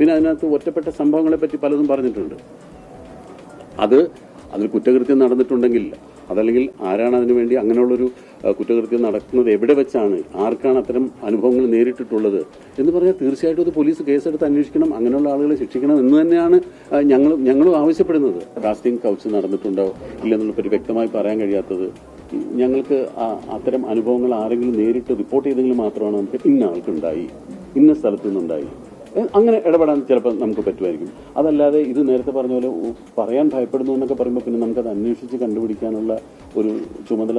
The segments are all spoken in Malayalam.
പിന്നെ അതിനകത്ത് ഒറ്റപ്പെട്ട സംഭവങ്ങളെപ്പറ്റി പലതും പറഞ്ഞിട്ടുണ്ട് അത് അതിൽ കുറ്റകൃത്യം നടന്നിട്ടുണ്ടെങ്കിൽ അതല്ലെങ്കിൽ ആരാണ് അതിനു വേണ്ടി അങ്ങനെയുള്ളൊരു കുറ്റകൃത്യം നടക്കുന്നത് എവിടെ വെച്ചാണ് ആർക്കാണ് അത്തരം അനുഭവങ്ങൾ നേരിട്ടിട്ടുള്ളത് എന്ന് പറഞ്ഞാൽ തീർച്ചയായിട്ടും അത് പോലീസ് കേസെടുത്ത് അന്വേഷിക്കണം അങ്ങനെയുള്ള ആളുകളെ ശിക്ഷിക്കണം എന്ന് തന്നെയാണ് ഞങ്ങൾ ഞങ്ങളും ആവശ്യപ്പെടുന്നത് കാസ്റ്റിംഗ് കൗച്ച് നടന്നിട്ടുണ്ടോ ഇല്ലെന്നുള്ള പറ്റി വ്യക്തമായി പറയാൻ കഴിയാത്തത് ഞങ്ങൾക്ക് അത്തരം അനുഭവങ്ങൾ ആരെങ്കിലും നേരിട്ട് റിപ്പോർട്ട് ചെയ്തെങ്കിൽ മാത്രമാണ് നമുക്ക് ഇന്ന ആൾക്കുണ്ടായി ഇന്ന സ്ഥലത്തു നിന്നുണ്ടായി അങ്ങനെ ഇടപെടാൻ ചിലപ്പോൾ നമുക്ക് പറ്റുമായിരിക്കും അതല്ലാതെ ഇത് നേരത്തെ പറഞ്ഞ പോലെ പറയാൻ ഭയപ്പെടുന്നു എന്നൊക്കെ പറയുമ്പോൾ പിന്നെ നമുക്കത് അന്വേഷിച്ച് കണ്ടുപിടിക്കാനുള്ള ഒരു ചുമതല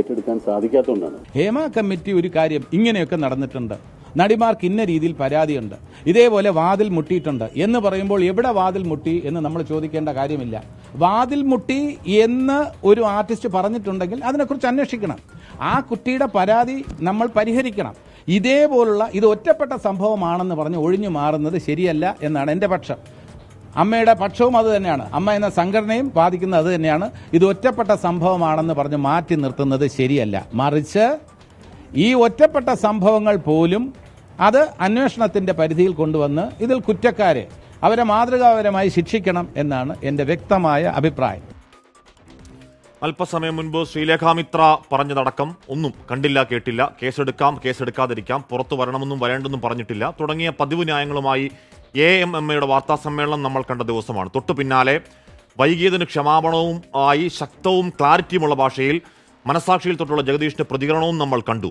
ഏറ്റെടുക്കാൻ സാധിക്കാത്തതുകൊണ്ടാണ് ഹേമ കമ്മിറ്റി ഒരു കാര്യം ഇങ്ങനെയൊക്കെ നടന്നിട്ടുണ്ട് നടിമാർക്ക് ഇന്ന രീതിയിൽ പരാതിയുണ്ട് ഇതേപോലെ വാതിൽ മുട്ടിയിട്ടുണ്ട് എന്ന് പറയുമ്പോൾ എവിടെ വാതിൽ മുട്ടി എന്ന് നമ്മൾ ചോദിക്കേണ്ട കാര്യമില്ല വാതിൽ മുട്ടി എന്ന് ഒരു ആർട്ടിസ്റ്റ് പറഞ്ഞിട്ടുണ്ടെങ്കിൽ അതിനെക്കുറിച്ച് അന്വേഷിക്കണം ആ കുട്ടിയുടെ പരാതി നമ്മൾ പരിഹരിക്കണം ഇതേപോലുള്ള ഇത് ഒറ്റപ്പെട്ട സംഭവമാണെന്ന് പറഞ്ഞ് ഒഴിഞ്ഞു മാറുന്നത് ശരിയല്ല എന്നാണ് എൻ്റെ പക്ഷം അമ്മയുടെ പക്ഷവും അത് തന്നെയാണ് അമ്മ എന്ന സംഘടനയും വാദിക്കുന്നത് അത് തന്നെയാണ് ഇത് ഒറ്റപ്പെട്ട സംഭവമാണെന്ന് പറഞ്ഞ് മാറ്റി നിർത്തുന്നത് ശരിയല്ല മറിച്ച് ഈ ഒറ്റപ്പെട്ട സംഭവങ്ങൾ പോലും അത് അന്വേഷണത്തിൻ്റെ പരിധിയിൽ കൊണ്ടുവന്ന് ഇതിൽ കുറ്റക്കാരെ അവരെ മാതൃകാപരമായി ശിക്ഷിക്കണം എന്നാണ് എൻ്റെ വ്യക്തമായ അഭിപ്രായം അല്പസമയം മുൻപ് ശ്രീലേഖാമിത്ര പറഞ്ഞതടക്കം ഒന്നും കണ്ടില്ല കേട്ടില്ല കേസെടുക്കാം കേസെടുക്കാതിരിക്കാം പുറത്തു വരണമെന്നും വരേണ്ടെന്നും പറഞ്ഞിട്ടില്ല തുടങ്ങിയ പതിവ് ന്യായങ്ങളുമായി എ എം എം എയുടെ വാർത്താ സമ്മേളനം നമ്മൾ കണ്ട ദിവസമാണ് തൊട്ടു പിന്നാലെ വൈകിയതിന് ക്ഷമാപണവും ആയി ശക്തവും ക്ലാരിറ്റിയുമുള്ള ഭാഷയിൽ മനസാക്ഷിയിൽ തൊട്ടുള്ള ജഗദീഷിന്റെ പ്രതികരണവും നമ്മൾ കണ്ടു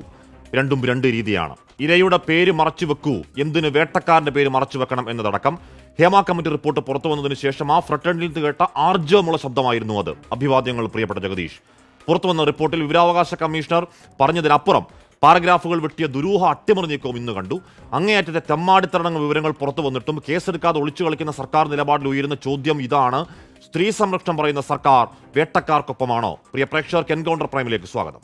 രണ്ടും രണ്ട് രീതിയാണ് ഇരയുടെ പേര് മറച്ചു വെക്കൂ എന്തിന് വേട്ടക്കാരന്റെ പേര് മറച്ചു വെക്കണം എന്നതടക്കം ഹേമ കമ്മിറ്റി റിപ്പോർട്ട് പുറത്തു വന്നതിന് ശേഷം ആ ഫ്രട്ടേണിൽ നിന്ന് കേട്ട ആർജവമുള്ള ശബ്ദമായിരുന്നു അത് അഭിവാദ്യങ്ങൾ പ്രിയപ്പെട്ട ജഗദീഷ് പുറത്തു വന്ന റിപ്പോർട്ടിൽ വിവരാവകാശ കമ്മീഷണർ പറഞ്ഞതിനപ്പുറം പാരഗ്രാഫുകൾ വെട്ടിയ ദുരൂഹ അട്ടിമറിഞ്ഞേക്കും ഇന്ന് കണ്ടു അങ്ങേയറ്റത്തെ തെമ്മാടിത്തരണ വിവരങ്ങൾ പുറത്തു വന്നിട്ടും കേസെടുക്കാതെ ഒളിച്ചു കളിക്കുന്ന സർക്കാർ നിലപാടിൽ ഉയരുന്ന ചോദ്യം ഇതാണ് സ്ത്രീ സംരക്ഷണം പറയുന്ന സർക്കാർ വേട്ടക്കാർക്കൊപ്പമാണോ പ്രിയ പ്രേക്ഷകർക്ക് എൻകൗണ്ടർ പ്രൈമിലേക്ക് സ്വാഗതം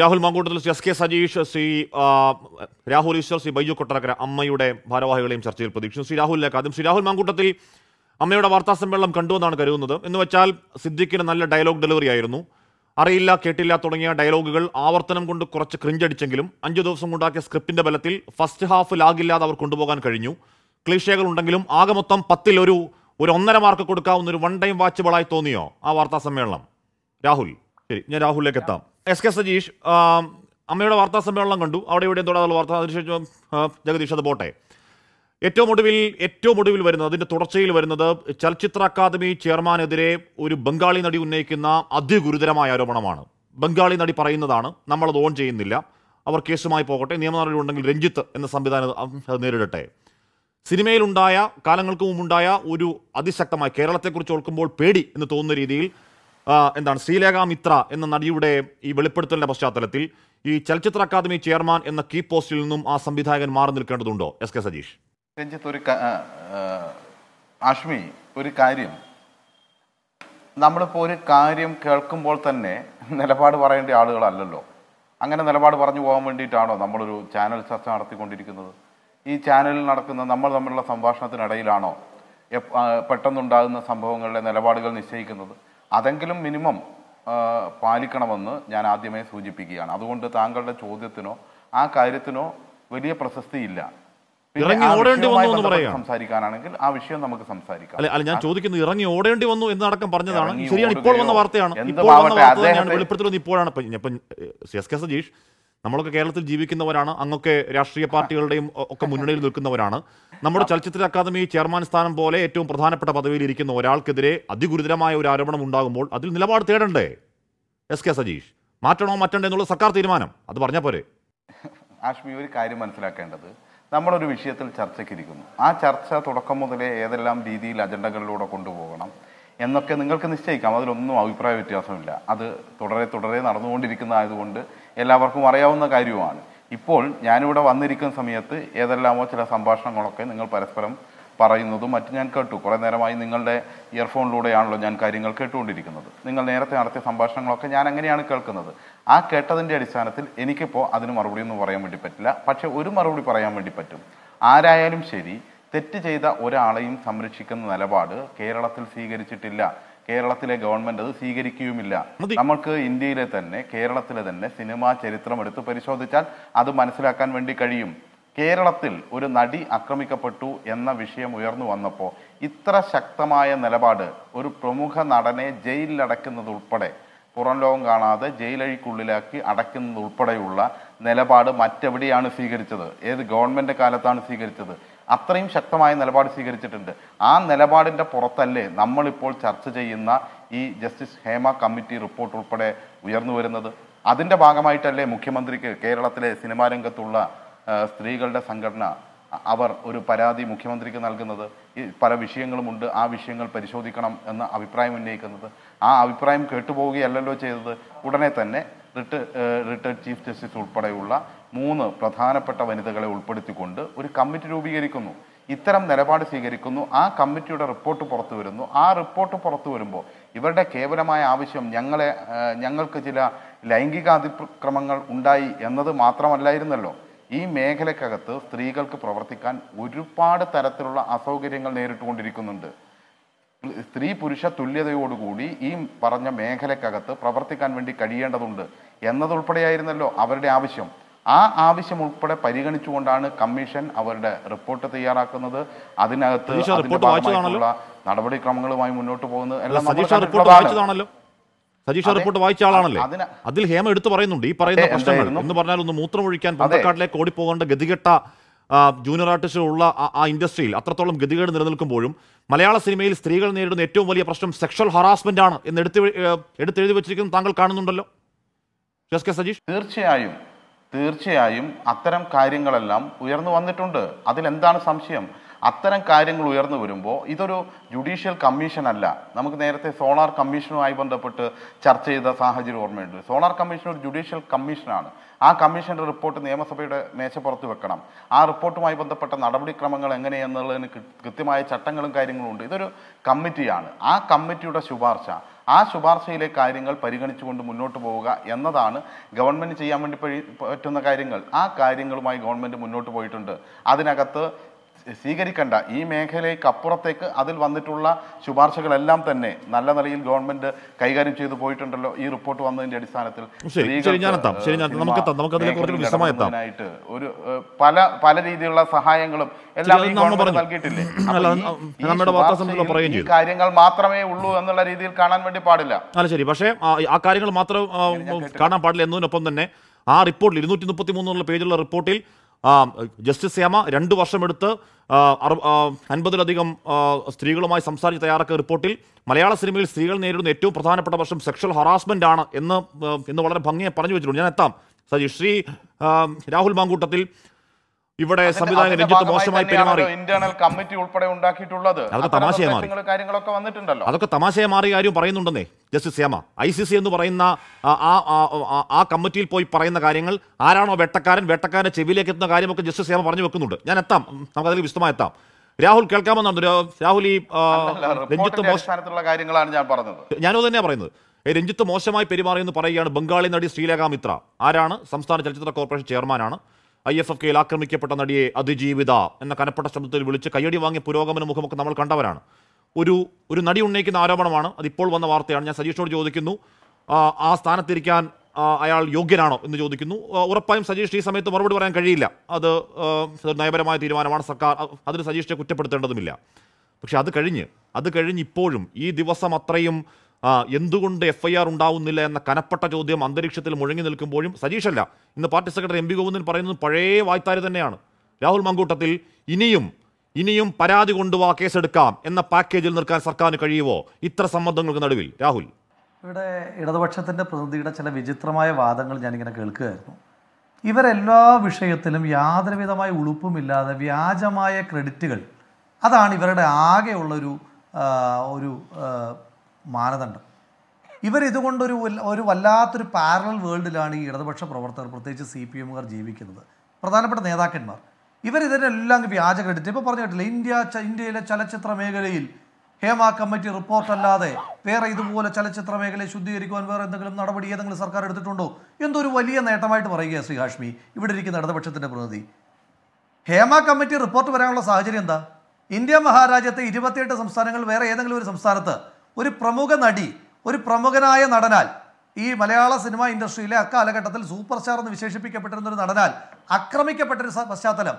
Rahul Mamkootathil S K Sajeesh C Rahul Easwar C Baiju Kottarakkara അമ്മയുടെ ഭാരവാഹികളെയും ചർച്ചയിൽ പ്രതീക്ഷിച്ചു ശ്രീ രാഹുലിലേക്ക് ആദ്യം ശ്രീ രാഹുൽ മാങ്കൂട്ടത്തിൽ അമ്മയുടെ വാർത്താ സമ്മേളനം കണ്ടുവെന്നാണ് കരുതുന്നത് എന്ന് വെച്ചാൽ സിദ്ദിഖിന് നല്ല ഡയലോഗ് ഡെലിവറി ആയിരുന്നു അറിയില്ല കേട്ടില്ല തുടങ്ങിയ ഡയലോഗുകൾ ആവർത്തനം കൊണ്ട് കുറച്ച് ക്രിഞ്ചടിച്ചെങ്കിലും അഞ്ചു ദിവസം കൊണ്ടാക്കിയ സ്ക്രിപ്റ്റിന്റെ ബലത്തിൽ ഫസ്റ്റ് ഹാഫ് ലാഗില്ലാതെ അവർ കൊണ്ടുപോകാൻ കഴിഞ്ഞു ക്ലീഷകൾ ഉണ്ടെങ്കിലും ആകെ മൊത്തം പത്തിലൊരു ഒരു ഒന്നര മാർക്ക് കൊടുക്കാവുന്ന ഒരു വൺ ടൈം വാച്ചബിളായി തോന്നിയോ ആ വാർത്താ സമ്മേളനം രാഹുൽ ശരി ഞാൻ രാഹുലിലേക്ക് എത്താം എസ് കെ സജീഷ് അമ്മയുടെ വാർത്താ സമ്മേളനം കണ്ടു അവിടെ ഇവിടെ തൊടാതുള്ള വാർത്ത അതിനുശേഷം ജഗദീഷ് അത് പോട്ടെ ഏറ്റവും ഒടുവിൽ ഏറ്റവും ഒടുവിൽ വരുന്നത് അതിൻ്റെ തുടർച്ചയിൽ വരുന്നത് ചലച്ചിത്ര അക്കാദമി ചെയർമാനെതിരെ ഒരു ബംഗാളി നടി ഉന്നയിക്കുന്ന അതിഗുരുതരമായ ആരോപണമാണ് ബംഗാളി നടി പറയുന്നതാണ് നമ്മളത് ഓൺ ചെയ്യുന്നില്ല അവർ കേസുമായി പോകട്ടെ നിയമ നടപടി ഉണ്ടെങ്കിൽ രഞ്ജിത്ത് എന്ന സംവിധാനം നേരിടട്ടെ സിനിമയിലുണ്ടായ കാലങ്ങൾക്ക് മുമ്പുണ്ടായ ഒരു അതിശക്തമായ കേരളത്തെക്കുറിച്ച് ഓർക്കുമ്പോൾ പേടി എന്ന് തോന്നുന്ന രീതിയിൽ എന്താണ് ശ്രീലേഖ മിത്ര എന്ന നടിയുടെ ഈ വെളിപ്പെടുത്തലിന്റെ പശ്ചാത്തലത്തിൽ ഈ ചലച്ചിത്ര അക്കാദമി ചെയർമാൻ എന്ന കീ പോസ്റ്റിൽ നിന്നും ആ സംവിധായകൻ മാറി നിൽക്കേണ്ടതുണ്ടോ എസ് കെ സജീഷ് രഞ്ജിത്ത് ഒരു അഷ്മി ഒരു കാര്യം നമ്മളിപ്പോൾ ഒരു കാര്യം കേൾക്കുമ്പോൾ തന്നെ നിലപാട് പറയേണ്ട ആളുകളല്ലല്ലോ അങ്ങനെ നിലപാട് പറഞ്ഞു പോകാൻ വേണ്ടിയിട്ടാണോ നമ്മളൊരു ചാനൽ ചർച്ച നടത്തിക്കൊണ്ടിരിക്കുന്നത് ഈ ചാനലിൽ നടക്കുന്ന നമ്മൾ തമ്മിലുള്ള സംഭാഷണത്തിനിടയിലാണോ പെട്ടെന്നുണ്ടാകുന്ന സംഭവങ്ങളിലെ നിലപാടുകൾ നിശ്ചയിക്കുന്നത് അതെങ്കിലും മിനിമം പാലിക്കണമെന്ന് ഞാൻ ആദ്യമേ സൂചിപ്പിക്കുകയാണ് അതുകൊണ്ട് താങ്കളുടെ ചോദ്യത്തിനോ ആ കാര്യത്തിനോ വലിയ പ്രശസ്തിയില്ല സംസാരിക്കാനാണെങ്കിൽ ആ വിഷയം നമുക്ക് സംസാരിക്കാം അല്ല ഞാൻ ചോദിക്കുന്നത് ഇറങ്ങി ഓടേണ്ടി വന്നു എന്നടക്കം പറഞ്ഞതാണ് ശരിയാണ് ഇപ്പോൾ വന്ന വാർത്തയാണ് ഇപ്പോൾ വന്ന വാർത്ത വെളിപ്പെടുത്തൽ ഇപ്പോഴാണ് സജീഷ് നമ്മളൊക്കെ കേരളത്തിൽ ജീവിക്കുന്നവരാണ് അങ്ങൊക്കെ രാഷ്ട്രീയ പാർട്ടികളുടെയും ഒക്കെ മുന്നണിയിൽ നിൽക്കുന്നവരാണ് നമ്മുടെ ചലച്ചിത്ര അക്കാദമി ചെയർമാൻ സ്ഥാനം പോലെ ഏറ്റവും പ്രധാനപ്പെട്ട പദവിയിൽ ഇരിക്കുന്ന ഒരാൾക്കെതിരെ അതിഗുരുതരമായ ഒരു ആരോപണം ഉണ്ടാകുമ്പോൾ അതിൽ നിലപാട് തേടണ്ടേ എസ് കെ സജീഷ് മാറ്റണോ മാറ്റണ്ടേ എന്നുള്ള സർക്കാർ തീരുമാനം അത് പറഞ്ഞാൽ പോരെ ആഷ്മി ഒരു കാര്യം മനസ്സിലാക്കേണ്ടത് നമ്മളൊരു വിഷയത്തിൽ ചർച്ചയ്ക്കിരിക്കുന്നു ആ ചർച്ച തുടക്കം മുതലേ ഏതെല്ലാം രീതിയിൽ അജണ്ടകളിലൂടെ കൊണ്ടുപോകണം എന്നൊക്കെ നിങ്ങൾക്ക് നിശ്ചയിക്കാം അതിലൊന്നും അഭിപ്രായ വ്യത്യാസമില്ല അത് തുടരെ തുടരെ നടന്നുകൊണ്ടിരിക്കുന്നതായതുകൊണ്ട് എല്ലാവർക്കും അറിയാവുന്ന കാര്യവുമാണ് ഇപ്പോൾ ഞാനിവിടെ വന്നിരിക്കുന്ന സമയത്ത് ഏതെല്ലാമോ ചില സംഭാഷണങ്ങളൊക്കെ നിങ്ങൾ പരസ്പരം പറയുന്നതും മറ്റും ഞാൻ കേട്ടു കുറേ നേരമായി നിങ്ങളുടെ ഇയർഫോണിലൂടെയാണല്ലോ ഞാൻ കാര്യങ്ങൾ കേട്ടുകൊണ്ടിരിക്കുന്നത് നിങ്ങൾ നേരത്തെ നടത്തിയ സംഭാഷണങ്ങളൊക്കെ ഞാൻ അങ്ങനെയാണ് കേൾക്കുന്നത് ആ കേട്ടതിൻ്റെ അടിസ്ഥാനത്തിൽ എനിക്കിപ്പോൾ അതിന് മറുപടി ഒന്നും പറയാൻ വേണ്ടി പറ്റില്ല പക്ഷേ ഒരു മറുപടി പറയാൻ വേണ്ടി പറ്റും ആരായാലും ശരി തെറ്റ് ചെയ്ത ഒരാളെയും സംരക്ഷിക്കുന്ന നിലപാട് കേരളത്തിൽ സ്വീകരിച്ചിട്ടില്ല കേരളത്തിലെ ഗവൺമെന്റ് അത് സ്വീകരിക്കുകയുമില്ല നമ്മൾക്ക് ഇന്ത്യയിലെ തന്നെ കേരളത്തിലെ തന്നെ സിനിമാ ചരിത്രം എടുത്ത് പരിശോധിച്ചാൽ അത് മനസ്സിലാക്കാൻ വേണ്ടി കഴിയും കേരളത്തിൽ ഒരു നടി ആക്രമിക്കപ്പെട്ടു എന്ന വിഷയം ഉയർന്നു വന്നപ്പോൾ ഇത്ര ശക്തമായ നിലപാട് ഒരു പ്രമുഖ നടനെ ജയിലിലടക്കുന്നതുൾപ്പെടെ പുറം ലോകം കാണാതെ ജയിലഴിക്കുള്ളിലാക്കി അടയ്ക്കുന്നതുൾപ്പെടെയുള്ള നിലപാട് മറ്റെവിടെയാണ് സ്വീകരിച്ചത് ഏത് ഗവൺമെന്റ് കാലത്താണ് സ്വീകരിച്ചത് അത്രയും ശക്തമായ നിലപാട് സ്വീകരിച്ചിട്ടുണ്ട് ആ നിലപാടിൻ്റെ പുറത്തല്ലേ നമ്മളിപ്പോൾ ചർച്ച ചെയ്യുന്ന ഈ ജസ്റ്റിസ് ഹേമ കമ്മിറ്റി റിപ്പോർട്ട് ഉൾപ്പെടെ ഉയർന്നു വരുന്നത് അതിൻ്റെ ഭാഗമായിട്ടല്ലേ മുഖ്യമന്ത്രിക്ക് കേരളത്തിലെ സിനിമാ രംഗത്തുള്ള സ്ത്രീകളുടെ സംഘടന അവർ ഒരു പരാതി മുഖ്യമന്ത്രിക്ക് നൽകുന്നത് പല വിഷയങ്ങളുമുണ്ട് ആ വിഷയങ്ങൾ പരിശോധിക്കണം എന്ന അഭിപ്രായം ഉന്നയിക്കുന്നത് ആ അഭിപ്രായം കേട്ടുപോവുകയല്ലല്ലോ ചെയ്തത് ഉടനെ തന്നെ റിട്ട് റിട്ടയർഡ് ചീഫ് ജസ്റ്റിസ് ഉൾപ്പെടെയുള്ള മൂന്ന് പ്രധാനപ്പെട്ട വനിതകളെ ഉൾപ്പെടുത്തിക്കൊണ്ട് ഒരു കമ്മിറ്റി രൂപീകരിക്കുന്നു ഇത്തരം നിലപാട് സ്വീകരിക്കുന്നു ആ കമ്മിറ്റിയുടെ റിപ്പോർട്ട് പുറത്തു വരുന്നു ആ റിപ്പോർട്ട് പുറത്തു വരുമ്പോൾ ഇവരുടെ കേവലമായ ആവശ്യം ഞങ്ങളെ ഞങ്ങൾക്ക് ചില ലൈംഗിക അതിക്രമങ്ങൾ ഉണ്ടായി എന്നത് മാത്രമല്ലായിരുന്നല്ലോ ഈ മേഖലക്കകത്ത് സ്ത്രീകൾക്ക് പ്രവർത്തിക്കാൻ ഒരുപാട് തരത്തിലുള്ള അസൗകര്യങ്ങൾ നേരിട്ടുകൊണ്ടിരിക്കുന്നുണ്ട് സ്ത്രീ പുരുഷ തുല്യതയോടുകൂടി ഈ പറഞ്ഞ മേഖലക്കകത്ത് പ്രവർത്തിക്കാൻ വേണ്ടി കഴിയേണ്ടതുണ്ട് എന്നതുൾപ്പെടെയായിരുന്നല്ലോ അവരുടെ ആവശ്യം ആ ആവശ്യം ഉൾപ്പെടെ പരിഗണിച്ചുകൊണ്ടാണ് കമ്മീഷൻ അവരുടെ റിപ്പോർട്ട് തയ്യാറാക്കുന്നത് അതിനകത്ത് നടപടിക്രമങ്ങളുമായി മുന്നോട്ട് പോകുന്നത് എല്ലാം റിപ്പോർട്ട് വായിച്ച ആളാണല്ലേ അതിൽ ഹേമ എടുത്തു പറയുന്നുണ്ട് ഈ പറയുന്ന പ്രശ്നങ്ങൾ എന്ന് പറഞ്ഞാൽ ഒന്ന് മൂത്രമൊഴിക്കാൻ പന്തക്കാട്ടിലേക്ക് ഓടിപ്പോകേണ്ട ഗതികെട്ട ജൂനിയർ ഉള്ള ആ ഇൻഡസ്ട്രിയിൽ അത്രത്തോളം ഗതികേട് നിലനിൽക്കുമ്പോഴും മലയാള സിനിമയിൽ സ്ത്രീകൾ നേരിടുന്ന ഏറ്റവും വലിയ പ്രശ്നം സെക്ഷൽ ഹറാസ്മെന്റ് ആണ് എന്ന് എടുത്ത് എടുത്തെഴുതി വെച്ചിരിക്കുന്നത് താങ്കൾ കാണുന്നുണ്ടല്ലോ സജീഷ് തീർച്ചയായും തീർച്ചയായും അത്തരം കാര്യങ്ങളെല്ലാം ഉയർന്നു വന്നിട്ടുണ്ട് അതിലെന്താണ് സംശയം അത്തരം കാര്യങ്ങൾ ഉയർന്നു വരുമ്പോൾ ഇതൊരു ജുഡീഷ്യൽ കമ്മീഷൻ അല്ല നമുക്ക് നേരത്തെ സോളാർ കമ്മീഷനുമായി ബന്ധപ്പെട്ട് ചർച്ച ചെയ്ത സാഹചര്യം ഓർമ്മയുണ്ട് സോളാർ കമ്മീഷൻ ഒരു ജുഡീഷ്യൽ കമ്മീഷനാണ് ആ കമ്മീഷൻ്റെ റിപ്പോർട്ട് നിയമസഭയുടെ മേശപ്പുറത്ത് വെക്കണം ആ റിപ്പോർട്ടുമായി ബന്ധപ്പെട്ട നടപടിക്രമങ്ങൾ എങ്ങനെയെന്നുള്ളതിന് കൃത്യമായ ചട്ടങ്ങളും കാര്യങ്ങളും ഉണ്ട് ഇതൊരു കമ്മിറ്റിയാണ് ആ കമ്മിറ്റിയുടെ ശുപാർശ ആ ശുപാർശയിലെ കാര്യങ്ങൾ പരിഗണിച്ചുകൊണ്ട് മുന്നോട്ട് പോവുക എന്നതാണ് ഗവൺമെൻറ് ചെയ്യാൻ വേണ്ടി പറ്റുന്ന കാര്യങ്ങൾ ആ കാര്യങ്ങളുമായി ഗവൺമെൻറ് മുന്നോട്ട് പോയിട്ടുണ്ട് അതിനകത്ത് സ്വീകരിക്കേണ്ട ഈ മേഖലയ്ക്ക് അപ്പുറത്തേക്ക് അതിൽ വന്നിട്ടുള്ള ശുപാർശകളെല്ലാം തന്നെ നല്ല നിലയിൽ ഗവൺമെന്റ് കൈകാര്യം ചെയ്തു പോയിട്ടുണ്ടല്ലോ ഈ റിപ്പോർട്ട് വന്നതിന്റെ അടിസ്ഥാനത്തിൽ ഒരു പല പല രീതിയിലുള്ള സഹായങ്ങളും എല്ലാം നൽകിയിട്ടില്ലേ ഈ കാര്യങ്ങൾ മാത്രമേ ഉള്ളൂ എന്നുള്ള രീതിയിൽ കാണാൻ വേണ്ടി പാടില്ല അല്ല ശരി പക്ഷേ ആ കാര്യങ്ങൾ മാത്രം കാണാൻ പാടില്ല എന്നതിനൊപ്പം തന്നെ ആ റിപ്പോർട്ടിൽ ഇരുന്നൂറ്റി മുപ്പത്തി മൂന്നുള്ള പേജുള്ള റിപ്പോർട്ടിൽ ജസ്റ്റിസ് ശ്യാമ രണ്ട് വർഷമെടുത്ത് അൻപതിലധികം സ്ത്രീകളുമായി സംസാരിച്ച് തയ്യാറാക്കിയ റിപ്പോർട്ടിൽ മലയാള സിനിമയിൽ സ്ത്രീകൾ നേരിടുന്ന ഏറ്റവും പ്രധാനപ്പെട്ട വർഷം സെക്ഷൽ ഹറാസ്മെൻ്റ് ആണ് എന്ന് ഇന്ന് വളരെ ഭംഗിയായി പറഞ്ഞു വെച്ചിട്ടുണ്ട് ഞാൻ എത്താം സജീഷ് ശ്രീ രാഹുൽ മാങ്കൂട്ടത്തിൽ ഇവിടെ സംവിധായകൻ രഞ്ജിത്ത് മോശമായി പെരുമാറി ഇന്റേണൽ കമ്മിറ്റി ഉൾപ്പെടെ ഉണ്ടാക്കിയിട്ടുള്ളത് അതൊക്കെ തമാശയെ മാറി കാര്യങ്ങളൊക്കെ വന്നിട്ടുണ്ടല്ലോ അതൊക്കെ തമാശയെ മാറിയ കാര്യം പറയുന്നുണ്ടെന്നേ justice Hema I C C എന്ന് പറയുന്ന ആ കമ്മിറ്റിയിൽ പോയി പറയുന്ന കാര്യങ്ങൾ ആരാണോ വെട്ടക്കാരൻ വെട്ടക്കാരൻ ചെവിയിലേക്ക് എത്തുന്ന കാര്യമൊക്കെ ജസ്റ്റിസ് ഹേമ പറഞ്ഞു വെക്കുന്നുണ്ട് ഞാൻ എത്താം നമുക്ക് അതിൽ വിശദമായി എത്താം രാഹുൽ കേൾക്കാമെന്നാണ് രാഹുൽ ഈ രഞ്ജിത്ത് മോശത്തിലുള്ള കാര്യങ്ങളാണ് ഞാൻ പറഞ്ഞത് ഞാനത് തന്നെയാണ് പറയുന്നത് രഞ്ജിത്ത് മോശമായി പെരുമാറിയെന്ന് പറയുകയാണ് ബംഗാളി നടി ശ്രീലേഖാ മിത്ര ആരാണ് സംസ്ഥാന ചലച്ചിത്ര കോർപ്പറേഷൻ ചെയർമാനാണ് ഐ എസ് എഫ് കെയിൽ ആക്രമിക്കപ്പെട്ട നടിയെ അതിജീവിത എന്ന കനപ്പെട്ട ശബ്ദത്തിൽ വിളിച്ച് കയ്യടി വാങ്ങിയ പുരോഗമന മുഖമൊക്കെ നമ്മൾ കണ്ടവരാണ് ഒരു ഒരു നടി ഉന്നയിക്കുന്ന ആരോപണമാണ് അതിപ്പോൾ വന്ന വാർത്തയാണ് ഞാൻ സജീഷിനോട് ചോദിക്കുന്നു ആ സ്ഥാനത്തിരിക്കാൻ അയാൾ യോഗ്യനാണോ എന്ന് ചോദിക്കുന്നു ഉറപ്പായും സജീഷ് ഈ സമയത്ത് മറുപടി പറയാൻ കഴിയില്ല അത് നയപരമായ തീരുമാനമാണ് സർക്കാർ അതിന് സജീഷിനെ കുറ്റപ്പെടുത്തേണ്ടതുമില്ല പക്ഷെ അത് കഴിഞ്ഞ് അത് കഴിഞ്ഞ് ഇപ്പോഴും ഈ ദിവസം അത്രയും എന്തുകൊണ്ട് എഫ് ഐ ആർ ഉണ്ടാവുന്നില്ല എന്ന കനപ്പെട്ട ചോദ്യം അന്തരീക്ഷത്തിൽ മുഴങ്ങി നിൽക്കുമ്പോഴും സജീഷല്ല ഇന്ന് party secretary M P Govindan പറയുന്നത് പഴയ വായ്ത്താരി തന്നെയാണ് രാഹുൽ മങ്കൂട്ടത്തിൽ ഇനിയും ഇനിയും പരാതി കൊണ്ടുവാ കേസെടുക്കാം എന്ന പാക്കേജിൽ നിൽക്കാൻ സർക്കാരിന് കഴിയുമോ ഇത്ര സമ്മർദ്ദങ്ങൾക്ക് നടുവിൽ രാഹുൽ ഇവിടെ ഇടതുപക്ഷത്തിൻ്റെ പ്രതിനിധിയുടെ ചില വിചിത്രമായ വാദങ്ങൾ ഞാനിങ്ങനെ കേൾക്കുകയായിരുന്നു ഇവരെല്ലാ വിഷയത്തിലും യാതൊരുവിധമായ ഉളുപ്പുമില്ലാതെ വ്യാജമായ ക്രെഡിറ്റുകൾ അതാണ് ഇവരുടെ ആകെയുള്ളൊരു ഒരു മാനദണ്ഡം ഇവരിതുകൊണ്ടൊരു ഒരു വല്ലാത്തൊരു പാരലൽ വേൾഡിലാണ് ഈ ഇടതുപക്ഷ പ്രവർത്തകർ പ്രത്യേകിച്ച് സി പി എമ്മുകാർ ജീവിക്കുന്നത് പ്രധാനപ്പെട്ട നേതാക്കന്മാർ ഇവരിതിനെല്ലാം വ്യാജ ക്രെഡിറ്റ് ഇപ്പോൾ പറഞ്ഞു കേട്ടില്ല ഇന്ത്യ ഇന്ത്യയിലെ ചലച്ചിത്ര മേഖലയിൽ ഹേമ കമ്മിറ്റി റിപ്പോർട്ടല്ലാതെ വേറെ ഇതുപോലെ ചലച്ചിത്ര മേഖലയെ ശുദ്ധീകരിക്കുവാൻ വേറെ എന്തെങ്കിലും നടപടി ഏതെങ്കിലും സർക്കാർ എടുത്തിട്ടുണ്ടോ എന്തൊരു വലിയ നേട്ടമായിട്ട് പറയുകയാണ് ശ്രീ ഹാഷ്മി ഇവിടെ ഇരിക്കുന്ന ഇടതുപക്ഷത്തിൻ്റെ പ്രതിനിധി ഹേമ കമ്മിറ്റി റിപ്പോർട്ട് വരാനുള്ള സാഹചര്യം എന്താ ഇന്ത്യ മഹാരാജ്യത്തെ ഇരുപത്തിയെട്ട് സംസ്ഥാനങ്ങൾ വേറെ ഏതെങ്കിലും ഒരു സംസ്ഥാനത്ത് ഒരു പ്രമുഖ നടി ഒരു പ്രമുഖനായ നടനാൽ ഈ മലയാള സിനിമ ഇൻഡസ്ട്രിയിലെ അക്കാലഘട്ടത്തിൽ സൂപ്പർ സ്റ്റാർ എന്ന് വിശേഷിപ്പിക്കപ്പെട്ടിരുന്ന ഒരു നടനാൽ ആക്രമിക്കപ്പെട്ടൊരു പശ്ചാത്തലം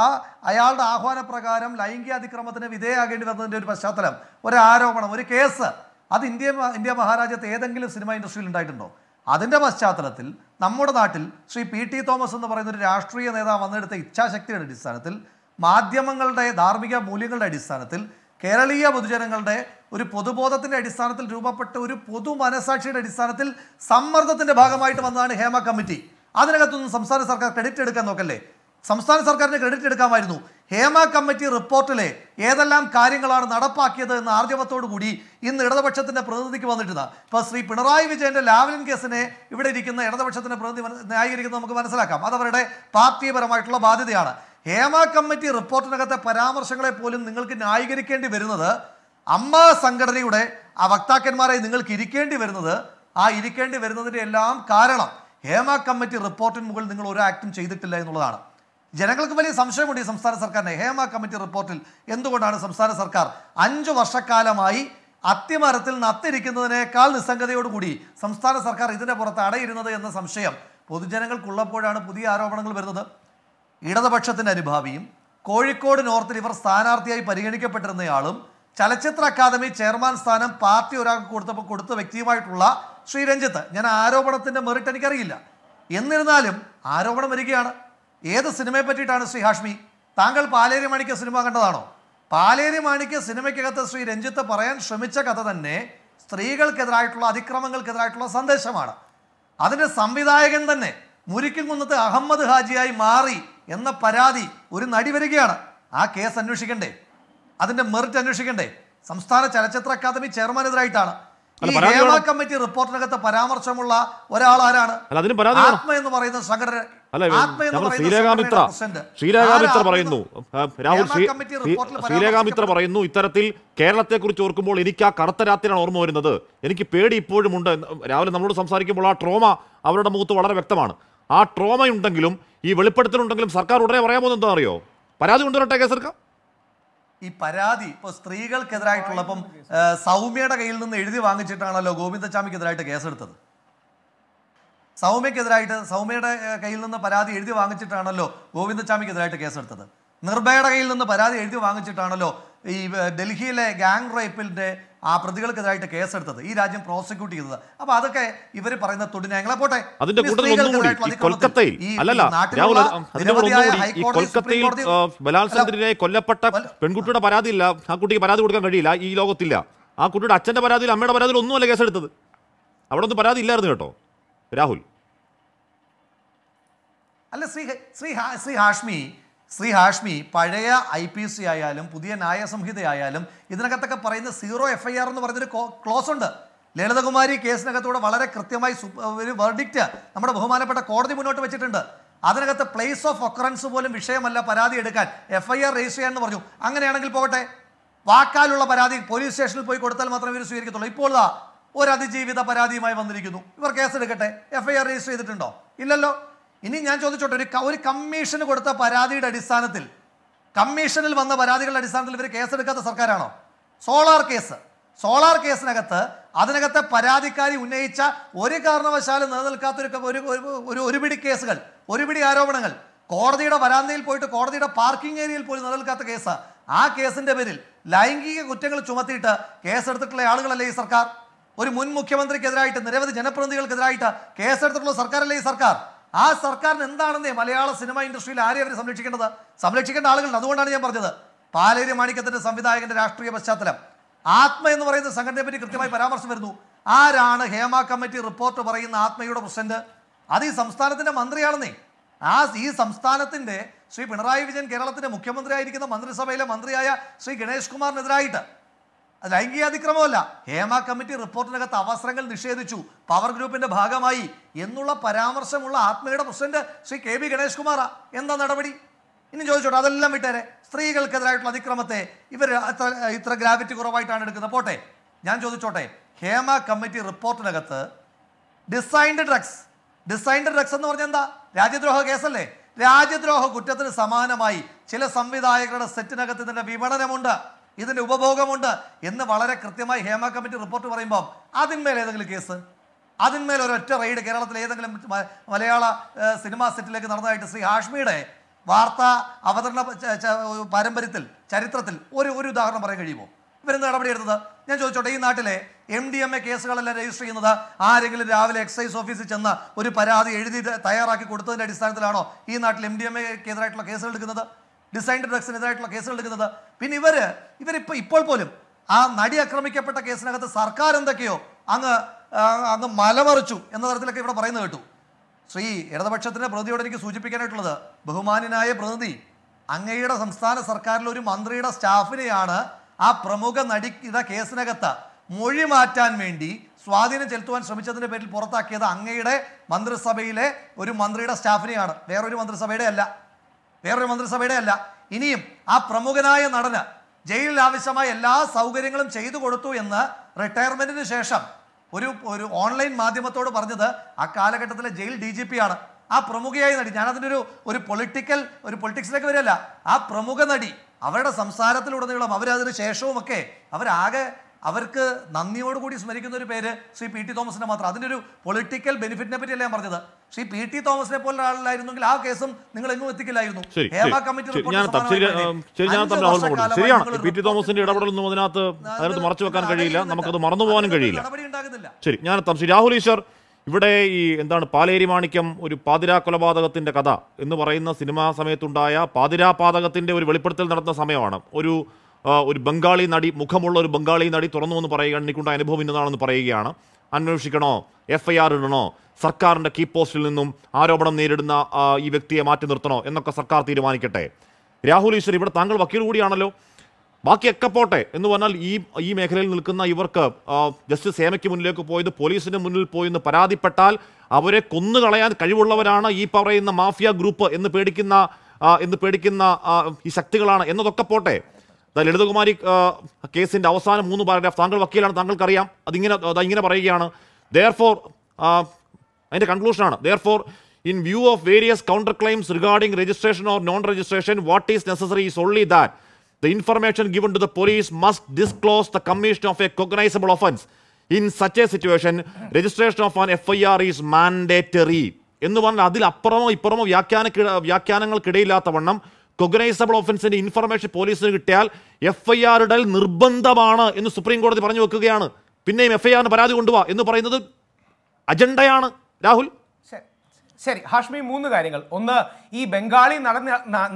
ആ അയാളുടെ ആഹ്വാനപ്രകാരം ലൈംഗിക അതിക്രമത്തിന് വിധേയമാകേണ്ടി വന്നതിൻ്റെ ഒരു പശ്ചാത്തലം ഒരു ആരോപണം ഒരു കേസ് അത് ഇന്ത്യ ഇന്ത്യ മഹാരാജ്യത്ത് ഏതെങ്കിലും സിനിമ ഇൻഡസ്ട്രിയിൽ ഉണ്ടായിട്ടുണ്ടോ അതിൻ്റെ പശ്ചാത്തലത്തിൽ നമ്മുടെ നാട്ടിൽ ശ്രീ പി ടി തോമസ് എന്ന് പറയുന്ന ഒരു രാഷ്ട്രീയ നേതാവ് വന്നെടുത്ത ഇച്ഛാശക്തിയുടെ അടിസ്ഥാനത്തിൽ മാധ്യമങ്ങളുടെ ധാർമ്മിക മൂല്യങ്ങളുടെ അടിസ്ഥാനത്തിൽ കേരളീയ പൊതുജനങ്ങളുടെ ഒരു പൊതുബോധത്തിൻ്റെ അടിസ്ഥാനത്തിൽ രൂപപ്പെട്ട ഒരു പൊതു മനസാക്ഷിയുടെ അടിസ്ഥാനത്തിൽ സമ്മർദ്ദത്തിൻ്റെ ഭാഗമായിട്ട് വന്നതാണ് ഹേമ കമ്മിറ്റി അതിനകത്തൊന്നും സംസ്ഥാന സർക്കാർ ക്രെഡിറ്റ് എടുക്കാൻ നോക്കല്ലേ സംസ്ഥാന സർക്കാരിന് ക്രെഡിറ്റ് എടുക്കാമായിരുന്നു ഹേമ കമ്മിറ്റി റിപ്പോർട്ടിലെ ഏതെല്ലാം കാര്യങ്ങളാണ് നടപ്പാക്കിയത് എന്ന ആർജവത്തോടുകൂടി ഇന്ന് ഇടതുപക്ഷത്തിൻ്റെ പ്രതിനിധിക്ക് വന്നിട്ടുണ്ട് ഇപ്പോൾ ശ്രീ പിണറായി വിജയൻ്റെ ലാവലിൻ കേസിനെ ഇവിടെ ഇരിക്കുന്ന ഇടതുപക്ഷത്തിൻ്റെ പ്രതിനിധി ന്യായീകരിക്കുന്നത് നമുക്ക് മനസ്സിലാക്കാം അതവരുടെ പാർട്ടിപരമായിട്ടുള്ള ബാധ്യതയാണ് ഹേമ കമ്മിറ്റി റിപ്പോർട്ടിനകത്തെ പരാമർശങ്ങളെ പോലും നിങ്ങൾക്ക് ന്യായീകരിക്കേണ്ടി വരുന്നത് അമ്മ സംഘടനയുടെ ആ വക്താക്കന്മാരെ നിങ്ങൾക്ക് ഇരിക്കേണ്ടി വരുന്നത് ആ ഇരിക്കേണ്ടി വരുന്നതിൻ്റെ എല്ലാം കാരണം ഹേമ കമ്മിറ്റി റിപ്പോർട്ടിന് മുകളിൽ നിങ്ങൾ ഒരു ആക്ടും ചെയ്തിട്ടില്ല എന്നുള്ളതാണ് ജനങ്ങൾക്ക് വലിയ സംശയമുണ്ട് ഈ സംസ്ഥാന സർക്കാരിനെ ഹേമ കമ്മിറ്റി റിപ്പോർട്ടിൽ എന്തുകൊണ്ടാണ് സംസ്ഥാന സർക്കാർ അഞ്ചു വർഷക്കാലമായി അത്തിമരത്തിൽ നത്തിരിക്കുന്നതിനേക്കാൾ നിസ്സംഗതയോടുകൂടി സംസ്ഥാന സർക്കാർ ഇതിൻ്റെ പുറത്ത് അടയിരുന്നത് എന്ന സംശയം പൊതുജനങ്ങൾക്കുള്ളപ്പോഴാണ് പുതിയ ആരോപണങ്ങൾ വരുന്നത് ഇടതുപക്ഷത്തിൻ്റെ അനുഭാവിയും കോഴിക്കോട് നോർത്തിൽ ഇവർ സ്ഥാനാർത്ഥിയായി പരിഗണിക്കപ്പെട്ടിരുന്നയാളും ചലച്ചിത്ര അക്കാദമി ചെയർമാൻ സ്ഥാനം പാർട്ടി ഒരാൾക്ക് കൊടുത്തപ്പോൾ കൊടുത്ത വ്യക്തിയുമായിട്ടുള്ള ശ്രീ രഞ്ജിത്ത് ഞാൻ ആരോപണത്തിൻ്റെ മെറിറ്റ് എനിക്കറിയില്ല എന്നിരുന്നാലും ആരോപണം വരികയാണ് ഏത് സിനിമയെ പറ്റിയിട്ടാണ് ശ്രീ ഹാഷ്മി താങ്കൾ പാലേരി മാണിക്യ സിനിമ കണ്ടതാണോ പാലേരി മാണിക്യ സിനിമയ്ക്കകത്ത് ശ്രീ രഞ്ജിത്ത് പറയാൻ ശ്രമിച്ച കഥ തന്നെ സ്ത്രീകൾക്കെതിരായിട്ടുള്ള അതിക്രമങ്ങൾക്കെതിരായിട്ടുള്ള സന്ദേശമാണ് അതിൻ്റെ സംവിധായകൻ തന്നെ മുരിക്കുംകുന്നത്ത് അഹമ്മദ് ഹാജിയായി മാറി എന്ന പരാതി ഒരു നടി വരികയാണ് ആ കേസ് അന്വേഷിക്കണ്ടേ അതിന്റെ മെറിറ്റ് അന്വേഷിക്കണ്ടേ സംസ്ഥാന ചലച്ചിത്ര അക്കാദമി ചെയർമാൻ ഈ കമ്മിറ്റി റിപ്പോർട്ടിനകത്ത് പരാമർശമുള്ള ഒരാൾ ആരാണ് ആത്മ എന്ന് പറയുന്ന സംഘടന പറയുന്നു പറയുന്നു ഇത്തരത്തിൽ കേരളത്തെ കുറിച്ച് ഓർക്കുമ്പോൾ എനിക്ക് ആ കറുത്ത രാത്രിയാണ് ഓർമ്മ വരുന്നത് എനിക്ക് പേടി ഇപ്പോഴും ഉണ്ട് രാവിലെ നമ്മളോട് സംസാരിക്കുമ്പോൾ ആ ട്രോമ അവരുടെ മുഖത്ത് വളരെ വ്യക്തമാണ് ആ ട്രോമയുണ്ടെങ്കിലും ഈ വെളിപ്പെടുത്തലുണ്ടെങ്കിലും സർക്കാർ ഉടനെ പറയാൻ പോകുന്നത് എന്താ അറിയോ പരാതി കൊണ്ടുവരട്ടെ കേസർക്കാർ ഈ പരാതി ഇപ്പോൾ സ്ത്രീകൾക്കെതിരായിട്ടുള്ളപ്പം സൗമ്യയുടെ കയ്യിൽ നിന്ന് എഴുതി വാങ്ങിച്ചിട്ടാണല്ലോ ഗോവിന്ദച്ചാമിക്കെതിരായിട്ട് കേസെടുത്തത് സൗമ്യക്കെതിരായിട്ട് സൗമ്യയുടെ കയ്യിൽ നിന്ന് പരാതി എഴുതി വാങ്ങിച്ചിട്ടാണല്ലോ ഗോവിന്ദച്ചാമിക്കെതിരായിട്ട് കേസെടുത്തത് നിർഭയയുടെ കയ്യിൽ നിന്ന് പരാതി എഴുതി വാങ്ങിച്ചിട്ടാണല്ലോ ഈ ഡൽഹിയിലെ ഗാങ് റേപ്പിന്റെ ആ പ്രതികൾക്കെതിരായിട്ട് കേസെടുത്തത് ഈ രാജ്യം പ്രോസിക്യൂട്ട് ചെയ്തത് അപ്പൊ അതൊക്കെ ഇവർ പറയുന്ന തൊടിനയങ്ങളെ പോട്ടെ അതിന്റെ കൊൽക്കത്തയിൽ കൊൽക്കത്തയിൽ ബലാത്സംഗത്തിനെതിരെ കൊല്ലപ്പെട്ട പെൺകുട്ടിയുടെ പരാതി ഇല്ല ആ കുട്ടിക്ക് പരാതി കൊടുക്കാൻ കഴിയില്ല ഈ ലോകത്തില്ല ആ കുട്ടിയുടെ അച്ഛന്റെ പരാതിയിൽ അമ്മയുടെ പരാതിയിൽ ഒന്നുമല്ല കേസെടുത്തത് അവിടെ ഒന്നും പരാതി ഇല്ലായിരുന്നു കേട്ടോ രാഹുൽ അല്ല ശ്രീ ശ്രീ ശ്രീ ഹാഷ്മി ശ്രീ ഹാഷ്മി പഴയ ഐ പി സി ആയാലും പുതിയ ന്യായസംഹിതയായാലും ഇതിനകത്തൊക്കെ പറയുന്ന സീറോ എഫ് ഐ ആർ എന്ന് പറഞ്ഞൊരു ക്ലോസ് ഉണ്ട് ലളിതകുമാരി കേസിനകത്തൂടെ വളരെ കൃത്യമായി ഒരു വെർഡിക്റ്റ് നമ്മുടെ ബഹുമാനപ്പെട്ട കോടതി മുന്നോട്ട് വെച്ചിട്ടുണ്ട് അതിനകത്ത് പ്ലേസ് ഓഫ് ഒക്കറൻസ് പോലും വിഷയമല്ല പരാതി എടുക്കാൻ എഫ് ഐ ആർ രജിസ്റ്റർ ചെയ്യാമെന്ന് പറഞ്ഞു അങ്ങനെയാണെങ്കിൽ പോകട്ടെ വാക്കാലുള്ള പരാതി പോലീസ് സ്റ്റേഷനിൽ പോയി കൊടുത്താൽ മാത്രമേ ഇവർ സ്വീകരിക്കത്തുള്ളൂ ഇപ്പോൾ ഒരു അതിജീവിത പരാതിയുമായി വന്നിരിക്കുന്നു ഇവർ കേസെടുക്കട്ടെ എഫ് ഐ ആർ രജിസ്റ്റർ ചെയ്തിട്ടുണ്ടോ ഇല്ലല്ലോ ഇനി ഞാൻ ചോദിച്ചോട്ടെ ഒരു ഒരു കമ്മീഷന് കൊടുത്ത പരാതിയുടെ അടിസ്ഥാനത്തിൽ കമ്മീഷനിൽ വന്ന പരാതികളുടെ അടിസ്ഥാനത്തിൽ ഇവർ കേസെടുക്കാത്ത സർക്കാരാണോ സോളാർ കേസ് സോളാർ കേസിനകത്ത് അതിനകത്തെ പരാതിക്കാരി ഉന്നയിച്ച ഒരു കാരണവശാലും നിലനിൽക്കാത്ത ഒരു ഒരു ഒരുപിടി കേസുകൾ ഒരുപിടി ആരോപണങ്ങൾ കോടതിയുടെ വരാന്തയിൽ പോയിട്ട് കോടതിയുടെ പാർക്കിംഗ് ഏരിയയിൽ പോലും നിലനിൽക്കാത്ത കേസ് ആ കേസിൻ്റെ പേരിൽ ലൈംഗിക കുറ്റങ്ങൾ ചുമത്തിയിട്ട് കേസെടുത്തിട്ടുള്ള ആളുകളല്ലേ ഈ സർക്കാർ ഒരു മുൻ മുഖ്യമന്ത്രിക്കെതിരായിട്ട് നിരവധി ജനപ്രതിനിധികൾക്കെതിരായിട്ട് കേസെടുത്തിട്ടുള്ള സർക്കാരല്ലേ ഈ സർക്കാർ ആ സർക്കാരിന് എന്താണെന്നേ മലയാള സിനിമ ഇൻഡസ്ട്രിയിൽ ആരെയും അവർ സംരക്ഷിക്കേണ്ടത് സംരക്ഷിക്കേണ്ട ആളുകളുണ്ട് അതുകൊണ്ടാണ് ഞാൻ പറഞ്ഞത് പാലേരി മാണിക്കത്തിൻ്റെ സംവിധായകൻ്റെ രാഷ്ട്രീയ പശ്ചാത്തലം ആത്മ എന്ന് പറയുന്ന പറ്റി കൃത്യമായി പരാമർശം വരുന്നു ആരാണ് ഹേമ കമ്മിറ്റി റിപ്പോർട്ട് പറയുന്ന ആത്മയുടെ പ്രസിഡന്റ് അത് ഈ സംസ്ഥാനത്തിൻ്റെ മന്ത്രിയാണെന്നേ ആ ഈ സംസ്ഥാനത്തിൻ്റെ ശ്രീ പിണറായി വിജയൻ കേരളത്തിൻ്റെ മുഖ്യമന്ത്രിയായിരിക്കുന്ന മന്ത്രിസഭയിലെ മന്ത്രിയായ ശ്രീ ഗണേഷ് കുമാറിനെതിരായിട്ട് ലൈംഗിക അതിക്രമമല്ല ഹേമ കമ്മിറ്റി റിപ്പോർട്ടിനകത്ത് അവസരങ്ങൾ നിഷേധിച്ചു പവർ ഗ്രൂപ്പിന്റെ ഭാഗമായി എന്നുള്ള പരാമർശമുള്ള ആത്മീയുടെ president Shri K B Ganesh കുമാറാ എന്താ നടപടി ഇനി ചോദിച്ചോട്ടെ അതെല്ലാം വിട്ടേരെ സ്ത്രീകൾക്കെതിരായിട്ടുള്ള അതിക്രമത്തെ ഇവർ ഇത്ര ഗ്രാവിറ്റി കുറവായിട്ടാണ് എടുക്കുന്നത് പോട്ടെ ഞാൻ ചോദിച്ചോട്ടെ ഹേമ കമ്മിറ്റി റിപ്പോർട്ടിനകത്ത് ഡിസൈൻഡ് ഡ്രഗ്സ് ഡിസൈൻഡ് ഡ്രഗ്സ് എന്ന് പറഞ്ഞാൽ എന്താ രാജ്യദ്രോഹ കേസല്ലേ രാജ്യദ്രോഹ കുറ്റത്തിന് സമാനമായി ചില സംവിധായകരുടെ സെറ്റിനകത്ത് ഇതിൻ്റെ വിപണനമുണ്ട് ഇതിൻ്റെ ഉപഭോഗമുണ്ട് എന്ന് വളരെ കൃത്യമായി ഹേമ കമ്മിറ്റി റിപ്പോർട്ട് പറയുമ്പോൾ അതിന്മേൽ ഏതെങ്കിലും കേസ് അതിന്മേൽ ഒരൊറ്റ റെയ്ഡ് കേരളത്തിലെ ഏതെങ്കിലും മലയാള സിനിമാ സെറ്റിലേക്ക് നടന്നതായിട്ട് ശ്രീ ഹാഷ്മിയുടെ വാർത്താ അവതരണ പാരമ്പര്യത്തിൽ ചരിത്രത്തിൽ ഒരു ഒരു ഉദാഹരണം പറയാൻ കഴിയുമോ ഇവരെന്ത് എടുത്തത് ഞാൻ ചോദിച്ചോട്ടെ ഈ നാട്ടിലെ എം ഡി എം എ കേസുകളെല്ലാം രജിസ്റ്റർ ചെയ്യുന്നത് ആരെങ്കിലും രാവിലെ എക്സൈസ് ഓഫീസിൽ ചെന്ന് ഒരു പരാതി എഴുതി തയ്യാറാക്കി കൊടുത്തതിൻ്റെ അടിസ്ഥാനത്തിലാണോ ഈ നാട്ടിൽ എം ഡി എം എക്കെതിരായിട്ടുള്ള കേസുകൾ എടുക്കുന്നത് ഡിസൈൻഡ് ഡ്രഗ്സിനെതിരായിട്ടുള്ള കേസുകൾ എടുക്കുന്നത് പിന്നെ ഇവർ ഇവരിപ്പോൾ ഇപ്പോൾ പോലും ആ നടി ആക്രമിക്കപ്പെട്ട കേസിനകത്ത് സർക്കാർ എന്തൊക്കെയോ അങ്ങ് അങ്ങ് മലമറിച്ചു എന്ന തരത്തിലൊക്കെ ഇവിടെ പറയുന്നത് കേട്ടു ശ്രീ ഇടതുപക്ഷത്തിൻ്റെ പ്രതിയോട് എനിക്ക് സൂചിപ്പിക്കാനായിട്ടുള്ളത് ബഹുമാനായ പ്രതിനിധി അങ്ങയുടെ സംസ്ഥാന സർക്കാരിലെ ഒരു മന്ത്രിയുടെ സ്റ്റാഫിനെയാണ് ആ പ്രമുഖ നടി ഇത കേസിനകത്ത് മൊഴി മാറ്റാൻ വേണ്ടി സ്വാധീനം ചെലുത്തുവാൻ ശ്രമിച്ചതിൻ്റെ പേരിൽ പുറത്താക്കിയത് അങ്ങയുടെ മന്ത്രിസഭയിലെ ഒരു മന്ത്രിയുടെ സ്റ്റാഫിനെയാണ് വേറൊരു മന്ത്രിസഭയുടെ അല്ല വേറൊരു മന്ത്രിസഭയുടെ അല്ല ഇനിയും ആ പ്രമുഖനായ നടന് ജയിലിൽ ആവശ്യമായ എല്ലാ സൗകര്യങ്ങളും ചെയ്തു കൊടുത്തു എന്ന് റിട്ടയർമെന്റിന് ശേഷം ഒരു ഒരു ഓൺലൈൻ മാധ്യമത്തോട് പറഞ്ഞത് ആ കാലഘട്ടത്തിലെ ജയിൽ ഡി ജി പി ആണ് ആ പ്രമുഖയായ നടി ഞാനതിൻ്റെ ഒരു ഒരു പൊളിറ്റിക്കൽ ഒരു പൊളിറ്റിക്സിലേക്ക് വരില്ല ആ പ്രമുഖ നടി അവരുടെ സംസാരത്തിലുടനീളം അവരതിന് ശേഷവുമൊക്കെ അവരാകെ അവർക്ക് നന്ദിയോടുകൂടി സ്മരിക്കുന്ന ഒരു പേര് ശ്രീ പി ടി തോമസിൻ്റെ മാത്രം അതിൻ്റെ ഒരു പൊളിറ്റിക്കൽ ബെനിഫിറ്റിനെ പറ്റിയല്ല ഞാൻ പറഞ്ഞത് ശ്രീ പി ടി തോമസിനെ പോലെ ആളായിരുന്നെങ്കിൽ ആ കേസും നിങ്ങൾ എങ്ങും എത്തിക്കില്ലായിരുന്നു കമ്മിറ്റി ശരിയാണ് തോമസിന്റെ ഇടപെടലൊന്നും അതിനകത്ത് അതിനകത്ത് മറച്ചു വെക്കാൻ കഴിയില്ല നമുക്കത് മറന്നു പോകാനും കഴിയില്ല ശരി ഞാൻ രാഹുൽ ഈശ്വർ ഇവിടെ ഈ എന്താണ് പാലേരി മാണിക്യം ഒരു പാതിരാ കൊലപാതകത്തിൻ്റെ കഥ എന്ന് പറയുന്ന സിനിമാ സമയത്തുണ്ടായ പാതിരാ പാതകത്തിന്റെ ഒരു വെളിപ്പെടുത്തൽ നടന്ന സമയമാണ് ഒരു ഒരു ബംഗാളി നടി മുഖമുള്ള ഒരു ബംഗാളി നടി തുറന്നു എന്ന് പറയുകയാണ് എനിക്കുണ്ട അനുഭവം ഇന്നതാണെന്ന് പറയുകയാണ് അന്വേഷിക്കണോ എഫ് ഐ ആർ ഇടണോ സർക്കാരിൻ്റെ കീ പോസ്റ്റിൽ നിന്നും ആരോപണം നേരിടുന്ന ഈ വ്യക്തിയെ മാറ്റി നിർത്തണോ എന്നൊക്കെ സർക്കാർ തീരുമാനിക്കട്ടെ രാഹുൽ ഈശ്വർ ഇവിടെ താങ്കൾ വക്കീൽ കൂടിയാണല്ലോ ബാക്കിയൊക്കെ പോട്ടെ എന്ന് പറഞ്ഞാൽ ഈ ഈ മേഖലയിൽ നിൽക്കുന്ന ഇവർക്ക് ജസ്റ്റിസ് സേമയ്ക്ക് മുന്നിലേക്ക് പോയത് പോലീസിന്റെ മുന്നിൽ പോയെന്ന് പരാതിപ്പെട്ടാൽ അവരെ കൊന്നുകളയാൻ കഴിവുള്ളവരാണ് ഈ പറയുന്ന മാഫിയ ഗ്രൂപ്പ് എന്ന് പേടിക്കുന്ന എന്ന് പേടിക്കുന്ന ഈ ശക്തികളാണ് എന്നതൊക്കെ പോട്ടെ ലളിതകുമാരി കേസിൻ്റെ അവസാനം മൂന്ന് പാരഗ്രാഫ് താങ്കൾ വക്കീലാണ് താങ്കൾക്കറിയാം അതിങ്ങനെ അതിങ്ങനെ പറയുകയാണ് ദയർ ഫോർ അതിൻ്റെ കൺക്ലൂഷനാണ് therefore in view of various counter claims regarding registration or non registration what is necessary is only that the information given to the police must disclose the commission of a cognizable offence in such a situation registration of an F I R is mandatory എന്ന് പറഞ്ഞാൽ അതിലപ്പുറമോ ഇപ്പുറമോ വ്യാഖ്യാന വ്യാഖ്യാനങ്ങൾക്കിടയില്ലാത്ത വണ്ണം കൊഗ്നൈസബിൾ ഓഫൻസിൻ്റെ ഇൻഫർമേഷൻ പോലീസിന് കിട്ടിയാൽ എഫ് ഐ ആർ ഇടൽ നിർബന്ധമാണ് എന്ന് സുപ്രീം കോടതി പറഞ്ഞു വെക്കുകയാണ് പിന്നെയും എഫ് ഐ ആറിന് പരാതി കൊണ്ടുപോവാ എന്ന് പറയുന്നത് അജണ്ടയാണ് രാഹുൽ ശരി ഹാഷ്മി മൂന്ന് കാര്യങ്ങൾ ഒന്ന് ഈ ബംഗാളി നട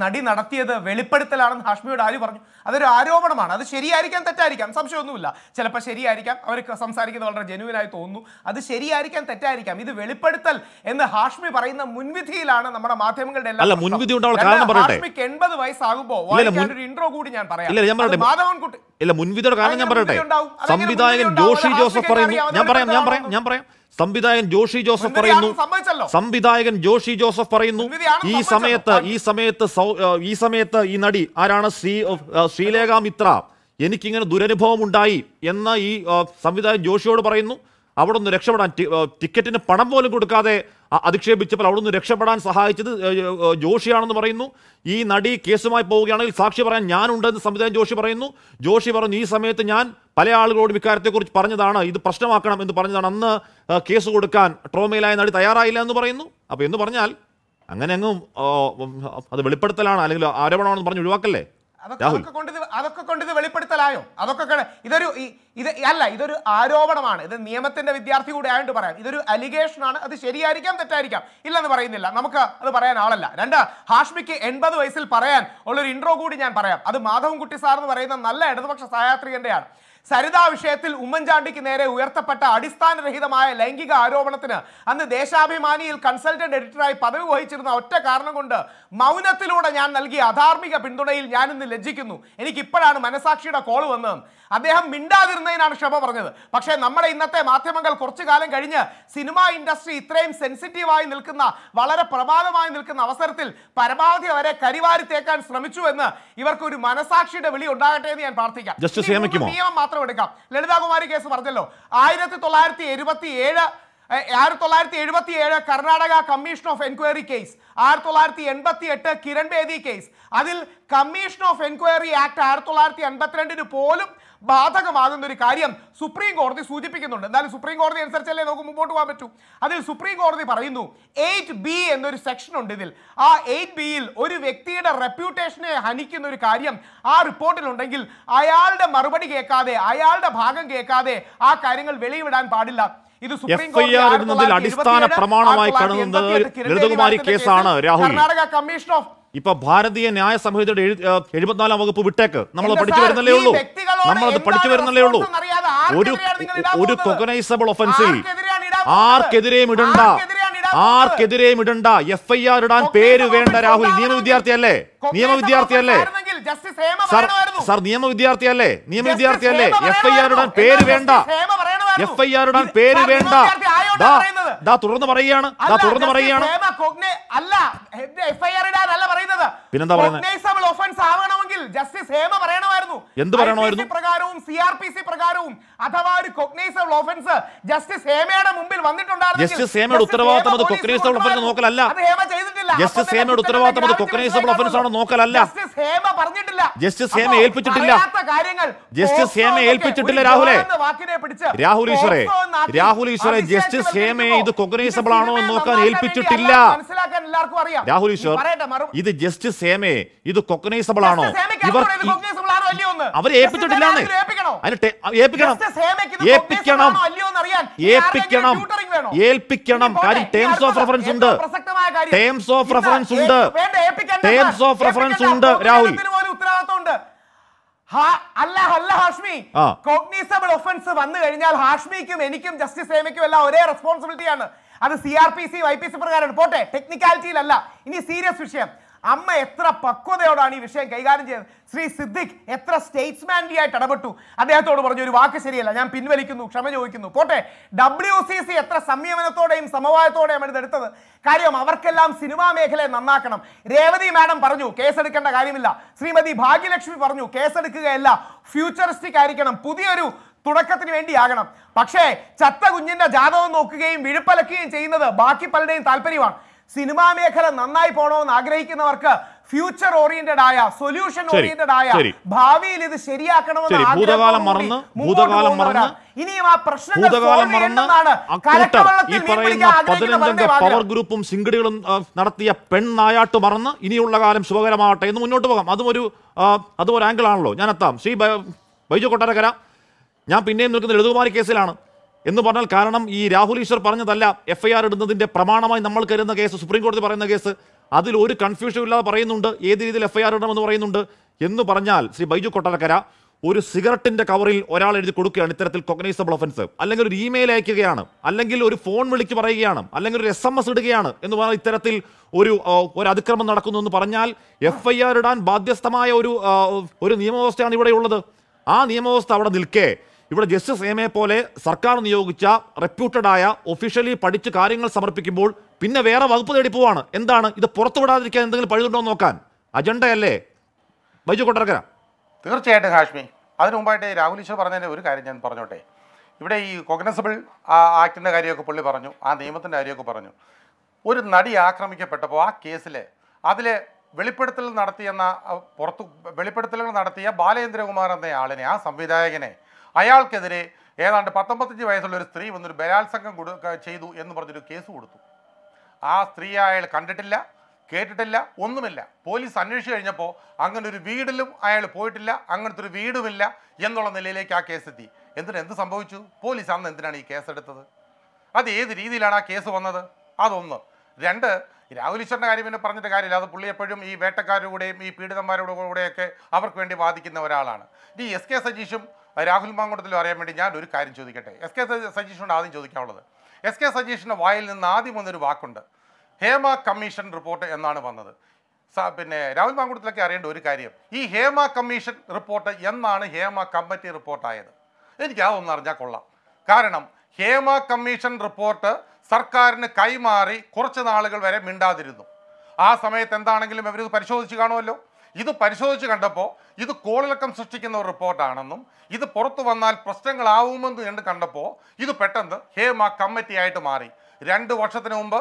നടി നടത്തിയത് വെളിപ്പെടുത്തലാണെന്ന് ഹാഷ്മിയോട് ആര് പറഞ്ഞു അതൊരു ആരോപണമാണ് അത് ശരിയായിരിക്കാം തെറ്റായിരിക്കാം സംശയമൊന്നുമില്ല ചിലപ്പോൾ ശരിയായിരിക്കാം അവർ സംസാരിക്കുന്നത് വളരെ ജനുവിനായി തോന്നുന്നു അത് ശരിയായിരിക്കാം തെറ്റായിരിക്കാം ഇത് വെളിപ്പെടുത്തൽ എന്ന് ഹാഷ്മി പറയുന്ന മുൻവിധിയിലാണ് നമ്മുടെ മാധ്യമങ്ങളുടെ എല്ലാം ഹാഷ്മിക്ക് എൺപത് വയസ്സാകുമ്പോൾ ഒരു ഇൻട്രോ കൂടി ഞാൻ പറയാം മാധവൻകുട്ടി ഇല്ല മുൻവിധിയുടെ കാരണം ഞാൻ പറയട്ടെ സംവിധായകൻ ജോഷി ജോസഫ് പറയുന്നു ഞാൻ പറയാം ഞാൻ പറയാം ഞാൻ പറയാം സംവിധായകൻ ജോഷി ജോസഫ് പറയുന്നു സംവിധായകൻ ജോഷി ജോസഫ് പറയുന്നു ഈ സമയത്ത് ഈ സമയത്ത് ഈ സമയത്ത് ഈ നടി ആരാണ് ശ്രീ ശ്രീലേഖ മിത്ര എനിക്കിങ്ങനെ ദുരനുഭവം ഉണ്ടായി എന്ന ഈ സംവിധായകൻ ജോഷിയോട് പറയുന്നു അവിടെ നിന്ന് രക്ഷപ്പെടാൻ ടിക്കറ്റിന് പണം പോലും കൊടുക്കാതെ അധിക്ഷേപിച്ചപ്പോൾ അവിടെ നിന്ന് രക്ഷപ്പെടാൻ സഹായിച്ചത് ജോഷിയാണെന്ന് പറയുന്നു ഈ നടി കേസുമായി പോവുകയാണെങ്കിൽ സാക്ഷി പറയാൻ ഞാനുണ്ടെന്ന് സംവിധായകൻ ജോഷി പറയുന്നു ജോഷി പറഞ്ഞു ഈ സമയത്ത് ഞാൻ പല ആളുകളോടും ഇക്കാര്യത്തെക്കുറിച്ച് പറഞ്ഞതാണ് ഇത് പ്രശ്നമാക്കണം എന്ന് പറഞ്ഞതാണ് അന്ന് കേസ് കൊടുക്കാൻ ട്രോമയിലായ നടി തയ്യാറായില്ല എന്ന് പറയുന്നു അപ്പോൾ എന്ന് പറഞ്ഞാൽ അങ്ങനെ അങ്ങ് അത് വെളിപ്പെടുത്തലാണ് അല്ലെങ്കിൽ ആരോപണമാണെന്ന് പറഞ്ഞ് ഒഴിവാക്കല്ലേ അതൊക്കെ കൊണ്ട് അതൊക്കെ ഇത് വെളിപ്പെടുത്തലായോ അതൊക്കെ ഇതൊരു ഇത് അല്ല ഇതൊരു ആരോപണമാണ് ഇത് നിയമത്തിന്റെ വിദ്യാർത്ഥി കൂടെ ആയതുകൊണ്ട് പറയാം ഇതൊരു അലിഗേഷൻ ആണ് അത് ശരിയായിരിക്കാം തെറ്റായിരിക്കാം ഇല്ലെന്ന് പറയുന്നില്ല നമുക്ക് അത് പറയാൻ ആളല്ല രണ്ട് ഹാഷ്മിക്ക് എൺപത് വയസ്സിൽ പറയാൻ ഉള്ളൊരു ഇൻട്രോ കൂടി ഞാൻ പറയാം അത് മാധവൻകുട്ടി സാർ എന്ന് പറയുന്ന നല്ല ഇടതുപക്ഷ സഹായാത്രികന്റെയാണ് സരിതാ വിഷയത്തിൽ ഉമ്മൻചാണ്ടിക്ക് നേരെ ഉയർത്തപ്പെട്ട അടിസ്ഥാനരഹിതമായ ലൈംഗിക ആരോപണത്തിന് അന്ന് ദേശാഭിമാനിയിൽ കൺസൾട്ടന്റ് എഡിറ്ററായി പദവി വഹിച്ചിരുന്ന ഒറ്റ കാരണം കൊണ്ട് മൗനത്തിലൂടെ ഞാൻ നൽകിയ അധാർമിക പിന്തുണയിൽ ഞാൻ ഇന്ന് ലജ്ജിക്കുന്നു എനിക്ക് ഇപ്പോഴാണ് മനസാക്ഷിയുടെ കോൾ വന്നത് അദ്ദേഹം മിണ്ടാതിരുന്നതിനാണ് ക്ഷമ പറഞ്ഞത് പക്ഷേ നമ്മുടെ ഇന്നത്തെ മാധ്യമങ്ങൾ കുറച്ചു കാലം കഴിഞ്ഞ് സിനിമാ ഇൻഡസ്ട്രി ഇത്രയും സെൻസിറ്റീവായി നിൽക്കുന്ന വളരെ പ്രഭാതമായി നിൽക്കുന്ന അവസരത്തിൽ പരമാവധി അവരെ കരിവാരി തേക്കാൻ ശ്രമിച്ചു എന്ന് ഇവർക്ക് ഒരു മനസാക്ഷിയുടെ വിളി ഉണ്ടാകട്ടെ എന്ന് ഞാൻ പ്രാർത്ഥിക്കാം നിയമം മാത്രം എടുക്കാം ലളിതാകുമാരി കേസ് പറഞ്ഞല്ലോ ആയിരത്തി തൊള്ളായിരത്തി എഴുപത്തി ഏഴ് ആയിരത്തി തൊള്ളായിരത്തി എഴുപത്തി ഏഴ് Karnataka commission of inquiry case ആയിരത്തി തൊള്ളായിരത്തി എൺപത്തി എട്ട് കിരൺ ബേദി കേസ് അതിൽ കമ്മീഷൻ ഓഫ് എൻക്വയറി ആക്ട് ആയിരത്തി തൊള്ളായിരത്തി എൺപത്തിരണ്ടിന് പോലും ബാധകമാകുന്ന ഒരു കാര്യം സുപ്രീം കോടതി സൂചിപ്പിക്കുന്നുണ്ട് എന്നാലും സുപ്രീം കോടതി അനുസരിച്ചല്ലേ നമുക്ക് മുമ്പോട്ട് പോകാൻ പറ്റൂ അതിൽ സുപ്രീം കോടതി പറയുന്നു എയ്റ്റ് ബി എന്നൊരു സെക്ഷൻ ഉണ്ട് ഇതിൽ ആ എയ്റ്റ് ബിയിൽ ഒരു വ്യക്തിയുടെ റെപ്യൂട്ടേഷനെ ഹനിക്കുന്ന ഒരു കാര്യം ആ റിപ്പോർട്ടിലുണ്ടെങ്കിൽ അയാളുടെ മറുപടി കേൾക്കാതെ അയാളുടെ ഭാഗം കേൾക്കാതെ ആ കാര്യങ്ങൾ വെളിവിടാൻ പാടില്ല ഇത് സുപ്രീം അടിസ്ഥാന പ്രമാണമായി കാണുന്നത് ലളിതകുമാരി കേസാണ് രാഹുൽ ഇപ്പൊ ഭാരതീയ ന്യായ സംഹിതയുടെ എഴുപത്തിനാലാം വകുപ്പ് വിട്ടേക്ക് നമ്മൾ പഠിച്ചു വരുന്നല്ലേ ഉള്ളൂ നമ്മളത് പഠിച്ചു വരുന്നല്ലേ ഉള്ളൂ ഒരു ഒരു കൊക്കനൈസബിൾ ഒഫൻസിൽ ആർക്കെതിരെയും ഇടണ്ട ആർക്കെതിരെയും ഇടണ്ട എഫ് ഐ ആർ ഇടാൻ പേര് വേണ്ട രാഹുൽ നിയമ വിദ്യാർത്ഥിയല്ലേ നിയമ വിദ്യാർത്ഥിയല്ലേ സർ നിയമ വിദ്യാർത്ഥിയല്ലേ നിയമ വിദ്യാർത്ഥിയല്ലേ എഫ് ഐ ആർ ഇടാൻ പേര് വേണ്ട എഫ് ഐ ആർ പേര് വേണ്ട ദാ തുറന്ന് പറയുകയാണ് തുറന്ന് പറയുകയാണ് അല്ല പിന്നെന്താ പറയുന്നത് ആവണമെങ്കിൽ ജസ്റ്റിസ് ഹേമ പറയണമായിരുന്നു എന്ത് പറയണമായിരുന്നു പ്രകാരവും പ്രകാരവും ഒരു ജസ്റ്റിസ് ഹേമയുടെ വന്നിട്ടുണ്ടായിരുന്നു ജസ്റ്റിസ് ഹേമയുടെ ഉത്തരവാദിത്തം അത് കൊഗ്നൈസബിൾ നോക്കലല്ല ഹേമ ചെയ്തിട്ടില്ല ജസ്റ്റിസ് ഹേമയുടെ ആണ് നോക്കലല്ല ജസ്റ്റിസ് ഹേമ പറഞ്ഞിട്ടില്ല ജസ്റ്റിസ് ഹേമ ഏൽപ്പിച്ചിട്ടില്ല ജസ്റ്റിസ് ഹേമ ഏൽപ്പിച്ചിട്ടില്ല രാഹുലെ രാഹുൽ രാഹുൽ ഈശ്വറെ രാഹുൽ ഈശ്വറെ ജസ്റ്റിസ് ഹേമയെ ഇത് കോൺഗ്രസബിൾ ആണോ എന്ന് നോക്കാൻ ഏൽപ്പിച്ചിട്ടില്ല രാഹുൽ ഈശ്വർ ഇത് ജസ്റ്റിസ് ഹേമയെ ഇത് കൊഗ്നൈസബിൾ ആണോ ഇവർ അവരെ ഏൽപ്പിച്ചിട്ടില്ല അതിന് ഏൽപ്പിക്കണം ഏൽപ്പിക്കണം ഏൽപ്പിക്കണം ഏൽപ്പിക്കണം കാര്യം ടേംസ് ഓഫ് റെഫറൻസ് ഉണ്ട് ടേംസ് ഓഫ് റെഫറൻസ് ഉണ്ട് ടേംസ് ഓഫ് റെഫറൻസ് ഉണ്ട് രാഹുൽ അല്ല അല്ല ഹാഷ്മി കോഗ്നീസബിൾ ഒഫൻസ് വന്നു കഴിഞ്ഞാൽ ഹാഷ്മിക്കും എനിക്കും ജസ്റ്റിസ് ഹേമയ്ക്കും എല്ലാം ഒരേ റെസ്പോൺസിബിലിറ്റി ആണ് അത് സി ആർ പി സി വൈ പി സി പ്രകാരമാണ് പോട്ടെ ടെക്നിക്കാലിറ്റിയിലല്ല ഇനി സീരിയസ് വിഷയം അമ്മ എത്ര പക്വതയോടാണ് ഈ വിഷയം കൈകാര്യം ചെയ്തത് ശ്രീ സിദ്ദിഖ് എത്ര സ്റ്റേറ്റ്സ്മാൻലി ആയിട്ട് ഇടപെട്ടു അദ്ദേഹത്തോട് പറഞ്ഞു ഒരു വാക്ക് ശരിയല്ല ഞാൻ പിൻവലിക്കുന്നു ക്ഷമ ചോദിക്കുന്നു പോട്ടെ ഡബ്ല്യു സി സി എത്ര സംയമനത്തോടെയും സമവായത്തോടെയും എടുത്തത് കാര്യം അവർക്കെല്ലാം സിനിമാ മേഖലയെ നന്നാക്കണം രേവതി മാഡം പറഞ്ഞു കേസെടുക്കേണ്ട കാര്യമില്ല ശ്രീമതി ഭാഗ്യലക്ഷ്മി പറഞ്ഞു കേസെടുക്കുകയല്ല ഫ്യൂച്ചറിസ്റ്റിക് ആയിരിക്കണം പുതിയൊരു തുടക്കത്തിന് വേണ്ടിയാകണം പക്ഷേ ചത്ത കുഞ്ഞിന്റെ ജാതകം നോക്കുകയും വിഴുപ്പലക്കുകയും ചെയ്യുന്നത് ബാക്കി പലരുടെയും താല്പര്യമാണ് സിനിമാ മേഖല നന്നായി പോകണമെന്ന് ആഗ്രഹിക്കുന്നവർക്ക് ഫ്യൂച്ചർ ഓറിയന്റഡ് ആയ സൊല്യൂഷൻ ഓറിയന്റഡ് ആയ ഭാവിയിൽ ഇത് ശരിയാക്കണമെന്ന് ഇനിയും ആ പ്രശ്നങ്ങൾ പവർ ഗ്രൂപ്പും സിംഗിടികളും നടത്തിയ പെൺനായാട്ട് മറന്ന് ഇനിയുള്ള കാലം ശുഭകരമാകട്ടെ എന്ന് മുന്നോട്ട് പോകാം അതും ഒരു അതും ഒരു ആംഗിൾ ആണല്ലോ ഞാൻ എത്താം ശ്രീ ബൈജു കൊട്ടാരക്കര ഞാൻ പിന്നെയും നിൽക്കുന്ന ലളിതകുമാരി കേസിലാണ് എന്ന് പറഞ്ഞാൽ കാരണം ഈ രാഹുൽ ഈശ്വർ പറഞ്ഞതല്ല എഫ് ഐ ആർ ഇടുന്നതിൻ്റെ പ്രമാണമായി നമ്മൾ കരുതുന്ന കേസ് സുപ്രീം കോടതി പറയുന്ന കേസ് അതിൽ ഒരു കൺഫ്യൂഷനും ഇല്ലാതെ പറയുന്നുണ്ട് ഏത് രീതിയിൽ എഫ് ഐ ആർ ഇടണമെന്ന് പറയുന്നുണ്ട് എന്ന് പറഞ്ഞാൽ ശ്രീ ബൈജു കൊട്ടാരക്കര ഒരു സിഗരറ്റിൻ്റെ കവറിൽ ഒരാൾ എഴുതി കൊടുക്കുകയാണ് ഇത്തരത്തിൽ കൊഗ്നൈസബിൾ ഒഫൻസ് അല്ലെങ്കിൽ ഒരു ഇമെയിൽ അയക്കുകയാണ് അല്ലെങ്കിൽ ഒരു ഫോൺ വിളിക്ക് പറയുകയാണ് അല്ലെങ്കിൽ ഒരു എസ് എം എസ് ഇടുകയാണ് എന്ന് പറഞ്ഞാൽ ഇത്തരത്തിൽ ഒരു ഒരു അതിക്രമം നടക്കുന്നു എന്ന് പറഞ്ഞാൽ എഫ് ഐ ആർ ഇടാൻ ബാധ്യസ്ഥമായ ഒരു ഒരു നിയമവ്യവസ്ഥയാണ് ഇവിടെയുള്ളത് ആ നിയമവ്യവസ്ഥ അവിടെ നിൽക്കേ ഇവിടെ ജസ്റ്റിസ് എം എ പോലെ സർക്കാർ നിയോഗിച്ച റെപ്യൂട്ടഡ് ആയ ഒഫീഷ്യലി പഠിച്ച് കാര്യങ്ങൾ സമർപ്പിക്കുമ്പോൾ പിന്നെ വേറെ വകുപ്പ് തേടി പോവാണ് എന്താണ് ഇത് പുറത്തുവിടാതിരിക്കാൻ എന്തെങ്കിലും പഴുതുണ്ടോ നോക്കാൻ അജണ്ടയല്ലേ വൈജു കൊട്ടർക്കര തീർച്ചയായിട്ടും ഹാഷ്മി അതിനു മുമ്പായിട്ട് രാഹുൽ ഈശ്വർ പറഞ്ഞതിൻ്റെ ഒരു കാര്യം ഞാൻ പറഞ്ഞോട്ടെ ഇവിടെ ഈ കോഗ്നസബിൾ ആക്ടിൻ്റെ കാര്യമൊക്കെ പുള്ളി പറഞ്ഞു ആ നിയമത്തിൻ്റെ കാര്യമൊക്കെ പറഞ്ഞു ഒരു നടി ആക്രമിക്കപ്പെട്ടപ്പോൾ ആ കേസിൽ അതിൽ വെളിപ്പെടുത്തൽ നടത്തിയെന്ന പുറത്തു വെളിപ്പെടുത്തലുകൾ നടത്തിയ ബാലേന്ദ്രകുമാർ എന്ന ആളിനെ ആ സംവിധായകനെ അയാൾക്കെതിരെ ഏതാണ്ട് പത്തൊമ്പത്തഞ്ച് വയസ്സുള്ള ഒരു സ്ത്രീ വന്നൊരു ബലാത്സംഗം കൊടുക്ക ചെയ്തു എന്ന് പറഞ്ഞൊരു കേസ് കൊടുത്തു ആ സ്ത്രീ അയാൾ കണ്ടിട്ടില്ല കേട്ടിട്ടില്ല ഒന്നുമില്ല പോലീസ് അന്വേഷിച്ചു കഴിഞ്ഞപ്പോൾ അങ്ങനെ ഒരു വീടിലും അയാൾ പോയിട്ടില്ല അങ്ങനത്തെ ഒരു വീടുമില്ല എന്നുള്ള നിലയിലേക്ക് ആ കേസ് എത്തി എന്തിന് എന്ത് സംഭവിച്ചു പോലീസ് അന്ന് എന്തിനാണ് ഈ കേസ് എടുത്തത് അത് ഏത് രീതിയിലാണ് ആ കേസ് വന്നത് അതൊന്ന് രണ്ട് രാഹുൽ ഈശ്വറിൻ്റെ കാര്യം പിന്നെ പറഞ്ഞിട്ട് കാര്യമില്ല അത് പുള്ളി എപ്പോഴും ഈ വേട്ടക്കാരുടെയും ഈ പീഡിതന്മാരുടെ കൂടെയൊക്കെ അവർക്ക് വേണ്ടി വാദിക്കുന്ന ഒരാളാണ് ഈ എസ് കെ സജീഷും രാഹുൽ മാങ്കുടത്തിലും അറിയാൻ വേണ്ടി ഞാൻ ഒരു കാര്യം ചോദിക്കട്ടെ എസ് കെ സജീഷിനോട് ആദ്യം ചോദിക്കാനുള്ളത് എസ് കെ സജീഷിൻ്റെ വായിൽ നിന്ന് ആദ്യം വന്നൊരു വാക്കുണ്ട് ഹേമ കമ്മീഷൻ റിപ്പോർട്ട് എന്നാണ് വന്നത് പിന്നെ രാഹുൽ മാങ്കുടത്തിലൊക്കെ അറിയേണ്ട ഒരു കാര്യം ഈ ഹേമ കമ്മീഷൻ റിപ്പോർട്ട് എന്നാണ് ഹേമ കമ്മിറ്റി റിപ്പോർട്ടായത് എനിക്ക് അതൊന്നും അറിഞ്ഞാൽ കൊള്ളാം കാരണം ഹേമ കമ്മീഷൻ റിപ്പോർട്ട് സർക്കാരിന് കൈമാറി കുറച്ച് നാളുകൾ വരെ മിണ്ടാതിരുന്നു ആ സമയത്ത് എന്താണെങ്കിലും ഇവർ പരിശോധിച്ച് കാണുമല്ലോ ഇത് പരിശോധിച്ച് കണ്ടപ്പോൾ ഇത് കോളിളക്കം സൃഷ്ടിക്കുന്ന ഒരു റിപ്പോർട്ടാണെന്നും ഇത് പുറത്തു വന്നാൽ പ്രശ്നങ്ങളാവുമെന്ന് കണ്ട് കണ്ടപ്പോൾ ഇത് പെട്ടെന്ന് ഹേമ കമ്മിറ്റി ആയിട്ട് മാറി രണ്ട് വർഷത്തിന് മുമ്പ്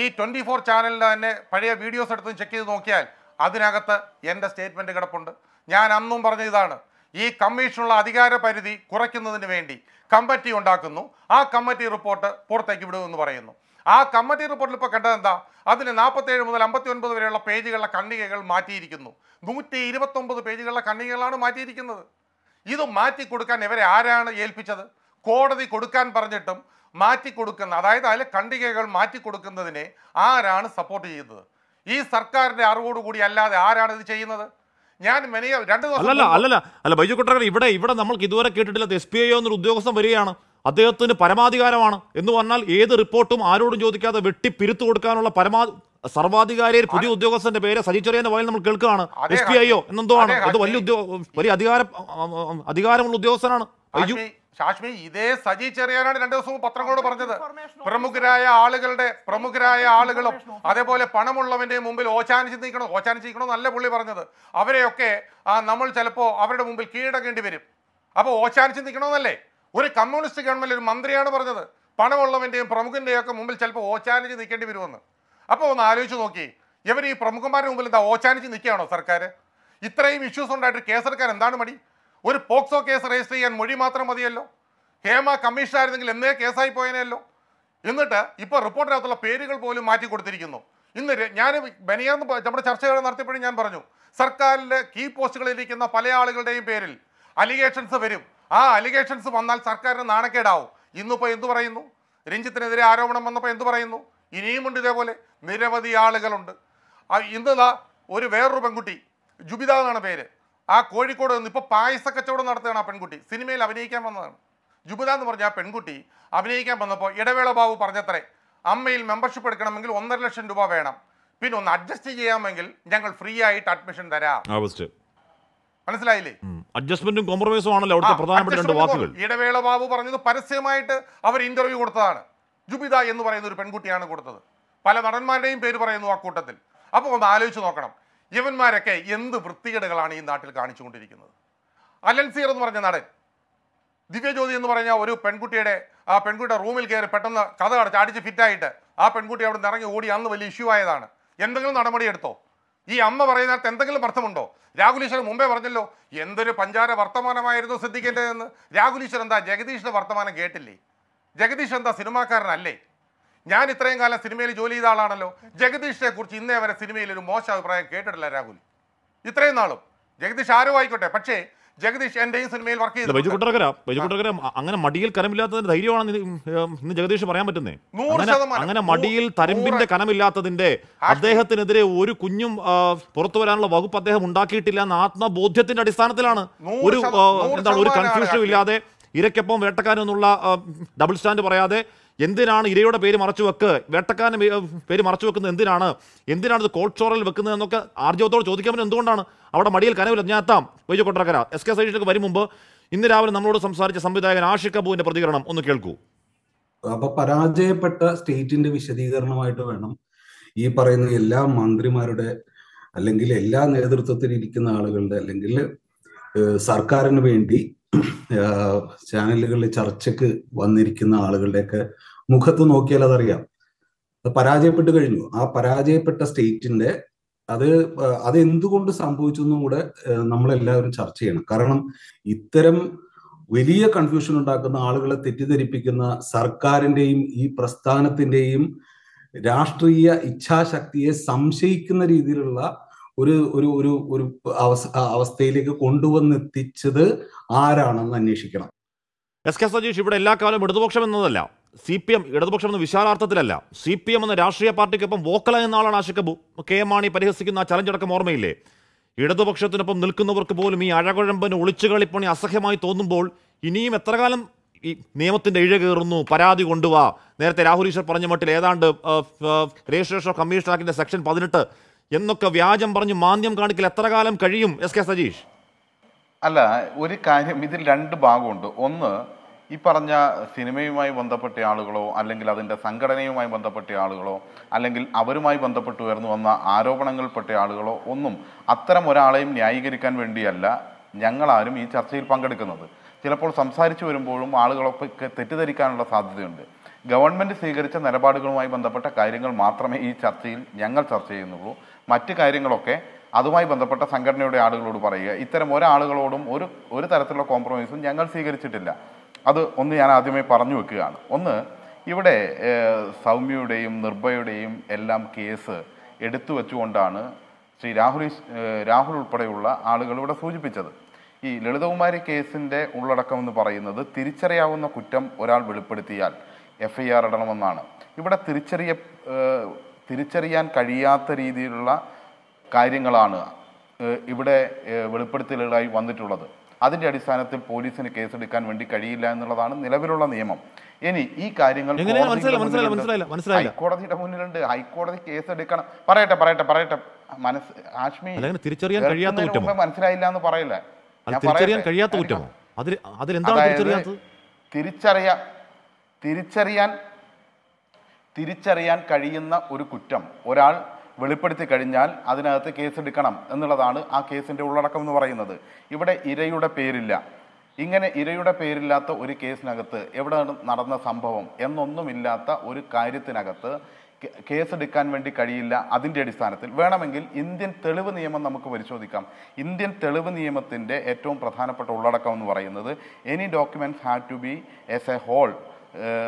ഈ ട്വൻറ്റി ഫോർ ചാനലിൻ്റെ തന്നെ പഴയ വീഡിയോസ് എടുത്ത് ചെക്ക് ചെയ്ത് നോക്കിയാൽ അതിനകത്ത് എൻ്റെ സ്റ്റേറ്റ്മെൻറ്റ് കിടപ്പുണ്ട് ഞാൻ അന്നും പറഞ്ഞ ഇതാണ് ഈ കമ്മീഷനുള്ള അധികാര പരിധി കുറയ്ക്കുന്നതിന് വേണ്ടി കമ്മിറ്റി ഉണ്ടാക്കുന്നു ആ കമ്മിറ്റി റിപ്പോർട്ട് പുറത്തേക്ക് വിടുമെന്ന് പറയുന്നു ആ കമ്മിറ്റി റിപ്പോർട്ടിൽ ഇപ്പോൾ കണ്ടത് എന്താ അതിന് നാൽപ്പത്തേഴ് മുതൽ അമ്പത്തി ഒൻപത് വരെയുള്ള പേജുകളിലെ കണ്ണികകൾ മാറ്റിയിരിക്കുന്നു നൂറ്റി ഇരുപത്തൊമ്പത് പേജുകളിലെ കണ്ണികകളാണ് മാറ്റിയിരിക്കുന്നത് ഇത് മാറ്റി കൊടുക്കാൻ ഇവരെ ആരാണ് ഏൽപ്പിച്ചത് കോടതി കൊടുക്കാൻ പറഞ്ഞിട്ടും മാറ്റി കൊടുക്കുന്ന അതായത് അതിലെ കണ്ണികകൾ മാറ്റി കൊടുക്കുന്നതിനെ ആരാണ് സപ്പോർട്ട് ചെയ്യുന്നത് ഈ സർക്കാരിൻ്റെ അറിവോടുകൂടി അല്ലാതെ ആരാണ് ഇത് ചെയ്യുന്നത് ഞാൻ മെനിയ രണ്ട് ദിവസം അല്ലല്ല അല്ലല്ല അല്ല ബൈജു കുട്ടകർ ഇവിടെ ഇവിടെ നമ്മൾക്ക് ഇതുവരെ കേട്ടിട്ടില്ല എസ് പി ഐ എന്നൊരു ഉദ്യോഗസ്ഥൻ വരികയാണ് അദ്ദേഹത്തിന് പരമാധികാരമാണ് എന്ന് പറഞ്ഞാൽ ഏത് റിപ്പോർട്ടും ആരോടും ചോദിക്കാതെ വെട്ടി പിരുത്തു കൊടുക്കാനുള്ള പരമാ സർവാധികാരിയിൽ പുതിയ ഉദ്യോഗസ്ഥന്റെ പേര് സജി ചെറിയന്റെ വായിൽ നമ്മൾ കേൾക്കുകയാണ് എസ് പി ഐയോ എന്നെന്തോ ആണ് അത് വലിയ ഉദ്യോഗ വലിയ അധികാര അധികാരമുള്ള ഉദ്യോഗസ്ഥനാണ് ഷാഷ്മി ഇതേ സജി ചെറിയാനാണ് രണ്ടു ദിവസവും പത്രങ്ങളോട് പറഞ്ഞത് പ്രമുഖരായ ആളുകളുടെ പ്രമുഖരായ ആളുകളും അതേപോലെ പണമുള്ളവന്റെ മുമ്പിൽ ഓച്ചാനിച്ച് നിൽക്കണം ഓച്ചാനിച്ച് നിൽക്കണം നല്ല പുള്ളി പറഞ്ഞത് അവരെയൊക്കെ നമ്മൾ ചിലപ്പോ അവരുടെ മുമ്പിൽ കീഴടങ്ങേണ്ടി വരും അപ്പോൾ ഓച്ചാനിച്ച് നിൽക്കണമെന്നല്ലേ ഒരു കമ്മ്യൂണിസ്റ്റ് ഗവൺമെൻറ് ഒരു മന്ത്രിയാണ് പറഞ്ഞത് പണമുള്ളവൻ്റെയും പ്രമുഖൻ്റെയും ഒക്കെ മുമ്പിൽ ചിലപ്പോൾ ഓച്ചാനിച്ച് നിൽക്കേണ്ടി വരുമെന്ന് അപ്പോൾ ഒന്ന് ആലോചിച്ച് നോക്കി ഇവർ ഈ പ്രമുഖന്മാരുടെ മുമ്പിൽ എന്താ ഓച്ചാനിച്ച് നിൽക്കുകയാണോ സർക്കാർ ഇത്രയും ഇഷ്യൂസ് ഉണ്ടായിട്ട് എടുക്കാൻ എന്താണ് മടി ഒരു പോക്സോ കേസ് രജിസ്റ്റർ ചെയ്യാൻ മൊഴി മാത്രം മതിയല്ലോ ഹേമ കമ്മീഷൻ ആയിരുന്നെങ്കിൽ എന്നേ കേസായി പോയനെയല്ലോ എന്നിട്ട് ഇപ്പോൾ റിപ്പോർട്ടിനകത്തുള്ള പേരുകൾ പോലും മാറ്റി കൊടുത്തിരിക്കുന്നു ഇന്ന് ഞാൻ ബനിയാന്ന് നമ്മുടെ ചർച്ചകൾ നടത്തിയപ്പോഴും ഞാൻ പറഞ്ഞു സർക്കാരിൻ്റെ കീ പോസ്റ്റുകളിലിരിക്കുന്ന പല ആളുകളുടെയും പേരിൽ അലിഗേഷൻസ് വരും ആ അലിഗേഷൻസ് വന്നാൽ സർക്കാരിന് നാണക്കേടാവും ഇന്നിപ്പോൾ എന്തു പറയുന്നു രഞ്ജിത്തിനെതിരെ ആരോപണം വന്നപ്പോൾ എന്തു പറയുന്നു ഇനിയുമുണ്ട് ഇതേപോലെ നിരവധി ആളുകളുണ്ട് ഇന്നതാ ഒരു വേറൊരു പെൺകുട്ടി ജുബിത എന്നാണ് പേര് ആ കോഴിക്കോട് നിന്ന് ഇപ്പോൾ പായസ കച്ചവടം നടത്തുകയാണ് ആ പെൺകുട്ടി സിനിമയിൽ അഭിനയിക്കാൻ വന്നതാണ് ജുബിത എന്ന് പറഞ്ഞ ആ പെൺകുട്ടി അഭിനയിക്കാൻ വന്നപ്പോൾ ഇടവേള ബാബു പറഞ്ഞത്രേ അമ്മയിൽ മെമ്പർഷിപ്പ് എടുക്കണമെങ്കിൽ ഒന്നര ലക്ഷം രൂപ വേണം പിന്നെ ഒന്ന് അഡ്ജസ്റ്റ് ചെയ്യാമെങ്കിൽ ഞങ്ങൾ ഫ്രീ ആയിട്ട് അഡ്മിഷൻ തരാം മനസ്സിലായില്ലേ അഡ്ജസ്റ്റ്മെന്റും കോംപ്രമൈസും ആണല്ലോ അവിടുത്തെ പ്രധാനപ്പെട്ട രണ്ട് വാക്കുകൾ ഇടവേള ബാബു പറഞ്ഞത് പരസ്യമായിട്ട് അവർ ഇന്റർവ്യൂ കൊടുത്തതാണ് ജുബിത എന്ന് പറയുന്ന ഒരു പെൺകുട്ടിയാണ് കൊടുത്തത് പല നടന്മാരുടെയും പേര് പറയുന്നു ആ കൂട്ടത്തിൽ അപ്പോൾ ഒന്ന് ആലോചിച്ച് നോക്കണം ഇവന്മാരൊക്കെ എന്ത് വൃത്തികേടുകളാണ് ഈ നാട്ടിൽ കാണിച്ചുകൊണ്ടിരിക്കുന്നത് അലൻസീർ എന്ന് പറഞ്ഞ നടൻ ദിവ്യജ്യോതി എന്ന് പറഞ്ഞ ഒരു പെൺകുട്ടിയുടെ ആ പെൺകുട്ടിയുടെ റൂമിൽ കയറി പെട്ടെന്ന് കഥ അടച്ച് അടിച്ച് ഫിറ്റായിട്ട് ആ പെൺകുട്ടി അവിടെ നിന്ന് ഇറങ്ങി ഓടി അന്ന് വലിയ ഇഷ്യൂ ആയതാണ് എന്തെങ്കിലും നടപടിയെടുത്തോ എടുത്തോ ഈ അമ്മ പറയുന്നിടത്ത് എന്തെങ്കിലും അർത്ഥമുണ്ടോ രാഹുൽ ഈശ്വർ മുമ്പേ പറഞ്ഞല്ലോ എന്തൊരു പഞ്ചാര വർത്തമാനമായിരുന്നു ശ്രദ്ധിക്കേണ്ടതെന്ന് രാഹുൽ ഈശ്വർ എന്താ ജഗദീഷിന്റെ വർത്തമാനം കേട്ടില്ലേ ജഗദീഷ് എന്താ സിനിമാക്കാരനല്ലേ ഞാൻ ഇത്രയും കാലം സിനിമയിൽ ജോലി ചെയ്ത ആളാണല്ലോ ജഗദീഷിനെ കുറിച്ച് ഇന്നേ വരെ സിനിമയിൽ ഒരു മോശം അഭിപ്രായം കേട്ടിട്ടില്ല രാഹുൽ ഇത്രയും നാളും ജഗദീഷ് ആരോ ആയിക്കോട്ടെ പക്ഷേ ജഗദീഷ് എന്റെയും സിനിമയിൽ വർക്ക് ചെയ്തു ബൈജു കുട്ടറകര ബൈജു കുട്ടറകര അങ്ങനെ മടിയിൽ കരമില്ലാത്തതിന്റെ ധൈര്യമാണ് ഇന്ന് ജഗദീഷ് പറയാൻ പറ്റുന്നേ അങ്ങനെ മടിയിൽ തരമ്പിന്റെ കനമില്ലാത്തതിന്റെ അദ്ദേഹത്തിനെതിരെ ഒരു കുഞ്ഞും പുറത്തു വരാനുള്ള വകുപ്പ് അദ്ദേഹം ഉണ്ടാക്കിയിട്ടില്ല എന്ന ആത്മബോധ്യത്തിന്റെ അടിസ്ഥാനത്തിലാണ് ഒരു എന്താണ് ഒരു കൺഫ്യൂഷനും ഇല്ലാതെ ഇരയ്ക്കൊപ്പം വേട്ടക്കാരെന്നുള്ള ഡബിൾ സ്റ്റാൻഡ് പറയാതെ എന്തിനാണ് ഇരയുടെ പേര് മറച്ചു വെക്ക് വേട്ടക്കാരൻ്റെ പേര് മറച്ചു വെക്കുന്നത് എന്തിനാണ് എന്തിനാണ് ഇത് കോൾഡ് സ്റ്റോറിൽ വെക്കുന്നത് എന്നൊക്കെ ആർജവത്തോട് ചോദിക്കാൻ പറ്റും എന്തുകൊണ്ടാണ് അവിടെ മടിയിൽ കനവിൽ അജ്ഞാത്താം വൈജു കൊട്ടക്കര എസ് കെ സൈഡിലേക്ക് വരും മുമ്പ് ഇന്ന് രാവിലെ നമ്മളോട് സംസാരിച്ച സംവിധായകൻ ആഷിഖ് അബുവിന്റെ പ്രതികരണം ഒന്ന് കേൾക്കൂ അപ്പൊ പരാജയപ്പെട്ട സ്റ്റേറ്റിന്റെ വിശദീകരണമായിട്ട് വേണം ഈ പറയുന്ന എല്ലാ മന്ത്രിമാരുടെ അല്ലെങ്കിൽ എല്ലാ നേതൃത്വത്തിൽ ഇരിക്കുന്ന ആളുകളുടെ അല്ലെങ്കിൽ സർക്കാരിന് വേണ്ടി ചാനലുകളിൽ ചർച്ചയ്ക്ക് വന്നിരിക്കുന്ന ആളുകളുടെയൊക്കെ മുഖത്ത് നോക്കിയാൽ അതറിയാം അത് പരാജയപ്പെട്ട് കഴിഞ്ഞു ആ പരാജയപ്പെട്ട സ്റ്റേറ്റിന്റെ അത് അത് സംഭവിച്ചു എന്നും കൂടെ നമ്മളെല്ലാവരും ചർച്ച ചെയ്യണം കാരണം ഇത്തരം വലിയ കൺഫ്യൂഷൻ ഉണ്ടാക്കുന്ന ആളുകളെ തെറ്റിദ്ധരിപ്പിക്കുന്ന സർക്കാരിന്റെയും ഈ പ്രസ്ഥാനത്തിന്റെയും രാഷ്ട്രീയ ഇച്ഛാശക്തിയെ സംശയിക്കുന്ന രീതിയിലുള്ള ഒരു ഒരു ഒരു ഒരു അവസ്ഥയിലേക്ക് കൊണ്ടുവന്നെത്തിച്ചത് ആരാണെന്ന് അന്വേഷിക്കണം എസ് കെ സജീഷ് ഇവിടെ എല്ലാ കാലം ഇടതുപക്ഷം എന്നതല്ല സി പി എം ഇടതുപക്ഷം എന്ന വിശാലാർത്ഥത്തിലല്ല സി പി എം എന്ന രാഷ്ട്രീയ പാർട്ടിക്കൊപ്പം വോക്കല എന്ന ആളാണ് ആഷിക്കബു കെ എം മാണി പരിഹസിക്കുന്ന ആ അടക്കം ഓർമ്മയില്ലേ ഇടതുപക്ഷത്തിനൊപ്പം നിൽക്കുന്നവർക്ക് പോലും ഈ അഴകുഴമ്പന് ഒളിച്ചുകളിപ്പണി അസഹ്യമായി തോന്നുമ്പോൾ ഇനിയും എത്ര കാലം ഈ നിയമത്തിൻ്റെ ഇഴ കയറുന്നു പരാതി കൊണ്ടുവാ നേരത്തെ രാഹുൽ ഈശ്വർ പറഞ്ഞ മട്ടിൽ ഏതാണ്ട് രജിസ്ട്രേഷൻ ഓഫ് കമ്മീഷൻ ആക്ടിൻ്റെ സെക്ഷൻ പതിനെട്ട് എന്നൊക്കെ വ്യാജം പറഞ്ഞ് മാന്ദ്യം കാണിക്കൽ എത്ര കാലം കഴിയും എസ് കെ സജീഷ് അല്ല ഒരു കാര്യം ഇതിൽ രണ്ട് ഭാഗമുണ്ട് ഒന്ന് ഈ പറഞ്ഞ സിനിമയുമായി ബന്ധപ്പെട്ട ആളുകളോ അല്ലെങ്കിൽ അതിൻ്റെ സംഘടനയുമായി ബന്ധപ്പെട്ട ആളുകളോ അല്ലെങ്കിൽ അവരുമായി ബന്ധപ്പെട്ട് ഉയർന്നു വന്ന ആരോപണങ്ങളിൽപ്പെട്ട ആളുകളോ ഒന്നും അത്തരം ഒരാളെയും ന്യായീകരിക്കാൻ വേണ്ടിയല്ല ഞങ്ങളാരും ഈ ചർച്ചയിൽ പങ്കെടുക്കുന്നത് ചിലപ്പോൾ സംസാരിച്ചു വരുമ്പോഴും ആളുകളൊക്കെ തെറ്റിദ്ധരിക്കാനുള്ള സാധ്യതയുണ്ട് ഗവൺമെൻറ് സ്വീകരിച്ച നിലപാടുകളുമായി ബന്ധപ്പെട്ട കാര്യങ്ങൾ മാത്രമേ ഈ ചർച്ചയിൽ ഞങ്ങൾ ചർച്ച ചെയ്യുന്നുള്ളൂ മറ്റ് കാര്യങ്ങളൊക്കെ അതുമായി ബന്ധപ്പെട്ട സംഘടനയുടെ ആളുകളോട് പറയുക ഇത്തരം ഒരാളുകളോടും ഒരു ഒരു തരത്തിലുള്ള കോംപ്രമൈസും ഞങ്ങൾ സ്വീകരിച്ചിട്ടില്ല അത് ഒന്ന് ഞാൻ ആദ്യമേ പറഞ്ഞു വെക്കുകയാണ് ഒന്ന് ഇവിടെ സൗമ്യയുടെയും നിർഭയുടെയും എല്ലാം കേസ് എടുത്തു വെച്ചുകൊണ്ടാണ് ശ്രീ രാഹുൽ രാഹുൽ ഉൾപ്പെടെയുള്ള ആളുകൾ ഇവിടെ സൂചിപ്പിച്ചത് ഈ ലളിതകുമാരി കേസിൻ്റെ ഉള്ളടക്കം എന്ന് പറയുന്നത് തിരിച്ചറിയാവുന്ന കുറ്റം ഒരാൾ വെളിപ്പെടുത്തിയാൽ എഫ് ഐ ആർ ഇടണമെന്നാണ് ഇവിടെ തിരിച്ചറിയ തിരിച്ചറിയാൻ കഴിയാത്ത രീതിയിലുള്ള കാര്യങ്ങളാണ് ഇവിടെ വെളിപ്പെടുത്തലുകളായി വന്നിട്ടുള്ളത് അതിൻ്റെ അടിസ്ഥാനത്തിൽ പോലീസിന് കേസെടുക്കാൻ വേണ്ടി കഴിയില്ല എന്നുള്ളതാണ് നിലവിലുള്ള നിയമം ഇനി ഈ കാര്യങ്ങൾ ഹൈക്കോടതിയുടെ മുന്നിലുണ്ട് ഹൈക്കോടതി കേസെടുക്കണം പറയട്ടെ പറയട്ടെ പറയട്ടെ മനസ്സ് ആശ്മി തിരിച്ചറിയാൻ കഴിയാത്ത മനസ്സിലായില്ല എന്ന് പറയില്ല തിരിച്ചറിയാൻ കഴിയാത്ത തിരിച്ചറിയാ തിരിച്ചറിയാൻ തിരിച്ചറിയാൻ കഴിയുന്ന ഒരു കുറ്റം ഒരാൾ വെളിപ്പെടുത്തി കഴിഞ്ഞാൽ അതിനകത്ത് കേസെടുക്കണം എന്നുള്ളതാണ് ആ കേസിൻ്റെ ഉള്ളടക്കം എന്ന് പറയുന്നത് ഇവിടെ ഇരയുടെ പേരില്ല ഇങ്ങനെ ഇരയുടെ പേരില്ലാത്ത ഒരു കേസിനകത്ത് എവിടെ നടന്ന സംഭവം എന്നൊന്നുമില്ലാത്ത ഒരു കാര്യത്തിനകത്ത് കേസെടുക്കാൻ വേണ്ടി കഴിയില്ല അതിൻ്റെ അടിസ്ഥാനത്തിൽ വേണമെങ്കിൽ ഇന്ത്യൻ തെളിവ് നിയമം നമുക്ക് പരിശോധിക്കാം ഇന്ത്യൻ തെളിവ് നിയമത്തിൻ്റെ ഏറ്റവും പ്രധാനപ്പെട്ട ഉള്ളടക്കം എന്ന് പറയുന്നത് any documents have to be as a whole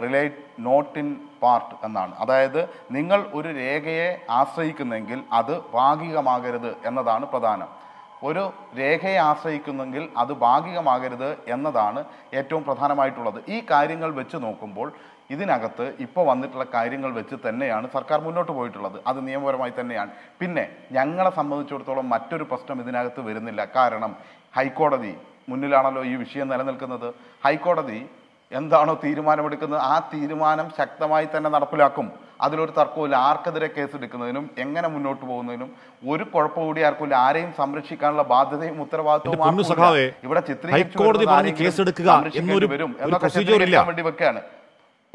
relate not in part എന്നാണ് അതായത് നിങ്ങൾ ഒരു രേഖയെ ആശ്രയിക്കുന്നെങ്കിൽ അത് ഭാഗികമാകരുത് എന്നതാണ് പ്രധാനം ഒരു രേഖയെ ആശ്രയിക്കുന്നെങ്കിൽ അത് ഭാഗികമാകരുത് എന്നതാണ് ഏറ്റവും പ്രധാനമായിട്ടുള്ളത് ഈ കാര്യങ്ങൾ വെച്ച് നോക്കുമ്പോൾ ഇതിനകത്ത് ഇപ്പോൾ വന്നിട്ടുള്ള കാര്യങ്ങൾ വെച്ച് തന്നെയാണ് സർക്കാർ മുന്നോട്ട് പോയിട്ടുള്ളത് അത് നിയമപരമായി തന്നെയാണ് പിന്നെ ഞങ്ങളെ സംബന്ധിച്ചിടത്തോളം മറ്റൊരു പ്രശ്നം ഇതിനകത്ത് വരുന്നില്ല കാരണം ഹൈക്കോടതി മുന്നിലാണല്ലോ ഈ വിഷയം നിലനിൽക്കുന്നത് ഹൈക്കോടതി എന്താണോ തീരുമാനമെടുക്കുന്നത് ആ തീരുമാനം ശക്തമായി തന്നെ നടപ്പിലാക്കും അതിലൊരു തർക്കമില്ല ആർക്കെതിരെ എടുക്കുന്നതിനും എങ്ങനെ മുന്നോട്ട് പോകുന്നതിനും ഒരു കുഴപ്പം കൂടി ആർക്കും ആരെയും സംരക്ഷിക്കാനുള്ള ബാധ്യതയും ഉത്തരവാദിത്വവും ഇവിടെ ചിത്രീകരിച്ചു വെക്കുകയാണ്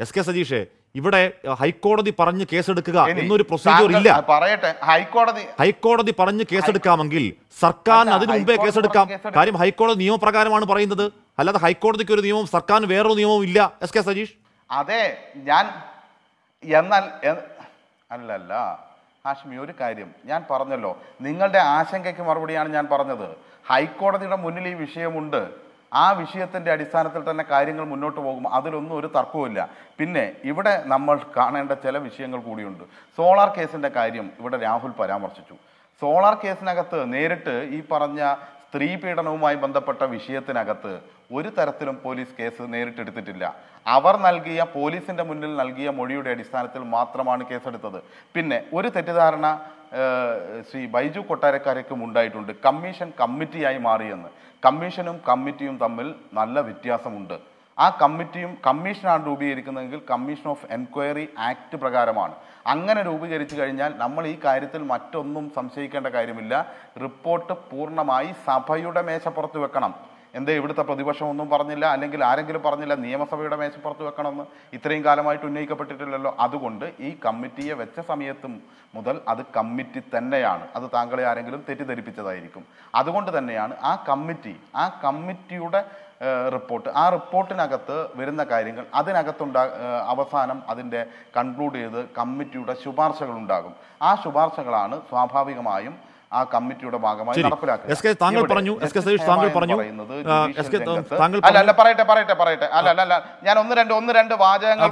എസ് കെ സജീഷേ ഇവിടെ ഹൈക്കോടതി പറഞ്ഞ് കേസെടുക്കുക എന്നൊരു പ്രൊസീജിയർ ഇല്ല പറയട്ടെ ഹൈക്കോടതി ഹൈക്കോടതി പറഞ്ഞ് കേസെടുക്കാമെങ്കിൽ സർക്കാരിന് അതിനു മുമ്പേ കേസെടുക്കാം കാര്യം ഹൈക്കോടതി നിയമപ്രകാരമാണ് പറയുന്നത് അല്ലാതെ ഹൈക്കോടതിക്ക് ഒരു നിയമവും സർക്കാരിന് വേറൊരു നിയമവും ഇല്ല എസ് കെ സജീഷ് അതെ ഞാൻ എന്നാൽ അല്ലല്ല ഹാഷ്മി ഒരു കാര്യം ഞാൻ പറഞ്ഞല്ലോ നിങ്ങളുടെ ആശങ്കയ്ക്ക് മറുപടിയാണ് ഞാൻ പറഞ്ഞത് ഹൈക്കോടതിയുടെ മുന്നിൽ ഈ വിഷയമുണ്ട് ആ വിഷയത്തിൻ്റെ അടിസ്ഥാനത്തിൽ തന്നെ കാര്യങ്ങൾ മുന്നോട്ട് പോകും അതിലൊന്നും ഒരു തർക്കവുമില്ല പിന്നെ ഇവിടെ നമ്മൾ കാണേണ്ട ചില വിഷയങ്ങൾ കൂടിയുണ്ട് സോളാർ കേസിൻ്റെ കാര്യം ഇവിടെ രാഹുൽ പരാമർശിച്ചു സോളാർ കേസിനകത്ത് നേരിട്ട് ഈ പറഞ്ഞ സ്ത്രീ പീഡനവുമായി ബന്ധപ്പെട്ട വിഷയത്തിനകത്ത് ഒരു തരത്തിലും പോലീസ് കേസ് നേരിട്ടെടുത്തിട്ടില്ല അവർ നൽകിയ പോലീസിൻ്റെ മുന്നിൽ നൽകിയ മൊഴിയുടെ അടിസ്ഥാനത്തിൽ മാത്രമാണ് കേസെടുത്തത് പിന്നെ ഒരു തെറ്റിദ്ധാരണ ശ്രീ ബൈജു കൊട്ടാരക്കാരക്കും ഉണ്ടായിട്ടുണ്ട് കമ്മീഷൻ കമ്മിറ്റിയായി മാറിയെന്ന് കമ്മീഷനും കമ്മിറ്റിയും തമ്മിൽ നല്ല വ്യത്യാസമുണ്ട് ആ കമ്മിറ്റിയും കമ്മീഷനാണ് രൂപീകരിക്കുന്നതെങ്കിൽ കമ്മീഷൻ ഓഫ് എൻക്വയറി ആക്ട് പ്രകാരമാണ് അങ്ങനെ രൂപീകരിച്ചു കഴിഞ്ഞാൽ നമ്മൾ ഈ കാര്യത്തിൽ മറ്റൊന്നും സംശയിക്കേണ്ട കാര്യമില്ല റിപ്പോർട്ട് പൂർണ്ണമായി സഭയുടെ മേശപ്പുറത്ത് വെക്കണം എന്തേ ഇവിടുത്തെ പ്രതിപക്ഷം ഒന്നും പറഞ്ഞില്ല അല്ലെങ്കിൽ ആരെങ്കിലും പറഞ്ഞില്ല നിയമസഭയുടെ മേശപ്പുറത്ത് വെക്കണമെന്ന് ഇത്രയും കാലമായിട്ട് ഉന്നയിക്കപ്പെട്ടിട്ടില്ലല്ലോ അതുകൊണ്ട് ഈ കമ്മിറ്റിയെ വെച്ച സമയത്തും മുതൽ അത് കമ്മിറ്റി തന്നെയാണ് അത് താങ്കളെ ആരെങ്കിലും തെറ്റിദ്ധരിപ്പിച്ചതായിരിക്കും അതുകൊണ്ട് തന്നെയാണ് ആ കമ്മിറ്റി ആ കമ്മിറ്റിയുടെ റിപ്പോർട്ട് ആ റിപ്പോർട്ടിനകത്ത് വരുന്ന കാര്യങ്ങൾ അതിനകത്തുണ്ടാ അവസാനം അതിൻ്റെ കൺക്ലൂഡ് ചെയ്ത് കമ്മിറ്റിയുടെ ശുപാർശകൾ ഉണ്ടാകും ആ ശുപാർശകളാണ് സ്വാഭാവികമായും ആ കമ്മിറ്റിയുടെ ഭാഗമായി നടപ്പിലാക്കുക എസ് താങ്കൾ പറഞ്ഞു എസ് കെ താങ്കൾ പറഞ്ഞു അല്ല അല്ല പറയട്ടെ പറയട്ടെ പറയട്ടെ അല്ല അല്ല അല്ല ഞാൻ ഒന്ന് രണ്ട് ഒന്ന് രണ്ട് വാചകങ്ങൾ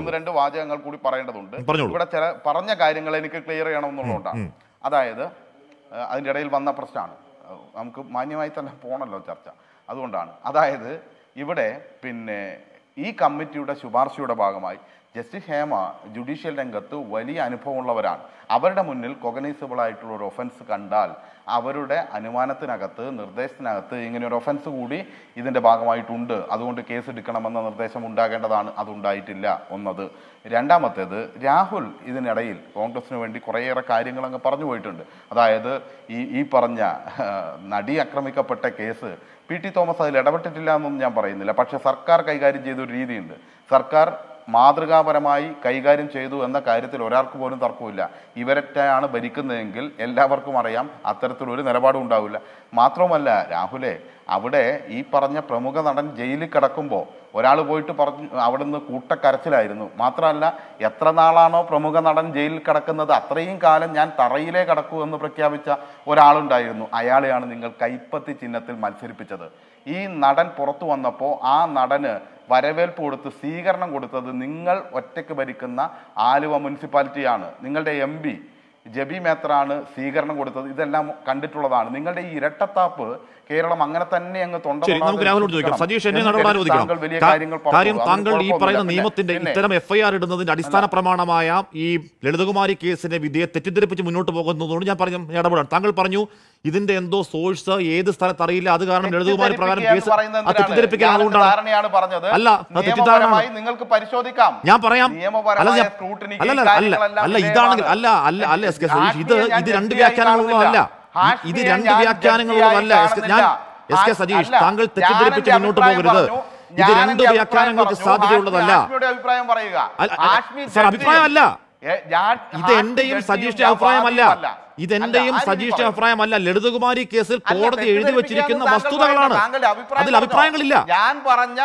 ഒന്ന് രണ്ട് വാചകങ്ങൾ കൂടി പറയേണ്ടതുണ്ട് ഇവിടെ ചില പറഞ്ഞ കാര്യങ്ങൾ എനിക്ക് ക്ലിയർ ചെയ്യണമെന്നുള്ളതുകൊണ്ടാണ് അതായത് അതിൻ്റെ ഇടയിൽ വന്ന പ്രശ്നമാണ് നമുക്ക് മാന്യമായി തന്നെ പോണല്ലോ ചർച്ച അതുകൊണ്ടാണ് അതായത് ഇവിടെ പിന്നെ ഈ കമ്മിറ്റിയുടെ ശുപാർശയുടെ ഭാഗമായി ജസ്റ്റിസ് ഹേമ ജുഡീഷ്യൽ രംഗത്ത് വലിയ അനുഭവമുള്ളവരാണ് അവരുടെ മുന്നിൽ കൊഗനൈസബിൾ ആയിട്ടുള്ള ഒരു ഒഫൻസ് കണ്ടാൽ അവരുടെ അനുമാനത്തിനകത്ത് നിർദ്ദേശത്തിനകത്ത് ഇങ്ങനെ ഒരു ഒഫൻസ് കൂടി ഇതിൻ്റെ ഭാഗമായിട്ടുണ്ട് അതുകൊണ്ട് കേസ് എടുക്കണമെന്ന നിർദ്ദേശം ഉണ്ടാകേണ്ടതാണ് അതുണ്ടായിട്ടില്ല ഒന്നത് രണ്ടാമത്തേത് രാഹുൽ ഇതിനിടയിൽ കോൺഗ്രസിന് വേണ്ടി കുറേയേറെ കാര്യങ്ങൾ അങ്ങ് പറഞ്ഞു പോയിട്ടുണ്ട് അതായത് ഈ ഈ പറഞ്ഞ നടി ആക്രമിക്കപ്പെട്ട കേസ് പി ടി തോമസ് അതിൽ ഇടപെട്ടിട്ടില്ല എന്നൊന്നും ഞാൻ പറയുന്നില്ല പക്ഷേ സർക്കാർ കൈകാര്യം ചെയ്തൊരു രീതിയുണ്ട് സർക്കാർ മാതൃകാപരമായി കൈകാര്യം ചെയ്തു എന്ന കാര്യത്തിൽ ഒരാൾക്ക് പോലും തർക്കമില്ല ഇവരൊക്കെയാണ് ഭരിക്കുന്നതെങ്കിൽ എല്ലാവർക്കും അറിയാം അത്തരത്തിലൊരു നിലപാടും ഉണ്ടാവില്ല മാത്രമല്ല രാഹുലെ അവിടെ ഈ പറഞ്ഞ പ്രമുഖ നടൻ ജയിലിൽ കിടക്കുമ്പോൾ ഒരാൾ പോയിട്ട് പറഞ്ഞു അവിടെ നിന്ന് കൂട്ടക്കരച്ചിലായിരുന്നു മാത്രമല്ല എത്ര നാളാണോ പ്രമുഖ നടൻ ജയിലിൽ കിടക്കുന്നത് അത്രയും കാലം ഞാൻ തറയിലേ കിടക്കൂ എന്ന് പ്രഖ്യാപിച്ച ഒരാളുണ്ടായിരുന്നു അയാളെയാണ് നിങ്ങൾ കൈപ്പത്തി ചിഹ്നത്തിൽ മത്സരിപ്പിച്ചത് ഈ നടൻ പുറത്തു വന്നപ്പോൾ ആ നടന് വരവേൽപ്പ് കൊടുത്ത് സ്വീകരണം കൊടുത്തത് നിങ്ങൾ ഒറ്റയ്ക്ക് ഭരിക്കുന്ന ആലുവ മുനിസിപ്പാലിറ്റിയാണ് നിങ്ങളുടെ എം പി ജബി മേത്തറാണ് സ്വീകരണം കൊടുത്തത് ഇതെല്ലാം കണ്ടിട്ടുള്ളതാണ് നിങ്ങളുടെ ഈ ഇരട്ടത്താപ്പ് കേരളം അങ്ങനെ തന്നെ അങ്ങ് ശരി ചോദിക്കാം എന്നെ കാര്യം താങ്കൾ ഈ പറയുന്ന നിയമത്തിന്റെ ഇത്തരം എഫ്ഐആർ ഇടുന്നതിന്റെ അടിസ്ഥാന പ്രമാണമായ ഈ ലളിതകുമാരി കേസിന്റെ വിധിയെ തെറ്റിദ്ധരിപ്പിച്ച് മുന്നോട്ട് പോകുന്നതുകൊണ്ട് ഞാൻ പറഞ്ഞു ഇടപെടാണ് താങ്കൾ പറഞ്ഞു ഇതിന്റെ എന്തോ സോഴ്സ് ഏത് സ്ഥലത്ത് അറിയില്ല അത് കാരണം ലളിതകുമാരി പ്രകാരം കേസ് തെറ്റിദ്ധരിപ്പിക്കാൻ അല്ല തെറ്റിദ്ധാരണ നിങ്ങൾക്ക് പരിശോധിക്കാം ഞാൻ പറയാം അല്ല അല്ല അല്ല ഇതാണെങ്കിൽ അല്ല അല്ല അല്ല ഇത് ഇത് രണ്ട് വ്യാഖ്യാനങ്ങളൊന്നും അല്ല ഇത് രണ്ട് വ്യാഖ്യാനങ്ങളുള്ളതല്ല ഞാൻ എസ് കെ സതീഷ് താങ്കൾ തെറ്റിദ്ധരിപ്പിച്ച് മുന്നോട്ട് പോകരുത് ഇത് രണ്ട് വ്യാഖ്യാനങ്ങൾക്ക് സാധ്യതയുള്ളതല്ല അഭിപ്രായമല്ല ഇത് എന്റെയും സജീഷിന്റെ അഭിപ്രായമല്ല ഇതെന്റെയും സജീഷ് അഭിപ്രായമല്ല ലളിതകുമാരി കേസിൽ കോടതി എഴുതി വെച്ചിരിക്കുന്ന വസ്തുതകളാണ് അതിൽ അഭിപ്രായങ്ങളില്ല ഞാൻ പറഞ്ഞ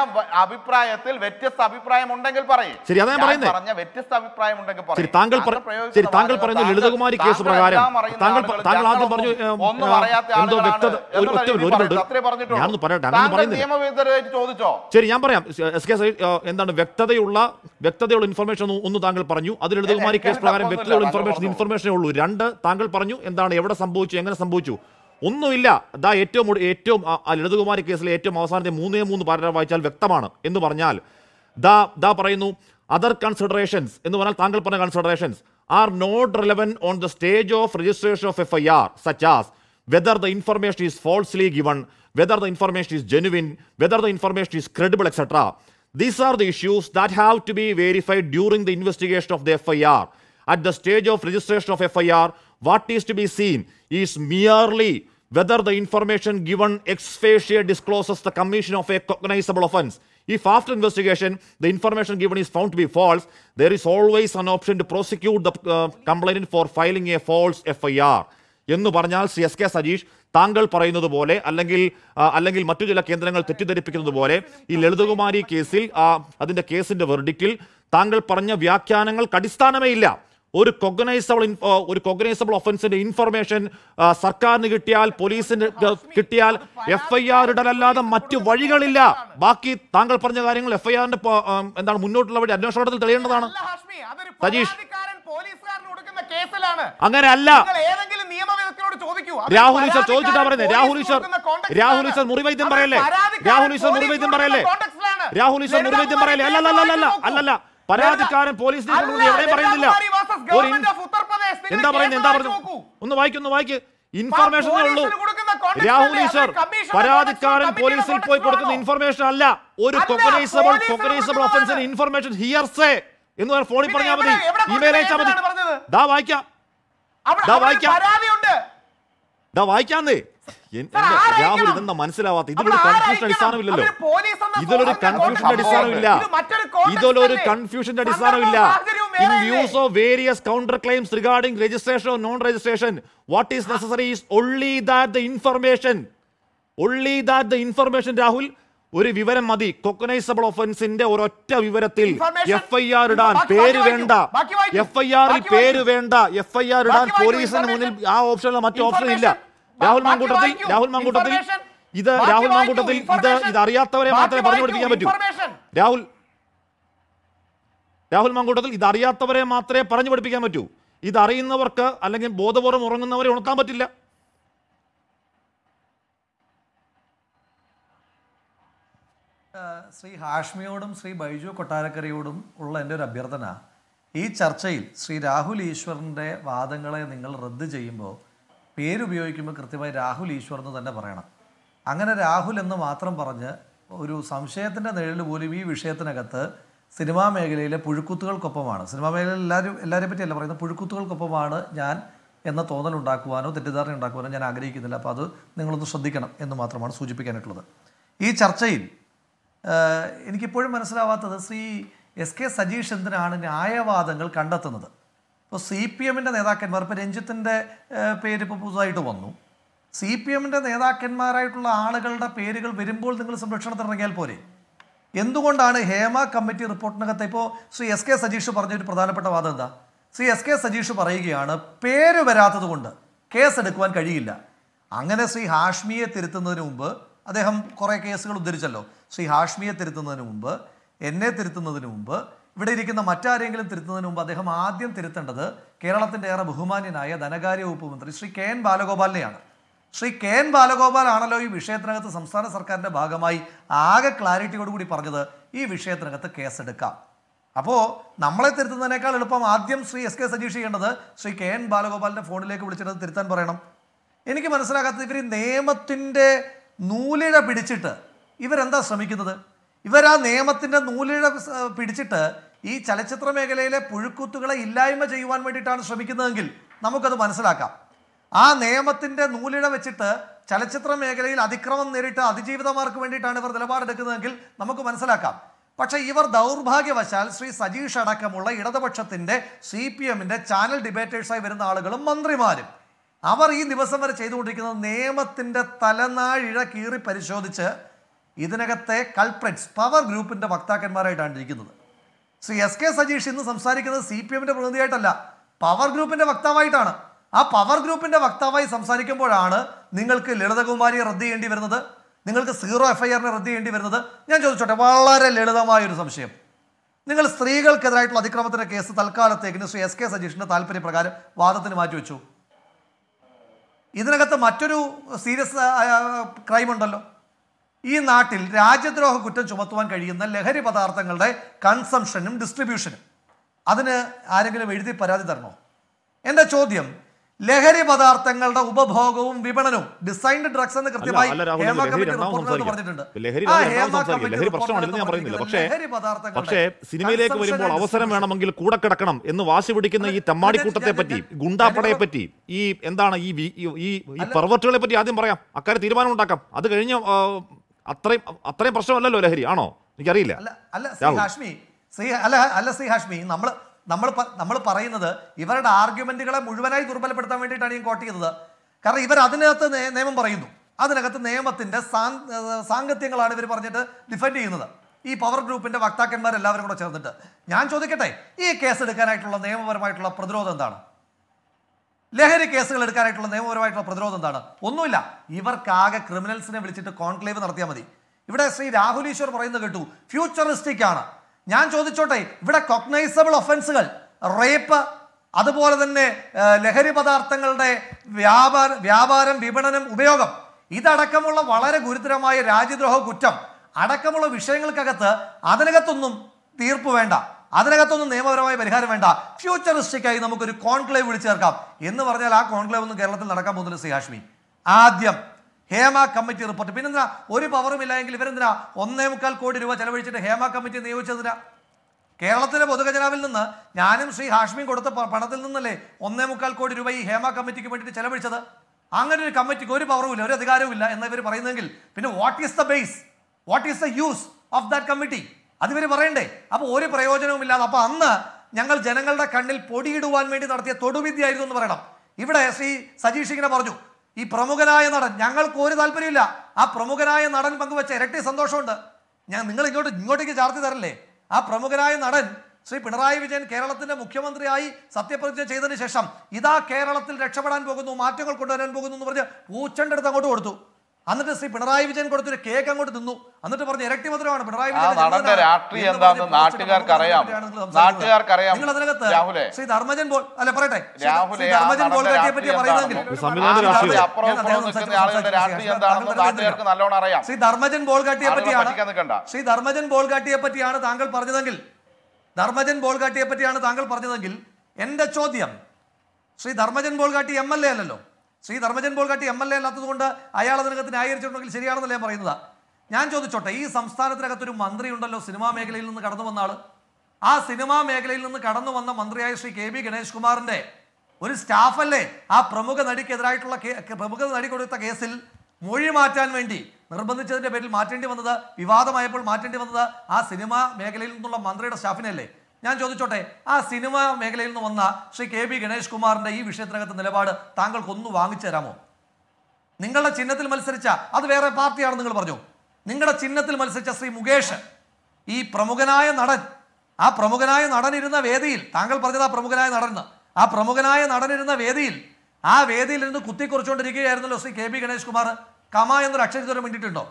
അഭിപ്രായത്തിൽ വ്യത്യസ്ത അഭിപ്രായം ഉണ്ടെങ്കിൽ പറയും ശരി അതാ ഞാൻ പറയുന്നത് വ്യത്യസ്ത അഭിപ്രായം ഉണ്ടെങ്കിൽ താങ്കൾ ശരി താങ്കൾ പറയുന്ന ലളിതകുമാരി കേസ് പ്രകാരം താങ്കൾ താങ്കൾ ആദ്യം പറഞ്ഞു എന്തോ വ്യക്തത ഒരു പറയട്ടെ അങ്ങനെ ശരി ഞാൻ പറയാം എസ് കെ എന്താണ് വ്യക്തതയുള്ള വ്യക്തതയുള്ള ഇൻഫർമേഷൻ ഒന്ന് താങ്കൾ പറഞ്ഞു അത് ലളിതകുമാരി കേസ് പ്രകാരം വ്യക്തതയുള്ള ഇൻഫർമേഷൻ ഇൻഫർമേഷനേ ഉള്ളൂ രണ്ട് താങ്കൾ പറഞ്ഞു എന്താണ് എവിടെ സംഭവിച്ചു എങ്ങനെ സംഭവിച്ചു ഒന്നുമില്ല അതാ ഏറ്റവും ഏറ്റവും ലളിതകുമാരി കേസിലെ ഏറ്റവും അവസാനത്തെ മൂന്നേ മൂന്ന് പാരഗ്രാഫ് വായിച്ചാൽ വ്യക്തമാണ് എന്ന് പറഞ്ഞാൽ ദാ ദാ പറയുന്നു അതർ കൺസിഡറേഷൻസ് എന്ന് പറഞ്ഞാൽ താങ്കൾ പറഞ്ഞ considerations are not relevant on the stage of registration of F I R such as whether the information is falsely given whether the information is genuine whether the information is credible etcetera these are the issues that have to be verified during the investigation of the F I R at the stage of registration of F I R what is to be seen is merely whether the information given ex facie discloses the commission of a cognizable offence If after investigation the information given is found to be false, there is always an option to prosecute the for uh, complainant for filing a false FIR. എന്ന് പറഞ്ഞാൽ സി എസ് കെ സജീഷ് താങ്കൾ പറയുന്നത് പോലെ അല്ലെങ്കിൽ അല്ലെങ്കിൽ മറ്റു ചില കേന്ദ്രങ്ങൾ തെറ്റിദ്ധരിപ്പിക്കുന്നത് പോലെ ഈ ലളിതകുമാരി കേസിൽ അതിൻ്റെ കേസിൻ്റെ വെർഡിക്റ്റിൽ താങ്കൾ പറഞ്ഞ വ്യാഖ്യാനങ്ങൾക്ക് അടിസ്ഥാനമേ ഇല്ല ഒരു കൊഗ്നൈസബിൾ ഒരു കൊഗ്നൈസബിൾ ഒഫൻസിന്റെ ഇൻഫർമേഷൻ സർക്കാരിന് കിട്ടിയാൽ പോലീസിന് കിട്ടിയാൽ എഫ് ഐ ആർ ഇടലല്ലാതെ മറ്റു വഴികളില്ല ബാക്കി താങ്കൾ പറഞ്ഞ കാര്യങ്ങൾ എഫ് ഐ ആറിന്റെ എന്താണ് മുന്നോട്ടുള്ള വഴി അന്വേഷണത്തിൽ തെളിയേണ്ടതാണ് സജീഷ് അങ്ങനെ അല്ല രാഹുൽ ഈശ്വർ ചോദിച്ചിട്ടാ പറയുന്നത് രാഹുൽ ഈശ്വർ രാഹുൽ ഈശ്വർ മുറിവൈദ്യം പറയല്ലേ രാഹുൽ ഈശ്വർ മുറിവൈദ്യം പറയല്ലേ രാഹുൽ ഈശ്വർ മുറിവൈദ്യം പറയല്ലേ അല്ല അല്ല അല്ല അല്ല അല്ല പരാതിക്കാരൻ പോലീസ് സ്റ്റേഷനിൽ എവിടെയും പറയുന്നില്ല ഒന്ന് വായിക്കും ഒന്ന് വായിക്ക് ഇൻഫർമേഷനേ ഉള്ളൂ രാഹുൽ ഈശ്വർ പരാതിക്കാരൻ പോലീസിൽ പോയി കൊടുക്കുന്ന ഇൻഫർമേഷൻ അല്ല ഒരു കൊക്കനൈസബിൾ കൊക്കനൈസബിൾ ഒഫൻസിന് ഇൻഫർമേഷൻ ഹിയർസേ എന്ന് പറഞ്ഞ ഫോണിൽ പറഞ്ഞാൽ മതി ഇമെയിൽ അയച്ചാ മതി ദാ വായിക്കാം ദാ വായിക്കാം ദാ വായിക്കാന്നേ രാഹുൽ ഇതെന്താ മനസ്സിലാവാത്ത ഇതിലൊരു കൺഫ്യൂഷൻ അടിസ്ഥാനമില്ലല്ലോ ഇതിലൊരു കൺഫ്യൂഷൻ കൺഫ്യൂഷന്റെ അടിസ്ഥാനമില്ല ഇതിലൊരു കൺഫ്യൂഷന്റെ അടിസ്ഥാനമില്ല in views of various counter claims regarding registration of non registration what is necessary is only that the information only that the information Rahul ഒരു വിവരം മതി കൊക്കനൈസബിൾ ഒഫൻസിന്റെ ഒരൊറ്റ വിവരത്തിൽ എഫ് ഐ ആർ ഇടാൻ പേര് വേണ്ട എഫ് ഐ ആറിൽ പേര് വേണ്ട എഫ് ഐ ആർ ഇടാൻ പോലീസിന് മുന്നിൽ ആ ഓപ്ഷനിൽ മറ്റു ഓപ്ഷൻ ഇല്ല രാഹുൽ മാങ്കൂട്ടത്തിൽ രാഹുൽ മാങ്കൂട്ടത്തിൽ ഇത് രാഹുൽ മാങ്കൂട്ടത്തിൽ ഇത് ഇത് അറിയാത്തവരെ മാത്രമേ പറഞ്ഞു പഠിപ്പിക്കാൻ പറ്റൂ രാഹുൽ രാഹുൽ മാങ്കൂട്ടത്തിൽ ഇത് അറിയാത്തവരെ മാത്രമേ പറഞ്ഞു പഠിപ്പിക്കാൻ പറ്റൂ ഇത് അറിയുന്നവർക്ക് അല്ലെങ്കിൽ ബോധപൂർവ്വം ഉറങ്ങുന്നവരെ ഉണർത്താൻ പറ്റില്ല ശ്രീ ഹാഷ്മിയോടും ശ്രീ ബൈജു കൊട്ടാരക്കരയോടും ഉള്ള എൻ്റെ ഒരു അഭ്യർത്ഥന ഈ ചർച്ചയിൽ ശ്രീ രാഹുൽ ഈശ്വറിൻ്റെ വാദങ്ങളെ നിങ്ങൾ റദ്ദ് ചെയ്യുമ്പോൾ പേരുപയോഗിക്കുമ്പോൾ കൃത്യമായി രാഹുൽ ഈശ്വർ എന്ന് തന്നെ പറയണം അങ്ങനെ രാഹുൽ എന്ന് മാത്രം പറഞ്ഞ് ഒരു സംശയത്തിൻ്റെ നേഴിൽ പോലും ഈ വിഷയത്തിനകത്ത് സിനിമാ മേഖലയിലെ പുഴുക്കുത്തുകൾക്കൊപ്പമാണ് സിനിമാ മേഖലയിൽ എല്ലാവരും എല്ലാവരെ പറ്റിയല്ല പറയുന്നത് പുഴുക്കുത്തുകൾക്കൊപ്പമാണ് ഞാൻ എന്ന തോന്നൽ ഉണ്ടാക്കുവാനോ തെറ്റിദ്ധാരണ ഉണ്ടാക്കുവാനോ ഞാൻ ആഗ്രഹിക്കുന്നില്ല അപ്പോൾ അത് നിങ്ങളൊന്ന് ശ്രദ്ധിക്കണം എന്ന് മാത്രമാണ് സൂചിപ്പിക്കാനായിട്ടുള്ളത് ഈ ചർച്ചയിൽ എനിക്കിപ്പോഴും മനസ്സിലാവാത്തത് ശ്രീ എസ് കെ സജീഷ് എന്തിനാണ് ന്യായവാദങ്ങൾ കണ്ടെത്തുന്നത് ഇപ്പോൾ സി പി എമ്മിൻ്റെ നേതാക്കന്മാർ ഇപ്പോൾ രഞ്ജിത്തിൻ്റെ പേര് ഇപ്പോൾ പുതുതായിട്ട് വന്നു സി പി എമ്മിൻ്റെ നേതാക്കന്മാരായിട്ടുള്ള ആളുകളുടെ പേരുകൾ വരുമ്പോൾ നിങ്ങൾ ഇറങ്ങിയാൽ പോരെ എന്തുകൊണ്ടാണ് ഹേമ കമ്മിറ്റി റിപ്പോർട്ടിനകത്ത് ഇപ്പോൾ ശ്രീ എസ് കെ സജീഷ് പറഞ്ഞ ഒരു പ്രധാനപ്പെട്ട വാദം എന്താ ശ്രീ എസ് കെ സജീഷ് പറയുകയാണ് പേര് വരാത്തത് കൊണ്ട് എടുക്കുവാൻ കഴിയില്ല അങ്ങനെ ശ്രീ ഹാഷ്മിയെ തിരുത്തുന്നതിന് മുമ്പ് അദ്ദേഹം കുറേ കേസുകൾ ഉദ്ധരിച്ചല്ലോ ശ്രീ ഹാഷ്മിയെ തിരുത്തുന്നതിന് മുമ്പ് എന്നെ തിരുത്തുന്നതിന് മുമ്പ് ഇവിടെ ഇരിക്കുന്ന മറ്റാരെങ്കിലും തിരുത്തുന്നതിന് മുമ്പ് അദ്ദേഹം ആദ്യം തിരുത്തേണ്ടത് കേരളത്തിന്റെ ഏറെ ബഹുമാന്യനായ ധനകാര്യ വകുപ്പ് മന്ത്രി ശ്രീ കെ എൻ ബാലഗോപാലിനെയാണ് ശ്രീ കെ എൻ ബാലഗോപാൽ ആണല്ലോ ഈ വിഷയത്തിനകത്ത് സംസ്ഥാന സർക്കാരിന്റെ ഭാഗമായി ആകെ ക്ലാരിറ്റിയോടുകൂടി പറഞ്ഞത് ഈ വിഷയത്തിനകത്ത് കേസെടുക്കാം അപ്പോൾ നമ്മളെ തിരുത്തുന്നതിനേക്കാൾ എളുപ്പം ആദ്യം ശ്രീ എസ് കെ സജീഷ് ചെയ്യേണ്ടത് ശ്രീ കെ എൻ ബാലഗോപാലിൻ്റെ ഫോണിലേക്ക് വിളിച്ചിട്ട് തിരുത്താൻ പറയണം എനിക്ക് മനസ്സിലാകാത്തത് ഇവർ നിയമത്തിൻ്റെ നൂലിഴ പിടിച്ചിട്ട് ഇവരെന്താ ശ്രമിക്കുന്നത് ഇവർ ആ നിയമത്തിൻ്റെ നൂലിഴ പിടിച്ചിട്ട് ഈ ചലച്ചിത്ര മേഖലയിലെ പുഴുക്കുത്തുകളെ ഇല്ലായ്മ ചെയ്യുവാൻ വേണ്ടിയിട്ടാണ് ശ്രമിക്കുന്നതെങ്കിൽ നമുക്കത് മനസ്സിലാക്കാം ആ നിയമത്തിൻ്റെ നൂലിഴ വെച്ചിട്ട് ചലച്ചിത്ര മേഖലയിൽ അതിക്രമം നേരിട്ട് അതിജീവിതമാർക്ക് വേണ്ടിയിട്ടാണ് ഇവർ നിലപാടെടുക്കുന്നതെങ്കിൽ നമുക്ക് മനസ്സിലാക്കാം പക്ഷേ ഇവർ ദൗർഭാഗ്യവശാൽ ശ്രീ സജീഷ് അടക്കമുള്ള ഇടതുപക്ഷത്തിൻ്റെ സി പി എമ്മിൻ്റെ ചാനൽ ഡിബേറ്റേഴ്സായി വരുന്ന ആളുകളും മന്ത്രിമാരും അവർ ഈ ദിവസം വരെ ചെയ്തുകൊണ്ടിരിക്കുന്നത് നിയമത്തിൻ്റെ തലനാഴിഴ കീറി പരിശോധിച്ച് ഇതിനകത്തെ കൾപ്രറ്റ്സ് പവർ ഗ്രൂപ്പിൻ്റെ വക്താക്കന്മാരായിട്ടാണ് ഇരിക്കുന്നത് ശ്രീ എസ് കെ സജീഷ് ഇന്ന് സംസാരിക്കുന്നത് സി പി എമ്മിൻ്റെ പ്രതിനിധിയായിട്ടല്ല പവർ ഗ്രൂപ്പിൻ്റെ വക്താവായിട്ടാണ് ആ പവർ ഗ്രൂപ്പിൻ്റെ വക്താവായി സംസാരിക്കുമ്പോഴാണ് നിങ്ങൾക്ക് ലളിതകുമാരിയെ റദ്ദ് ചെയ്യേണ്ടി വരുന്നത് നിങ്ങൾക്ക് സീറോ എഫ് ഐ ആറിനെ റദ്ദ് ചെയ്യേണ്ടി വരുന്നത് ഞാൻ ചോദിച്ചോട്ടെ വളരെ ലളിതമായൊരു സംശയം നിങ്ങൾ സ്ത്രീകൾക്കെതിരായിട്ടുള്ള അതിക്രമത്തിൻ്റെ കേസ് തൽക്കാലത്തേക്ക് ശ്രീ എസ് കെ സജീഷിൻ്റെ താല്പര്യപ്രകാരം വാദത്തിന് മാറ്റിവെച്ചു ഇതിനകത്ത് മറ്റൊരു സീരിയസ് ക്രൈം ഉണ്ടല്ലോ ഈ നാട്ടിൽ രാജ്യദ്രോഹ കുറ്റം ചുമത്തുവാൻ കഴിയുന്ന ലഹരി പദാർത്ഥങ്ങളുടെ കൺസംഷനും ഡിസ്ട്രിബ്യൂഷനും അതിന് ആരെങ്കിലും എഴുതി പരാതി തരണോ എൻ്റെ ചോദ്യം ലഹരി പദാർത്ഥങ്ങളുടെ ഉപഭോഗവും വിപണനവും ഡിസൈൻഡ് ഡ്രഗ്സ് എന്ന് കൃത്യമായി ഹേമ കമ്മിറ്റി റിപ്പോർട്ടിനകത്ത് പറഞ്ഞിട്ടുണ്ട് പക്ഷേ സിനിമയിലേക്ക് വരുമ്പോൾ അവസരം വേണമെങ്കിൽ കൂടെ കിടക്കണം എന്ന് വാശി പിടിക്കുന്ന ഈ തമ്മാടിക്കൂട്ടത്തെ പറ്റി ഗുണ്ടാപ്പടയെ പറ്റി ഈ എന്താണ് ഈ ഈ പെർവർട്ടുകളെ പറ്റി ആദ്യം പറയാം അക്കാര്യം തീരുമാനം ഉണ്ടാക്കാം അത് കഴിഞ്ഞ അത്രയും അത്രയും പ്രശ്നമല്ലല്ലോ ലഹരി ആണോ എനിക്കറിയില്ല അല്ല ഹാഷ്മി അല്ല അല്ല ഹാഷ്മി നമ്മൾ നമ്മൾ നമ്മൾ പറയുന്നത് ഇവരുടെ ആർഗ്യുമെന്റുകളെ മുഴുവനായി ദുർബലപ്പെടുത്താൻ വേണ്ടിയിട്ടാണ് ഞാൻ കോട്ട് ചെയ്തത് കാരണം ഇവർ അതിനകത്ത് നിയമം പറയുന്നു അതിനകത്ത് നിയമത്തിന്റെ സാങ്കത്യങ്ങളാണ് ഇവർ പറഞ്ഞിട്ട് ഡിഫെൻഡ് ചെയ്യുന്നത് ഈ പവർ ഗ്രൂപ്പിന്റെ വക്താക്കന്മാരെല്ലാവരും കൂടെ ചേർന്നിട്ട് ഞാൻ ചോദിക്കട്ടെ ഈ കേസ് എടുക്കാനായിട്ടുള്ള നിയമപരമായിട്ടുള്ള പ്രതിരോധം എന്താണ് ലഹരി കേസുകൾ എടുക്കാനായിട്ടുള്ള നിയമപരമായിട്ടുള്ള പ്രതിരോധം എന്താണ് ഒന്നുമില്ല ഇവർക്കാകെ ക്രിമിനൽസിനെ വിളിച്ചിട്ട് കോൺക്ലേവ് നടത്തിയാൽ മതി ഇവിടെ ശ്രീ രാഹുൽ ഈശ്വർ പറയുന്നത് കേട്ടു ഫ്യൂച്ചറിസ്റ്റിക് ആണ് ഞാൻ ചോദിച്ചോട്ടെ ഇവിടെ കൊഗ്നൈസബിൾ ഒഫൻസുകൾ റേപ്പ് അതുപോലെ തന്നെ ലഹരി പദാർത്ഥങ്ങളുടെ വ്യാപാര വ്യാപാരം വിപണനം ഉപയോഗം ഇതടക്കമുള്ള വളരെ ഗുരുതരമായ രാജ്യദ്രോഹ കുറ്റം അടക്കമുള്ള വിഷയങ്ങൾക്കകത്ത് അതിനകത്തൊന്നും തീർപ്പ് വേണ്ട അതിനകത്തൊന്നും നിയമപരമായ പരിഹാരം വേണ്ട ഫ്യൂച്ചറിസ്റ്റിക്കായി നമുക്കൊരു കോൺക്ലേവ് വിളിച്ചു ചേർക്കാം എന്ന് പറഞ്ഞാൽ ആ കോൺക്ലേവ് ഒന്നും കേരളത്തിൽ നടക്കാൻ പോകുന്നില്ല ശ്രീ ഹാഷ്മി ആദ്യം ഹേമ കമ്മിറ്റി റിപ്പോർട്ട് പിന്നെന്തിനാ ഒരു പവറും ഇല്ലായെങ്കിൽ ഇവരെന്തിനാ ഒന്നേ മുക്കാൽ കോടി രൂപ ചെലവഴിച്ചിട്ട് ഹേമ കമ്മിറ്റി നിയോഗിച്ചതിനാ കേരളത്തിലെ പൊതുഖജനാവിൽ നിന്ന് ഞാനും ശ്രീ ഹാഷ്മിയും കൊടുത്ത പണത്തിൽ നിന്നല്ലേ ഒന്നേ മുക്കാൽ കോടി രൂപ ഈ ഹേമ കമ്മിറ്റിക്ക് വേണ്ടിയിട്ട് ചെലവഴിച്ചത് അങ്ങനെ ഒരു കമ്മിറ്റിക്ക് ഒരു പവറുമില്ല ഒരു അധികാരവുമില്ല ഇല്ല ഇവർ പറയുന്നെങ്കിൽ പിന്നെ what is the base what is the use of that committee അതിവർ പറയണ്ടേ അപ്പോൾ ഒരു ഇല്ലാതെ അപ്പോൾ അന്ന് ഞങ്ങൾ ജനങ്ങളുടെ കണ്ണിൽ പൊടിയിടുവാൻ വേണ്ടി നടത്തിയ ആയിരുന്നു എന്ന് പറയണം ഇവിടെ ശ്രീ സജീഷ് ഇങ്ങനെ പറഞ്ഞു ഈ പ്രമുഖനായ നടൻ ഞങ്ങൾക്ക് ഒരു താല്പര്യമില്ല ആ പ്രമുഖനായ നടൻ പങ്കുവെച്ച ഇരട്ടി സന്തോഷമുണ്ട് ഞാൻ നിങ്ങൾ ഇങ്ങോട്ട് ഇങ്ങോട്ടേക്ക് ചാർത്തി തരല്ലേ ആ പ്രമുഖനായ നടൻ ശ്രീ പിണറായി വിജയൻ കേരളത്തിന്റെ മുഖ്യമന്ത്രിയായി സത്യപ്രതിജ്ഞ ചെയ്തതിന് ശേഷം ഇതാ കേരളത്തിൽ രക്ഷപ്പെടാൻ പോകുന്നു മാറ്റങ്ങൾ കൊണ്ടുവരാൻ പോകുന്നു എന്ന് പറഞ്ഞ് പൂച്ചണ്ടെടുത്ത് അങ്ങോട്ട് കൊടുത്തു എന്നിട്ട് ശ്രീ പിണറായി വിജയൻ കൊടുത്തൊരു കേക്ക് അങ്ങോട്ട് നിന്നു എന്നിട്ട് പറഞ്ഞു ഇരട്ടി മധുരമാണ് പിണറായി വിജയൻ രാഷ്ട്രീയം എന്താണെന്ന് നാട്ടുകാർക്ക് അറിയാം നാട്ടുകാർക്ക് അറിയാം നിങ്ങൾ അതിനകത്ത് ശ്രീ ധർമ്മജൻ പോൾ അല്ലെ പറയട്ടെ ധർമ്മജൻ പോൾ പറ്റി പറയുന്നെങ്കിൽ നല്ലോണം അറിയാം ശ്രീ ധർമ്മജൻ കാട്ടിയെ പറ്റിയാണ് ശ്രീ ധർമ്മജൻ കാട്ടിയെ പറ്റിയാണ് താങ്കൾ പറഞ്ഞതെങ്കിൽ ധർമ്മജൻ കാട്ടിയെ പറ്റിയാണ് താങ്കൾ പറഞ്ഞതെങ്കിൽ എന്റെ ചോദ്യം ശ്രീ ധർമ്മജൻ കാട്ടി എം എൽ എ അല്ലല്ലോ Shri Dharmajan Bolgatty M L A അല്ലാത്തതുകൊണ്ട് അയാൾ അതിനകത്ത് ന്യായീകരിച്ചിട്ടുണ്ടെങ്കിൽ ശരിയാണെന്നല്ല ഞാൻ പറയുന്നത് ഞാൻ ചോദിച്ചോട്ടെ ഈ സംസ്ഥാനത്തിനകത്തൊരു മന്ത്രിയുണ്ടല്ലോ സിനിമാ മേഖലയിൽ നിന്ന് കടന്നു വന്ന ആൾ ആ സിനിമാ മേഖലയിൽ നിന്ന് കടന്നു വന്ന മന്ത്രിയായ ശ്രീ കെ ബി ഗണേഷ് കുമാറിൻ്റെ ഒരു സ്റ്റാഫല്ലേ ആ പ്രമുഖ നടിക്കെതിരായിട്ടുള്ള പ്രമുഖ നടി കൊടുത്ത കേസിൽ മൊഴി മാറ്റാൻ വേണ്ടി നിർബന്ധിച്ചതിൻ്റെ പേരിൽ മാറ്റേണ്ടി വന്നത് വിവാദമായപ്പോൾ മാറ്റേണ്ടി വന്നത് ആ സിനിമാ മേഖലയിൽ നിന്നുള്ള മന്ത്രിയുടെ അല്ലേ ഞാൻ ചോദിച്ചോട്ടെ ആ സിനിമ മേഖലയിൽ നിന്ന് വന്ന ശ്രീ കെ ബി ഗണേഷ് കുമാറിന്റെ ഈ വിഷയത്തിനകത്ത് നിലപാട് താങ്കൾക്കൊന്ന് വാങ്ങിച്ചു തരാമോ നിങ്ങളുടെ ചിഹ്നത്തിൽ മത്സരിച്ച അത് വേറെ പാർട്ടിയാണെന്ന് നിങ്ങൾ പറഞ്ഞു നിങ്ങളുടെ ചിഹ്നത്തിൽ മത്സരിച്ച ശ്രീ മുകേഷ് ഈ പ്രമുഖനായ നടൻ ആ പ്രമുഖനായ നടൻ ഇരുന്ന വേദിയിൽ താങ്കൾ പറഞ്ഞത് ആ പ്രമുഖനായ നടൻ ആ പ്രമുഖനായ നടൻ ഇരുന്ന വേദിയിൽ ആ വേദിയിൽ ഇരുന്ന് കുത്തിക്കുറിച്ചുകൊണ്ടിരിക്കുകയായിരുന്നല്ലോ ശ്രീ കെ ബി ഗണേഷ് കുമാർ കമ എന്നൊരു അക്ഷരത്തോടെ വേണ്ടിയിട്ടുണ്ടോ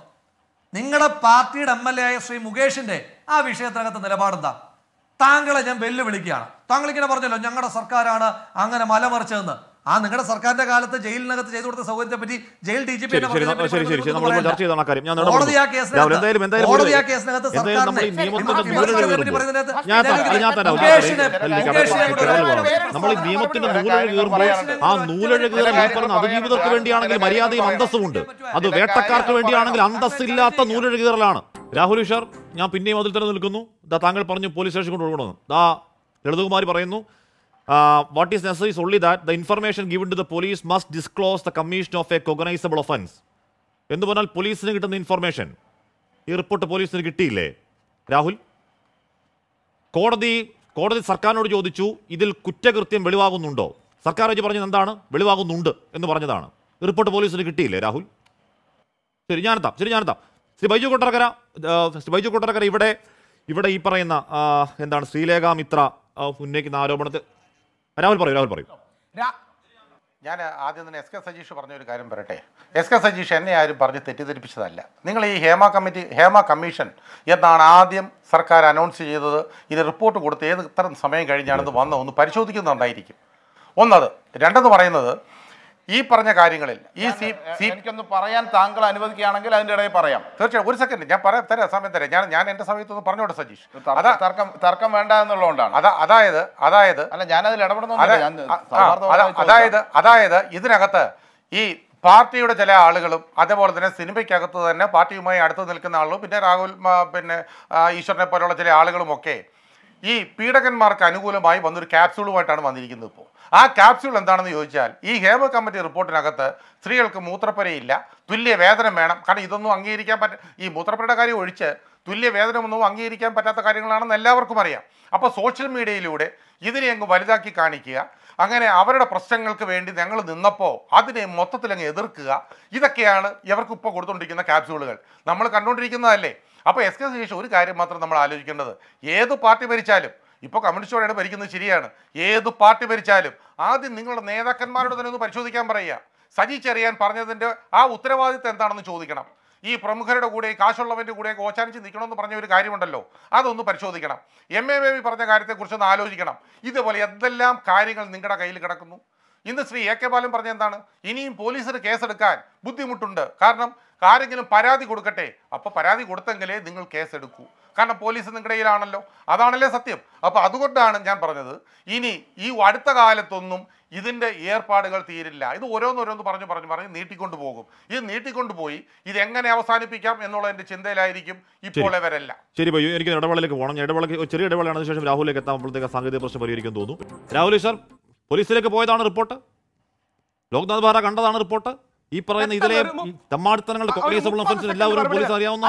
നിങ്ങളുടെ പാർട്ടിയുടെ എം എൽ എ ആയ ശ്രീ മുകേഷിന്റെ ആ വിഷയത്തിനകത്ത് നിലപാടെന്താ താങ്കളെ ഞാൻ വെല്ലുവിളിക്കുകയാണ് താങ്കൾ ഇങ്ങനെ പറഞ്ഞല്ലോ ഞങ്ങളുടെ സർക്കാരാണ് അങ്ങനെ മലമറിച്ചതെന്ന് ആ നിങ്ങളുടെ സർക്കാരിന്റെ കാലത്ത് ജയിലിനകത്ത് ചെയ്തു കൊടുത്ത സൗകര്യത്തെ പറ്റി ജയിൽ ഡി ജി പി കോടതി ആ കേസിനകത്ത് കോടതി ആ കേസിനകത്ത് നമ്മൾ ഈ നിയമത്തിന്റെ നൂലഴകേറുമ്പോൾ ആ നൂലഴകേറാൻ ഈ പറഞ്ഞ അതിജീവിതർക്ക് വേണ്ടിയാണെങ്കിൽ മര്യാദയും അന്തസ്സും ഉണ്ട് അത് വേട്ടക്കാർക്ക് വേണ്ടിയാണെങ്കിൽ അന്തസ്സില്ലാത്ത നൂലഴകേറലാണ് രാഹുൽ ഈഷർ ഞാൻ പിന്നെയും അതിൽ തന്നെ നിൽക്കുന്നു താങ്കൾ പറഞ്ഞു പോലീസ് സ്റ്റേഷൻ കൊണ്ടുപോകണമെന്ന് ദാ ലളിതകുമാരി പറയുന്നു Uh, what is necessary is only that the information given to the police must disclose the commission of a cognizable offense. എന്ന് പറഞ്ഞാൽ പോലീസിന് കിട്ടുന്ന ഇൻഫർമേഷൻ ഈ റിപ്പോർട്ട് പോലീസിന് കിട്ടിയില്ലേ രാഹുൽ കോടതി കോടതി സർക്കാരിനോട് ചോദിച്ചു ഇതിൽ കുറ്റകൃത്യം വെളിവാകുന്നുണ്ടോ സർക്കാർ വെച്ച് പറഞ്ഞത് എന്താണ് വെളിവാകുന്നുണ്ട് എന്ന് പറഞ്ഞതാണ് റിപ്പോർട്ട് പോലീസിന് കിട്ടിയില്ലേ രാഹുൽ ശരി ഞാനെത്താം ശരി ഞാനെത്താം ശ്രീ ബൈജു കൊട്ടറക്കര ശ്രീ ബൈജു കൊട്ടറക്കര ഇവിടെ ഇവിടെ ഈ പറയുന്ന എന്താണ് ശ്രീലേഖ മിത്ര ഉന്നയിക്കുന്ന ആരോപണത്തിൽ രാഹുൽ പറയൂ രാഹുൽ പറയൂ ഞാൻ ആദ്യം തന്നെ എസ് കെ സജീഷ് പറഞ്ഞ ഒരു കാര്യം പറയട്ടെ എസ് കെ സജീഷ് എന്നെ ആരും പറഞ്ഞ് തെറ്റിദ്ധരിപ്പിച്ചതല്ല നിങ്ങൾ ഈ ഹേമ കമ്മിറ്റി ഹേമ കമ്മീഷൻ എന്നാണ് ആദ്യം സർക്കാർ അനൗൺസ് ചെയ്തത് ഇത് റിപ്പോർട്ട് കൊടുത്ത് ഏത് ഇത്തരം സമയം കഴിഞ്ഞാണിത് വന്നതെന്ന് പരിശോധിക്കുന്നുണ്ടായിരിക്കും ഒന്നത് രണ്ടെന്ന് പറയുന്നത് ഈ പറഞ്ഞ കാര്യങ്ങളിൽ ഈ സി എനിക്കൊന്ന് പറയാൻ താങ്കൾ അനുവദിക്കുകയാണെങ്കിൽ അതിൻ്റെ ഇടയിൽ പറയാം തീർച്ചയായും ഒരു സെക്കൻഡ് ഞാൻ പറയാം തരാം സമയം തരാം ഞാൻ ഞാൻ എൻ്റെ സമയത്തൊന്ന് പറഞ്ഞോട്ടെ സജീഷ് തർക്കം തർക്കം വേണ്ട എന്നുള്ളതുകൊണ്ടാണ് അതാ അതായത് അതായത് അല്ല ഞാനതിൽ ഇടപെടുന്നു അതായത് അതായത് ഇതിനകത്ത് ഈ പാർട്ടിയുടെ ചില ആളുകളും അതേപോലെ തന്നെ സിനിമയ്ക്കകത്ത് തന്നെ പാർട്ടിയുമായി അടുത്ത് നിൽക്കുന്ന ആളുകളും പിന്നെ രാഹുൽ പിന്നെ ഈശ്വരനെ പോലുള്ള ചില ആളുകളുമൊക്കെ ഈ പീഡകന്മാർക്ക് അനുകൂലമായി വന്നൊരു ക്യാപ്സ്യൂളുമായിട്ടാണ് വന്നിരിക്കുന്നത് ഇപ്പോൾ ആ ക്യാപ്സ്യൂൾ എന്താണെന്ന് ചോദിച്ചാൽ ഈ ഹേമ കമ്മിറ്റി റിപ്പോർട്ടിനകത്ത് സ്ത്രീകൾക്ക് മൂത്രപ്പരയില്ല തുല്യ വേതനം വേണം കാരണം ഇതൊന്നും അംഗീകരിക്കാൻ പറ്റ ഈ മൂത്രപ്പരയുടെ കാര്യം ഒഴിച്ച് തുല്യ വേതനമൊന്നും അംഗീകരിക്കാൻ പറ്റാത്ത കാര്യങ്ങളാണെന്ന് എല്ലാവർക്കും അറിയാം അപ്പോൾ സോഷ്യൽ മീഡിയയിലൂടെ ഇതിനെ അങ്ങ് വലുതാക്കി കാണിക്കുക അങ്ങനെ അവരുടെ പ്രശ്നങ്ങൾക്ക് വേണ്ടി ഞങ്ങൾ നിന്നപ്പോൾ അതിനെ മൊത്തത്തിൽ അങ്ങ് എതിർക്കുക ഇതൊക്കെയാണ് ഇവർക്ക് ഇപ്പോൾ കൊടുത്തുകൊണ്ടിരിക്കുന്ന ക്യാപ്സ്യൂളുകൾ നമ്മൾ കണ്ടുകൊണ്ടിരിക്കുന്നതല്ലേ അപ്പോൾ എസ് കെ സുരേഷ് ഒരു കാര്യം മാത്രം നമ്മൾ ആലോചിക്കേണ്ടത് ഏത് പാർട്ടി ഭരിച്ചാലും ഇപ്പോൾ കമ്മ്യൂണിസ്റ്റ് പാർട്ടിയാണ് ഭരിക്കുന്നത് ശരിയാണ് ഏത് പാർട്ടി ഭരിച്ചാലും ആദ്യം നിങ്ങളുടെ നേതാക്കന്മാരോട് തന്നെ ഒന്ന് പരിശോധിക്കാൻ പറയുക സജി ചെറിയാൻ പറഞ്ഞതിൻ്റെ ആ ഉത്തരവാദിത്വം എന്താണെന്ന് ചോദിക്കണം ഈ പ്രമുഖരുടെ കൂടെ കാശുള്ളവൻ്റെ കൂടെ ഓച്ചാനിച്ച് നിൽക്കണമെന്ന് പറഞ്ഞ ഒരു കാര്യമുണ്ടല്ലോ അതൊന്ന് പരിശോധിക്കണം എം എ ബേബി പറഞ്ഞ കാര്യത്തെക്കുറിച്ചൊന്ന് ആലോചിക്കണം ഇതുപോലെ എന്തെല്ലാം കാര്യങ്ങൾ നിങ്ങളുടെ കയ്യിൽ കിടക്കുന്നു ഇന്ന് ശ്രീ എ കെ ബാലൻ പറഞ്ഞ എന്താണ് ഇനിയും പോലീസിന് കേസെടുക്കാൻ ബുദ്ധിമുട്ടുണ്ട് കാരണം ആരെങ്കിലും പരാതി കൊടുക്കട്ടെ അപ്പോൾ പരാതി കൊടുത്തെങ്കിലേ നിങ്ങൾ കേസ് എടുക്കൂ കാരണം പോലീസ് നിങ്ങളുടെ കയ്യിലാണല്ലോ അതാണല്ലേ സത്യം അപ്പോൾ അതുകൊണ്ടാണ് ഞാൻ പറഞ്ഞത് ഇനി ഈ അടുത്ത കാലത്തൊന്നും ഇതിൻ്റെ ഏർപ്പാടുകൾ തീരില്ല ഇത് ഓരോന്നോരോന്ന് പറഞ്ഞു പറഞ്ഞു പറഞ്ഞ് നീട്ടിക്കൊണ്ടു പോകും ഇത് നീട്ടിക്കൊണ്ടു പോയി ഇത് എങ്ങനെ അവസാനിപ്പിക്കാം എൻ്റെ ചിന്തയിലായിരിക്കും ഇപ്പോൾ ഇവരല്ല ശരി പയ്യോ എനിക്ക് ഇടവേളയിലേക്ക് പോകണം ഇടവേളക്ക് ചെറിയ ഇടവേളയാണ് ശേഷം രാഹുലിലേക്ക് എത്താകുമ്പോഴത്തേക്ക് സാങ്കേതിക പ്രശ്നം പരിഹരിക്കാൻ തോന്നുന്നു രാഹുൽ സർ പോലീസിലേക്ക് പോയതാണ് റിപ്പോർട്ട് ലോക്നാഥ് ബെഹ്റ കണ്ടതാണ് റിപ്പോർട്ട് ഈ പറയുന്ന ഇതിലെ തമ്മാടിത്തനങ്ങളുടെ എല്ലാവരും പോലീസ് അറിയാവുന്ന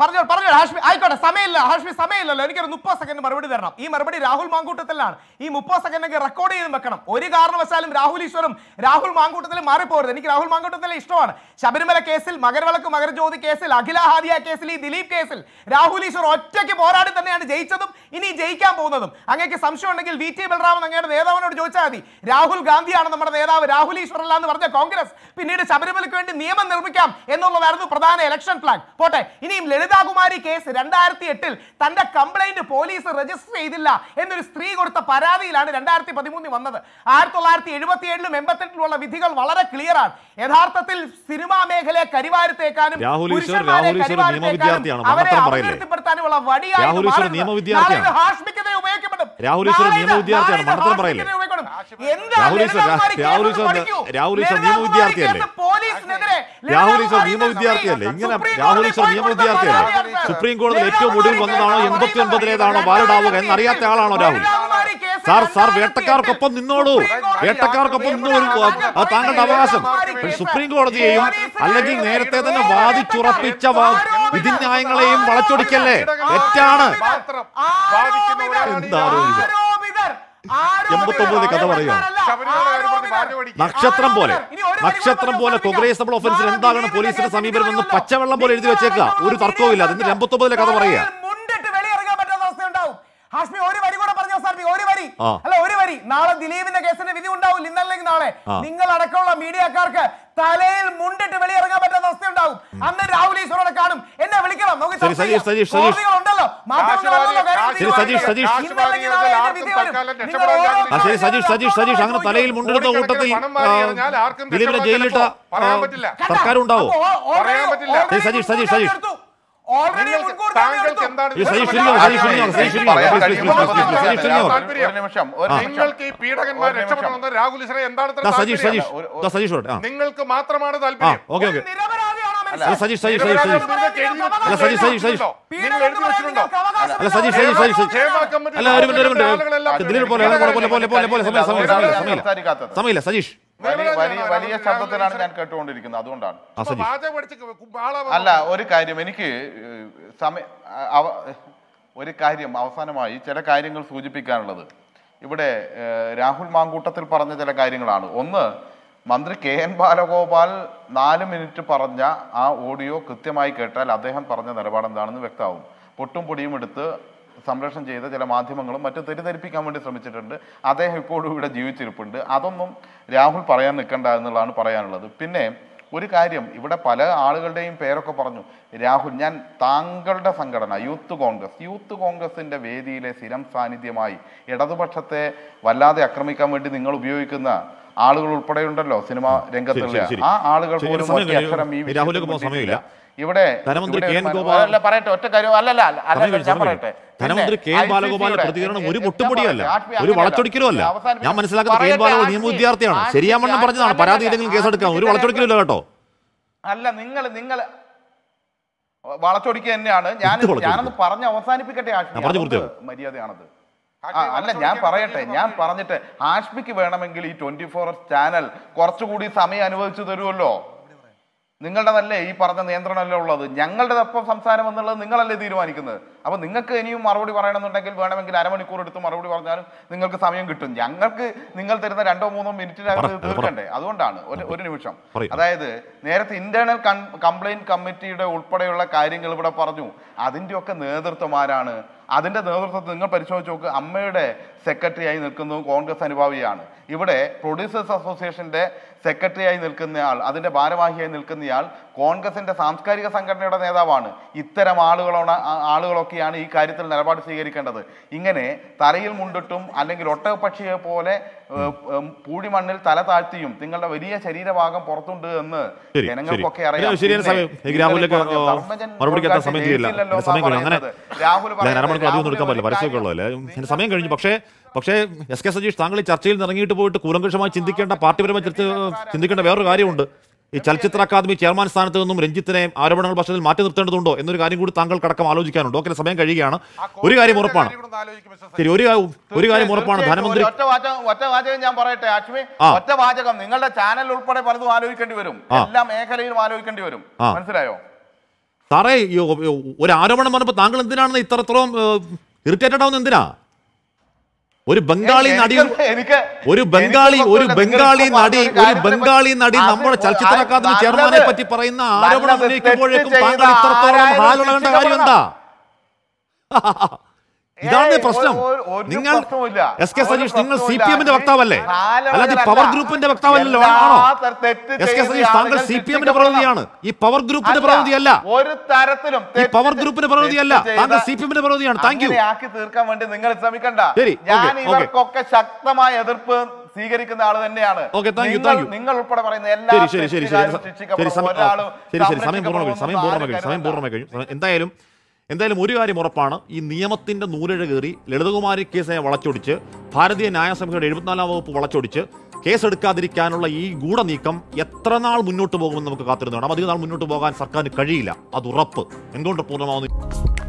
പറഞ്ഞോ പറഞ്ഞോ ഹാഷ്മി ആയിക്കോട്ടെ സമയമില്ല ഹാഷ്മി സമയമില്ലല്ലോ എനിക്കൊരു മുപ്പത് സെക്കൻഡ് മറുപടി തരണം ഈ മറുപടി രാഹുൽ മാങ്കൂട്ടത്തിലാണ് ഈ മുപ്പത് സെക്കൻഡൊക്കെ റെക്കോർഡ് ചെയ്ത് വെക്കണം ഒരു കാരണവശാലും രാഹുൽ ഈശ്വരും രാഹുൽ മാറി മാറിപ്പോരുത് എനിക്ക് രാഹുൽ മാങ്കൂട്ടത്തിലെ ഇഷ്ടമാണ് ശബരിമല കേസിൽ മകരവിളക്ക് മകരജ്യോതി കേസിൽ അഖില ഹാദിയ കേസിൽ ഈ ദിലീപ് കേസിൽ രാഹുൽ ഈശ്വർ ഒറ്റയ്ക്ക് പോരാടി തന്നെയാണ് ജയിച്ചതും ഇനി ജയിക്കാൻ പോകുന്നതും അങ്ങേക്ക് സംശയം ഉണ്ടെങ്കിൽ വി ടി ബലറാമൻ അങ്ങയുടെ നേതാവിനോട് ചോദിച്ചാൽ മതി രാഹുൽ ഗാന്ധിയാണ് നമ്മുടെ നേതാവ് രാഹുൽ ഈശ്വർ അല്ല എന്ന് പറഞ്ഞ കോൺഗ്രസ് പിന്നീട് ശബരിമലയ്ക്ക് വേണ്ടി നിയമം നിർമ്മിക്കാം എന്നുള്ളതായിരുന്നു പ്രധാന ഇലക്ഷൻ പ്ലാൻ പോട്ടെ ഇനിയും ലളിതാകുമാരി കേസ് രണ്ടായിരത്തി എട്ടിൽ തന്റെ കംപ്ലൈന്റ് പോലീസ് രജിസ്റ്റർ ചെയ്തില്ല എന്നൊരു സ്ത്രീ കൊടുത്ത പരാതിയിലാണ് രണ്ടായിരത്തി പതിമൂന്നിൽ വന്നത് ആയിരത്തി തൊള്ളായിരത്തി എഴുപത്തി ഏഴിലും എൺപത്തെട്ടിലുള്ള വിധികൾ വളരെ ക്ലിയർ ആണ് യഥാർത്ഥത്തിൽ സിനിമാ മേഖലയെ കരിവാരത്തേക്കാനും പുരുഷന്മാരെ കരിവാരത്തേക്കാനും അവരെ അപകീർത്തിപ്പെടുത്താനുമുള്ള വഴിയായി ഹാഷ്മിക്കെതിരെ രാഹുൽ ഈശ്വർ നിയമ വിദ്യാർത്ഥിയല്ലേ ഇങ്ങനെ രാഹുൽ ഈശ്വർ നിയമ വിദ്യാർത്ഥിയല്ലേ സുപ്രീം കോടതി ഏറ്റവും ഒടുവിൽ വന്നതാണോ എൺപത്തി ഒൻപതിലേതാണോ വാലിഡാവുക എന്നറിയാത്ത ആളാണോ രാഹുൽ സാർ സാർ വേട്ടക്കാർക്കൊപ്പം നിന്നോളൂ വേട്ടക്കാർക്കൊപ്പം നിന്നോളൂ താങ്കളുടെ അവകാശം സുപ്രീം കോടതിയെയും അല്ലെങ്കിൽ നേരത്തെ തന്നെ വാദിച്ചുറപ്പിച്ച വിധിന്യായങ്ങളെയും വളച്ചൊടിക്കല്ലേ തെറ്റാണ് എന്താ എൺപത്തി ഒമ്പതിന്റെ കഥ പറയുക നക്ഷത്രം പോലെ നക്ഷത്രം പോലെ കോൺഗ്രസ് നമ്മൾ ഓഫൻസിൽ എന്താണ് പോലീസിന്റെ സമീപനം എന്ന് പച്ചവെള്ളം പോലെ എഴുതി വെച്ചേക്ക ഒരു തർക്കവും ഇല്ല അതിന്റെ രംഭത്തൊമ്പതിലെ കഥ പറയുക ഒരു വരി കൂടെ സാർ ഒരു വരി പോയി നാളെ ദിലീപിന്റെ കേസിന്റെ വിധി ഉണ്ടാവില്ല ഇന്നല്ലെങ്കിൽ നാളെ നിങ്ങൾ അടക്കമുള്ള മീഡിയക്കാർക്ക് തലയിൽ മുണ്ടിട്ട് വെളിയിറങ്ങാൻ പറ്റുന്ന അവസ്ഥ ഉണ്ടാവും അന്ന് രാഹുൽ ഈശ്വരോടെ കാണും എന്നെ വിളിക്കണം നമുക്ക് ഉണ്ടല്ലോ ശരി തലയിൽ കൂട്ടത്തിൽ നിങ്ങൾക്ക് ഈ എന്താണ് നിങ്ങൾക്ക് മാത്രമാണ് താല്പര്യം അല്ല സജീഷ് സജീഷ് സജീഷ് അല്ല സജീഷ് സജീഷ് സജീഷ് അല്ല സജീഷ് സജീഷ് സജീഷ് അല്ല ഒരു മിനിറ്റ് ഒരു മിനിറ്റ് ദിലീപ് പോലെ പോലെ പോലെ പോലെ പോലെ സമയം സമയം സമയമില്ല സമയമില്ല സജീഷ് വലിയ ശബ്ദത്തിലാണ് ഞാൻ കേട്ടുകൊണ്ടിരിക്കുന്നത് അതുകൊണ്ടാണ് അല്ല ഒരു കാര്യം എനിക്ക് സമയ ഒരു കാര്യം അവസാനമായി ചില കാര്യങ്ങൾ സൂചിപ്പിക്കാനുള്ളത് ഇവിടെ രാഹുൽ മാങ്കൂട്ടത്തിൽ പറഞ്ഞ ചില കാര്യങ്ങളാണ് ഒന്ന് മന്ത്രി കെ എൻ ബാലഗോപാൽ നാല് മിനിറ്റ് പറഞ്ഞ ആ ഓഡിയോ കൃത്യമായി കേട്ടാൽ അദ്ദേഹം പറഞ്ഞ നിലപാട് എന്താണെന്ന് വ്യക്തമാവും പൊട്ടും പൊടിയും എടുത്ത് സംരക്ഷണം ചെയ്ത ചില മാധ്യമങ്ങളും മറ്റു തെറ്റിദ്ധരിപ്പിക്കാൻ വേണ്ടി ശ്രമിച്ചിട്ടുണ്ട് അദ്ദേഹം ഇപ്പോഴും ഇവിടെ ജീവിച്ചിരിപ്പുണ്ട് അതൊന്നും രാഹുൽ പറയാൻ നിൽക്കണ്ട എന്നുള്ളതാണ് പറയാനുള്ളത് പിന്നെ ഒരു കാര്യം ഇവിടെ പല ആളുകളുടെയും പേരൊക്കെ പറഞ്ഞു രാഹുൽ ഞാൻ താങ്കളുടെ സംഘടന യൂത്ത് കോൺഗ്രസ് യൂത്ത് കോൺഗ്രസിൻ്റെ വേദിയിലെ സ്ഥിരം സാന്നിധ്യമായി ഇടതുപക്ഷത്തെ വല്ലാതെ ആക്രമിക്കാൻ വേണ്ടി നിങ്ങൾ ഉപയോഗിക്കുന്ന ആളുകൾ ഉണ്ടല്ലോ സിനിമ രംഗത്തുള്ള ആ ആളുകൾ പോലും അക്ഷരം ഈ സമയമില്ല ഇവിടെ അല്ല പറയട്ടെ ഒറ്റ കാര്യം അല്ലല്ല അല്ല ഞാൻ പറയട്ടെ ധനമന്ത്രി കെ എൻ ബാലഗോപാലിന്റെ പ്രതികരണം ഒരു മുട്ടുപൊടിയല്ല ഒരു വളച്ചൊടിക്കലും അല്ല ഞാൻ മനസ്സിലാക്കുന്നത് കെ എൻ ബാലഗോപാൽ നിയമ വിദ്യാർത്ഥിയാണ് ശരിയാമണ്ണം പറഞ്ഞതാണ് പരാതി ഏതെങ്കിലും കേസെടുക്കാം ഒരു വളച്ചൊടിക്കലില്ല കേട്ടോ അല്ല നിങ്ങൾ നിങ്ങൾ വളച്ചൊടിക്കുക തന്നെയാണ് ഞാൻ ഞാനൊന്ന് പറഞ്ഞ് അവസാനിപ്പിക്കട്ടെ മര്യാദയാണത് അല്ല ഞാൻ പറയട്ടെ ഞാൻ പറഞ്ഞിട്ട് ഹാഷ്മിക്ക് വേണമെങ്കിൽ ഈ ട്വന്റി ഫോർ ചാനൽ കുറച്ചുകൂടി സമയം അനുവദിച്ചു തരുമല്ലോ നിങ്ങളുടെതല്ലേ ഈ പറഞ്ഞ നിയന്ത്രണമല്ലേ ഉള്ളത് ഞങ്ങളുടെ ഒപ്പം സംസാരം എന്നുള്ളത് നിങ്ങളല്ലേ തീരുമാനിക്കുന്നത് അപ്പോൾ നിങ്ങൾക്ക് ഇനിയും മറുപടി പറയണമെന്നുണ്ടെങ്കിൽ വേണമെങ്കിൽ അരമണിക്കൂർ എടുത്ത് മറുപടി പറഞ്ഞാലും നിങ്ങൾക്ക് സമയം കിട്ടും ഞങ്ങൾക്ക് നിങ്ങൾ തരുന്ന രണ്ടോ മൂന്നോ മിനിറ്റിനകത്ത് തീർക്കണ്ടേ അതുകൊണ്ടാണ് ഒരു ഒരു നിമിഷം അതായത് നേരത്തെ ഇന്റേണൽ കംപ്ലൈന്റ് കമ്മിറ്റിയുടെ ഉൾപ്പെടെയുള്ള കാര്യങ്ങൾ ഇവിടെ പറഞ്ഞു അതിന്റെയൊക്കെ നേതൃത്വം ആരാണ് അതിൻ്റെ നേതൃത്വത്തിൽ നിങ്ങൾ പരിശോധിച്ച് നോക്ക് അമ്മയുടെ സെക്രട്ടറിയായി നിൽക്കുന്നത് കോൺഗ്രസ് അനുഭാവിയാണ് ഇവിടെ പ്രൊഡ്യൂസേഴ്സ് അസോസിയേഷന്റെ സെക്രട്ടറിയായി നിൽക്കുന്നയാൾ അതിന്റെ ഭാരവാഹിയായി നിൽക്കുന്നയാൾ കോൺഗ്രസിന്റെ സാംസ്കാരിക സംഘടനയുടെ നേതാവാണ് ഇത്തരം ആളുകളോണ ആളുകളൊക്കെയാണ് ഈ കാര്യത്തിൽ നിലപാട് സ്വീകരിക്കേണ്ടത് ഇങ്ങനെ തലയിൽ മുണ്ടിട്ടും അല്ലെങ്കിൽ ഒട്ടകപക്ഷിയെ പോലെ മണ്ണിൽ തല താഴ്ത്തിയും നിങ്ങളുടെ വലിയ ശരീരഭാഗം പുറത്തുണ്ട് എന്ന് ജനങ്ങൾക്കൊക്കെ അറിയാം രാഹുൽ സമയം കഴിഞ്ഞു പക്ഷേ പക്ഷേ എസ് കെ സജീഷ് താങ്കൾ ഈ ചർച്ചയിൽ നിന്ന് ഇറങ്ങിയിട്ട് പോയിട്ട് കൂലങ്കുഷമായി ചിന്തിക്കേണ്ട പാർട്ടിപരമായി ചർച്ച ചിന്തിക്കേണ്ട വേറൊരു കാര്യമുണ്ട് ഈ ചലച്ചിത്ര അക്കാദമി ചെയർമാൻ സ്ഥാനത്ത് നിന്നും രഞ്ജിത്തിനെ ആരോപണങ്ങൾ പക്ഷത്തിൽ മാറ്റി നിർത്തേണ്ടതുണ്ടോ എന്നൊരു കാര്യം കൂടി താങ്കൾ അടക്കം ആലോചിക്കാനുണ്ട് ഓക്കെ സമയം കഴിയുകയാണ് ഒരു കാര്യം ഉറപ്പാണ് ശരി ഒരു ഒരു കാര്യം ഉറപ്പാണ് ധനമന്ത്രി ഒറ്റ വാചകം ഞാൻ പറയട്ടെ അക്ഷ്മി ഒറ്റ വാചകം നിങ്ങളുടെ ചാനൽ ഉൾപ്പെടെ പലതും ആലോചിക്കേണ്ടി വരും എല്ലാ മേഖലയിലും ആലോചിക്കേണ്ടി വരും മനസ്സിലായോ സാറേ ഒരു ആരോപണം പറഞ്ഞപ്പോൾ താങ്കൾ എന്തിനാണെന്ന് ഇത്രത്തോളം ഇറിറ്റേറ്റഡ് ആവുന്ന എന്തിനാ ഒരു ബംഗാളി നടി ഒരു ബംഗാളി ഒരു ബംഗാളി നടി ഒരു ബംഗാളി നടി നമ്മുടെ ചലച്ചിത്ര അക്കാദമി ചെയർമാനെ പറ്റി പറയുന്ന ആരോപണം ഉന്നയിക്കുമ്പോഴേക്കും താങ്കൾ ഇത്രത്തോളം ഹാലുളകേണ്ട കാര്യം എന്താ ഇതാണ് പ്രശ്നം നിങ്ങൾ എസ് കെ സതീഷ് നിങ്ങൾ സി പി എമ്മിന്റെ വക്താവല്ലേ അല്ലാതെ പവർ ഗ്രൂപ്പിന്റെ വക്താവല്ലല്ലോ ആണോ എസ് കെ സതീഷ് താങ്കൾ സി പി എമ്മിന്റെ പ്രതിനിധിയാണ് ഈ പവർ ഗ്രൂപ്പിന്റെ പ്രതിനിധിയല്ല ഒരു തരത്തിലും ഈ പവർ ഗ്രൂപ്പിന്റെ പ്രതിനിധിയല്ല താങ്കൾ സി പി എമ്മിന്റെ പ്രതിനിധിയാണ് താങ്ക് യു ആക്കി തീർക്കാൻ വേണ്ടി നിങ്ങൾ ശ്രമിക്കണ്ട ഞാൻ ഇവർക്കൊക്കെ ശക്തമായ എതിർപ്പ് സ്വീകരിക്കുന്ന ആള് തന്നെയാണ് നിങ്ങൾ ഉൾപ്പെടെ പറയുന്ന എല്ലാ ശരി ശരി ശരി ശരി സമയം പൂർണ്ണമായി സമയം പൂർണ്ണമായി കഴിഞ്ഞു എന്തായാലും എന്തായാലും ഒരു കാര്യം ഉറപ്പാണ് ഈ നിയമത്തിൻ്റെ നൂലിഴ കയറി ലളിതകുമാരി കേസിനെ വളച്ചൊടിച്ച് ഭാരതീയ ന്യായ എഴുപത്തിനാലാം വകുപ്പ് വളച്ചൊടിച്ച് കേസെടുക്കാതിരിക്കാനുള്ള ഈ ഗൂഢനീക്കം എത്ര നാൾ മുന്നോട്ട് പോകുമെന്ന് നമുക്ക് കാത്തിരുന്നു വേണം അധികം നാൾ മുന്നോട്ട് പോകാൻ സർക്കാരിന് കഴിയില്ല അത് ഉറപ്പ് എന്തുകൊണ്ട് പൂർണ്ണമാവുന്നു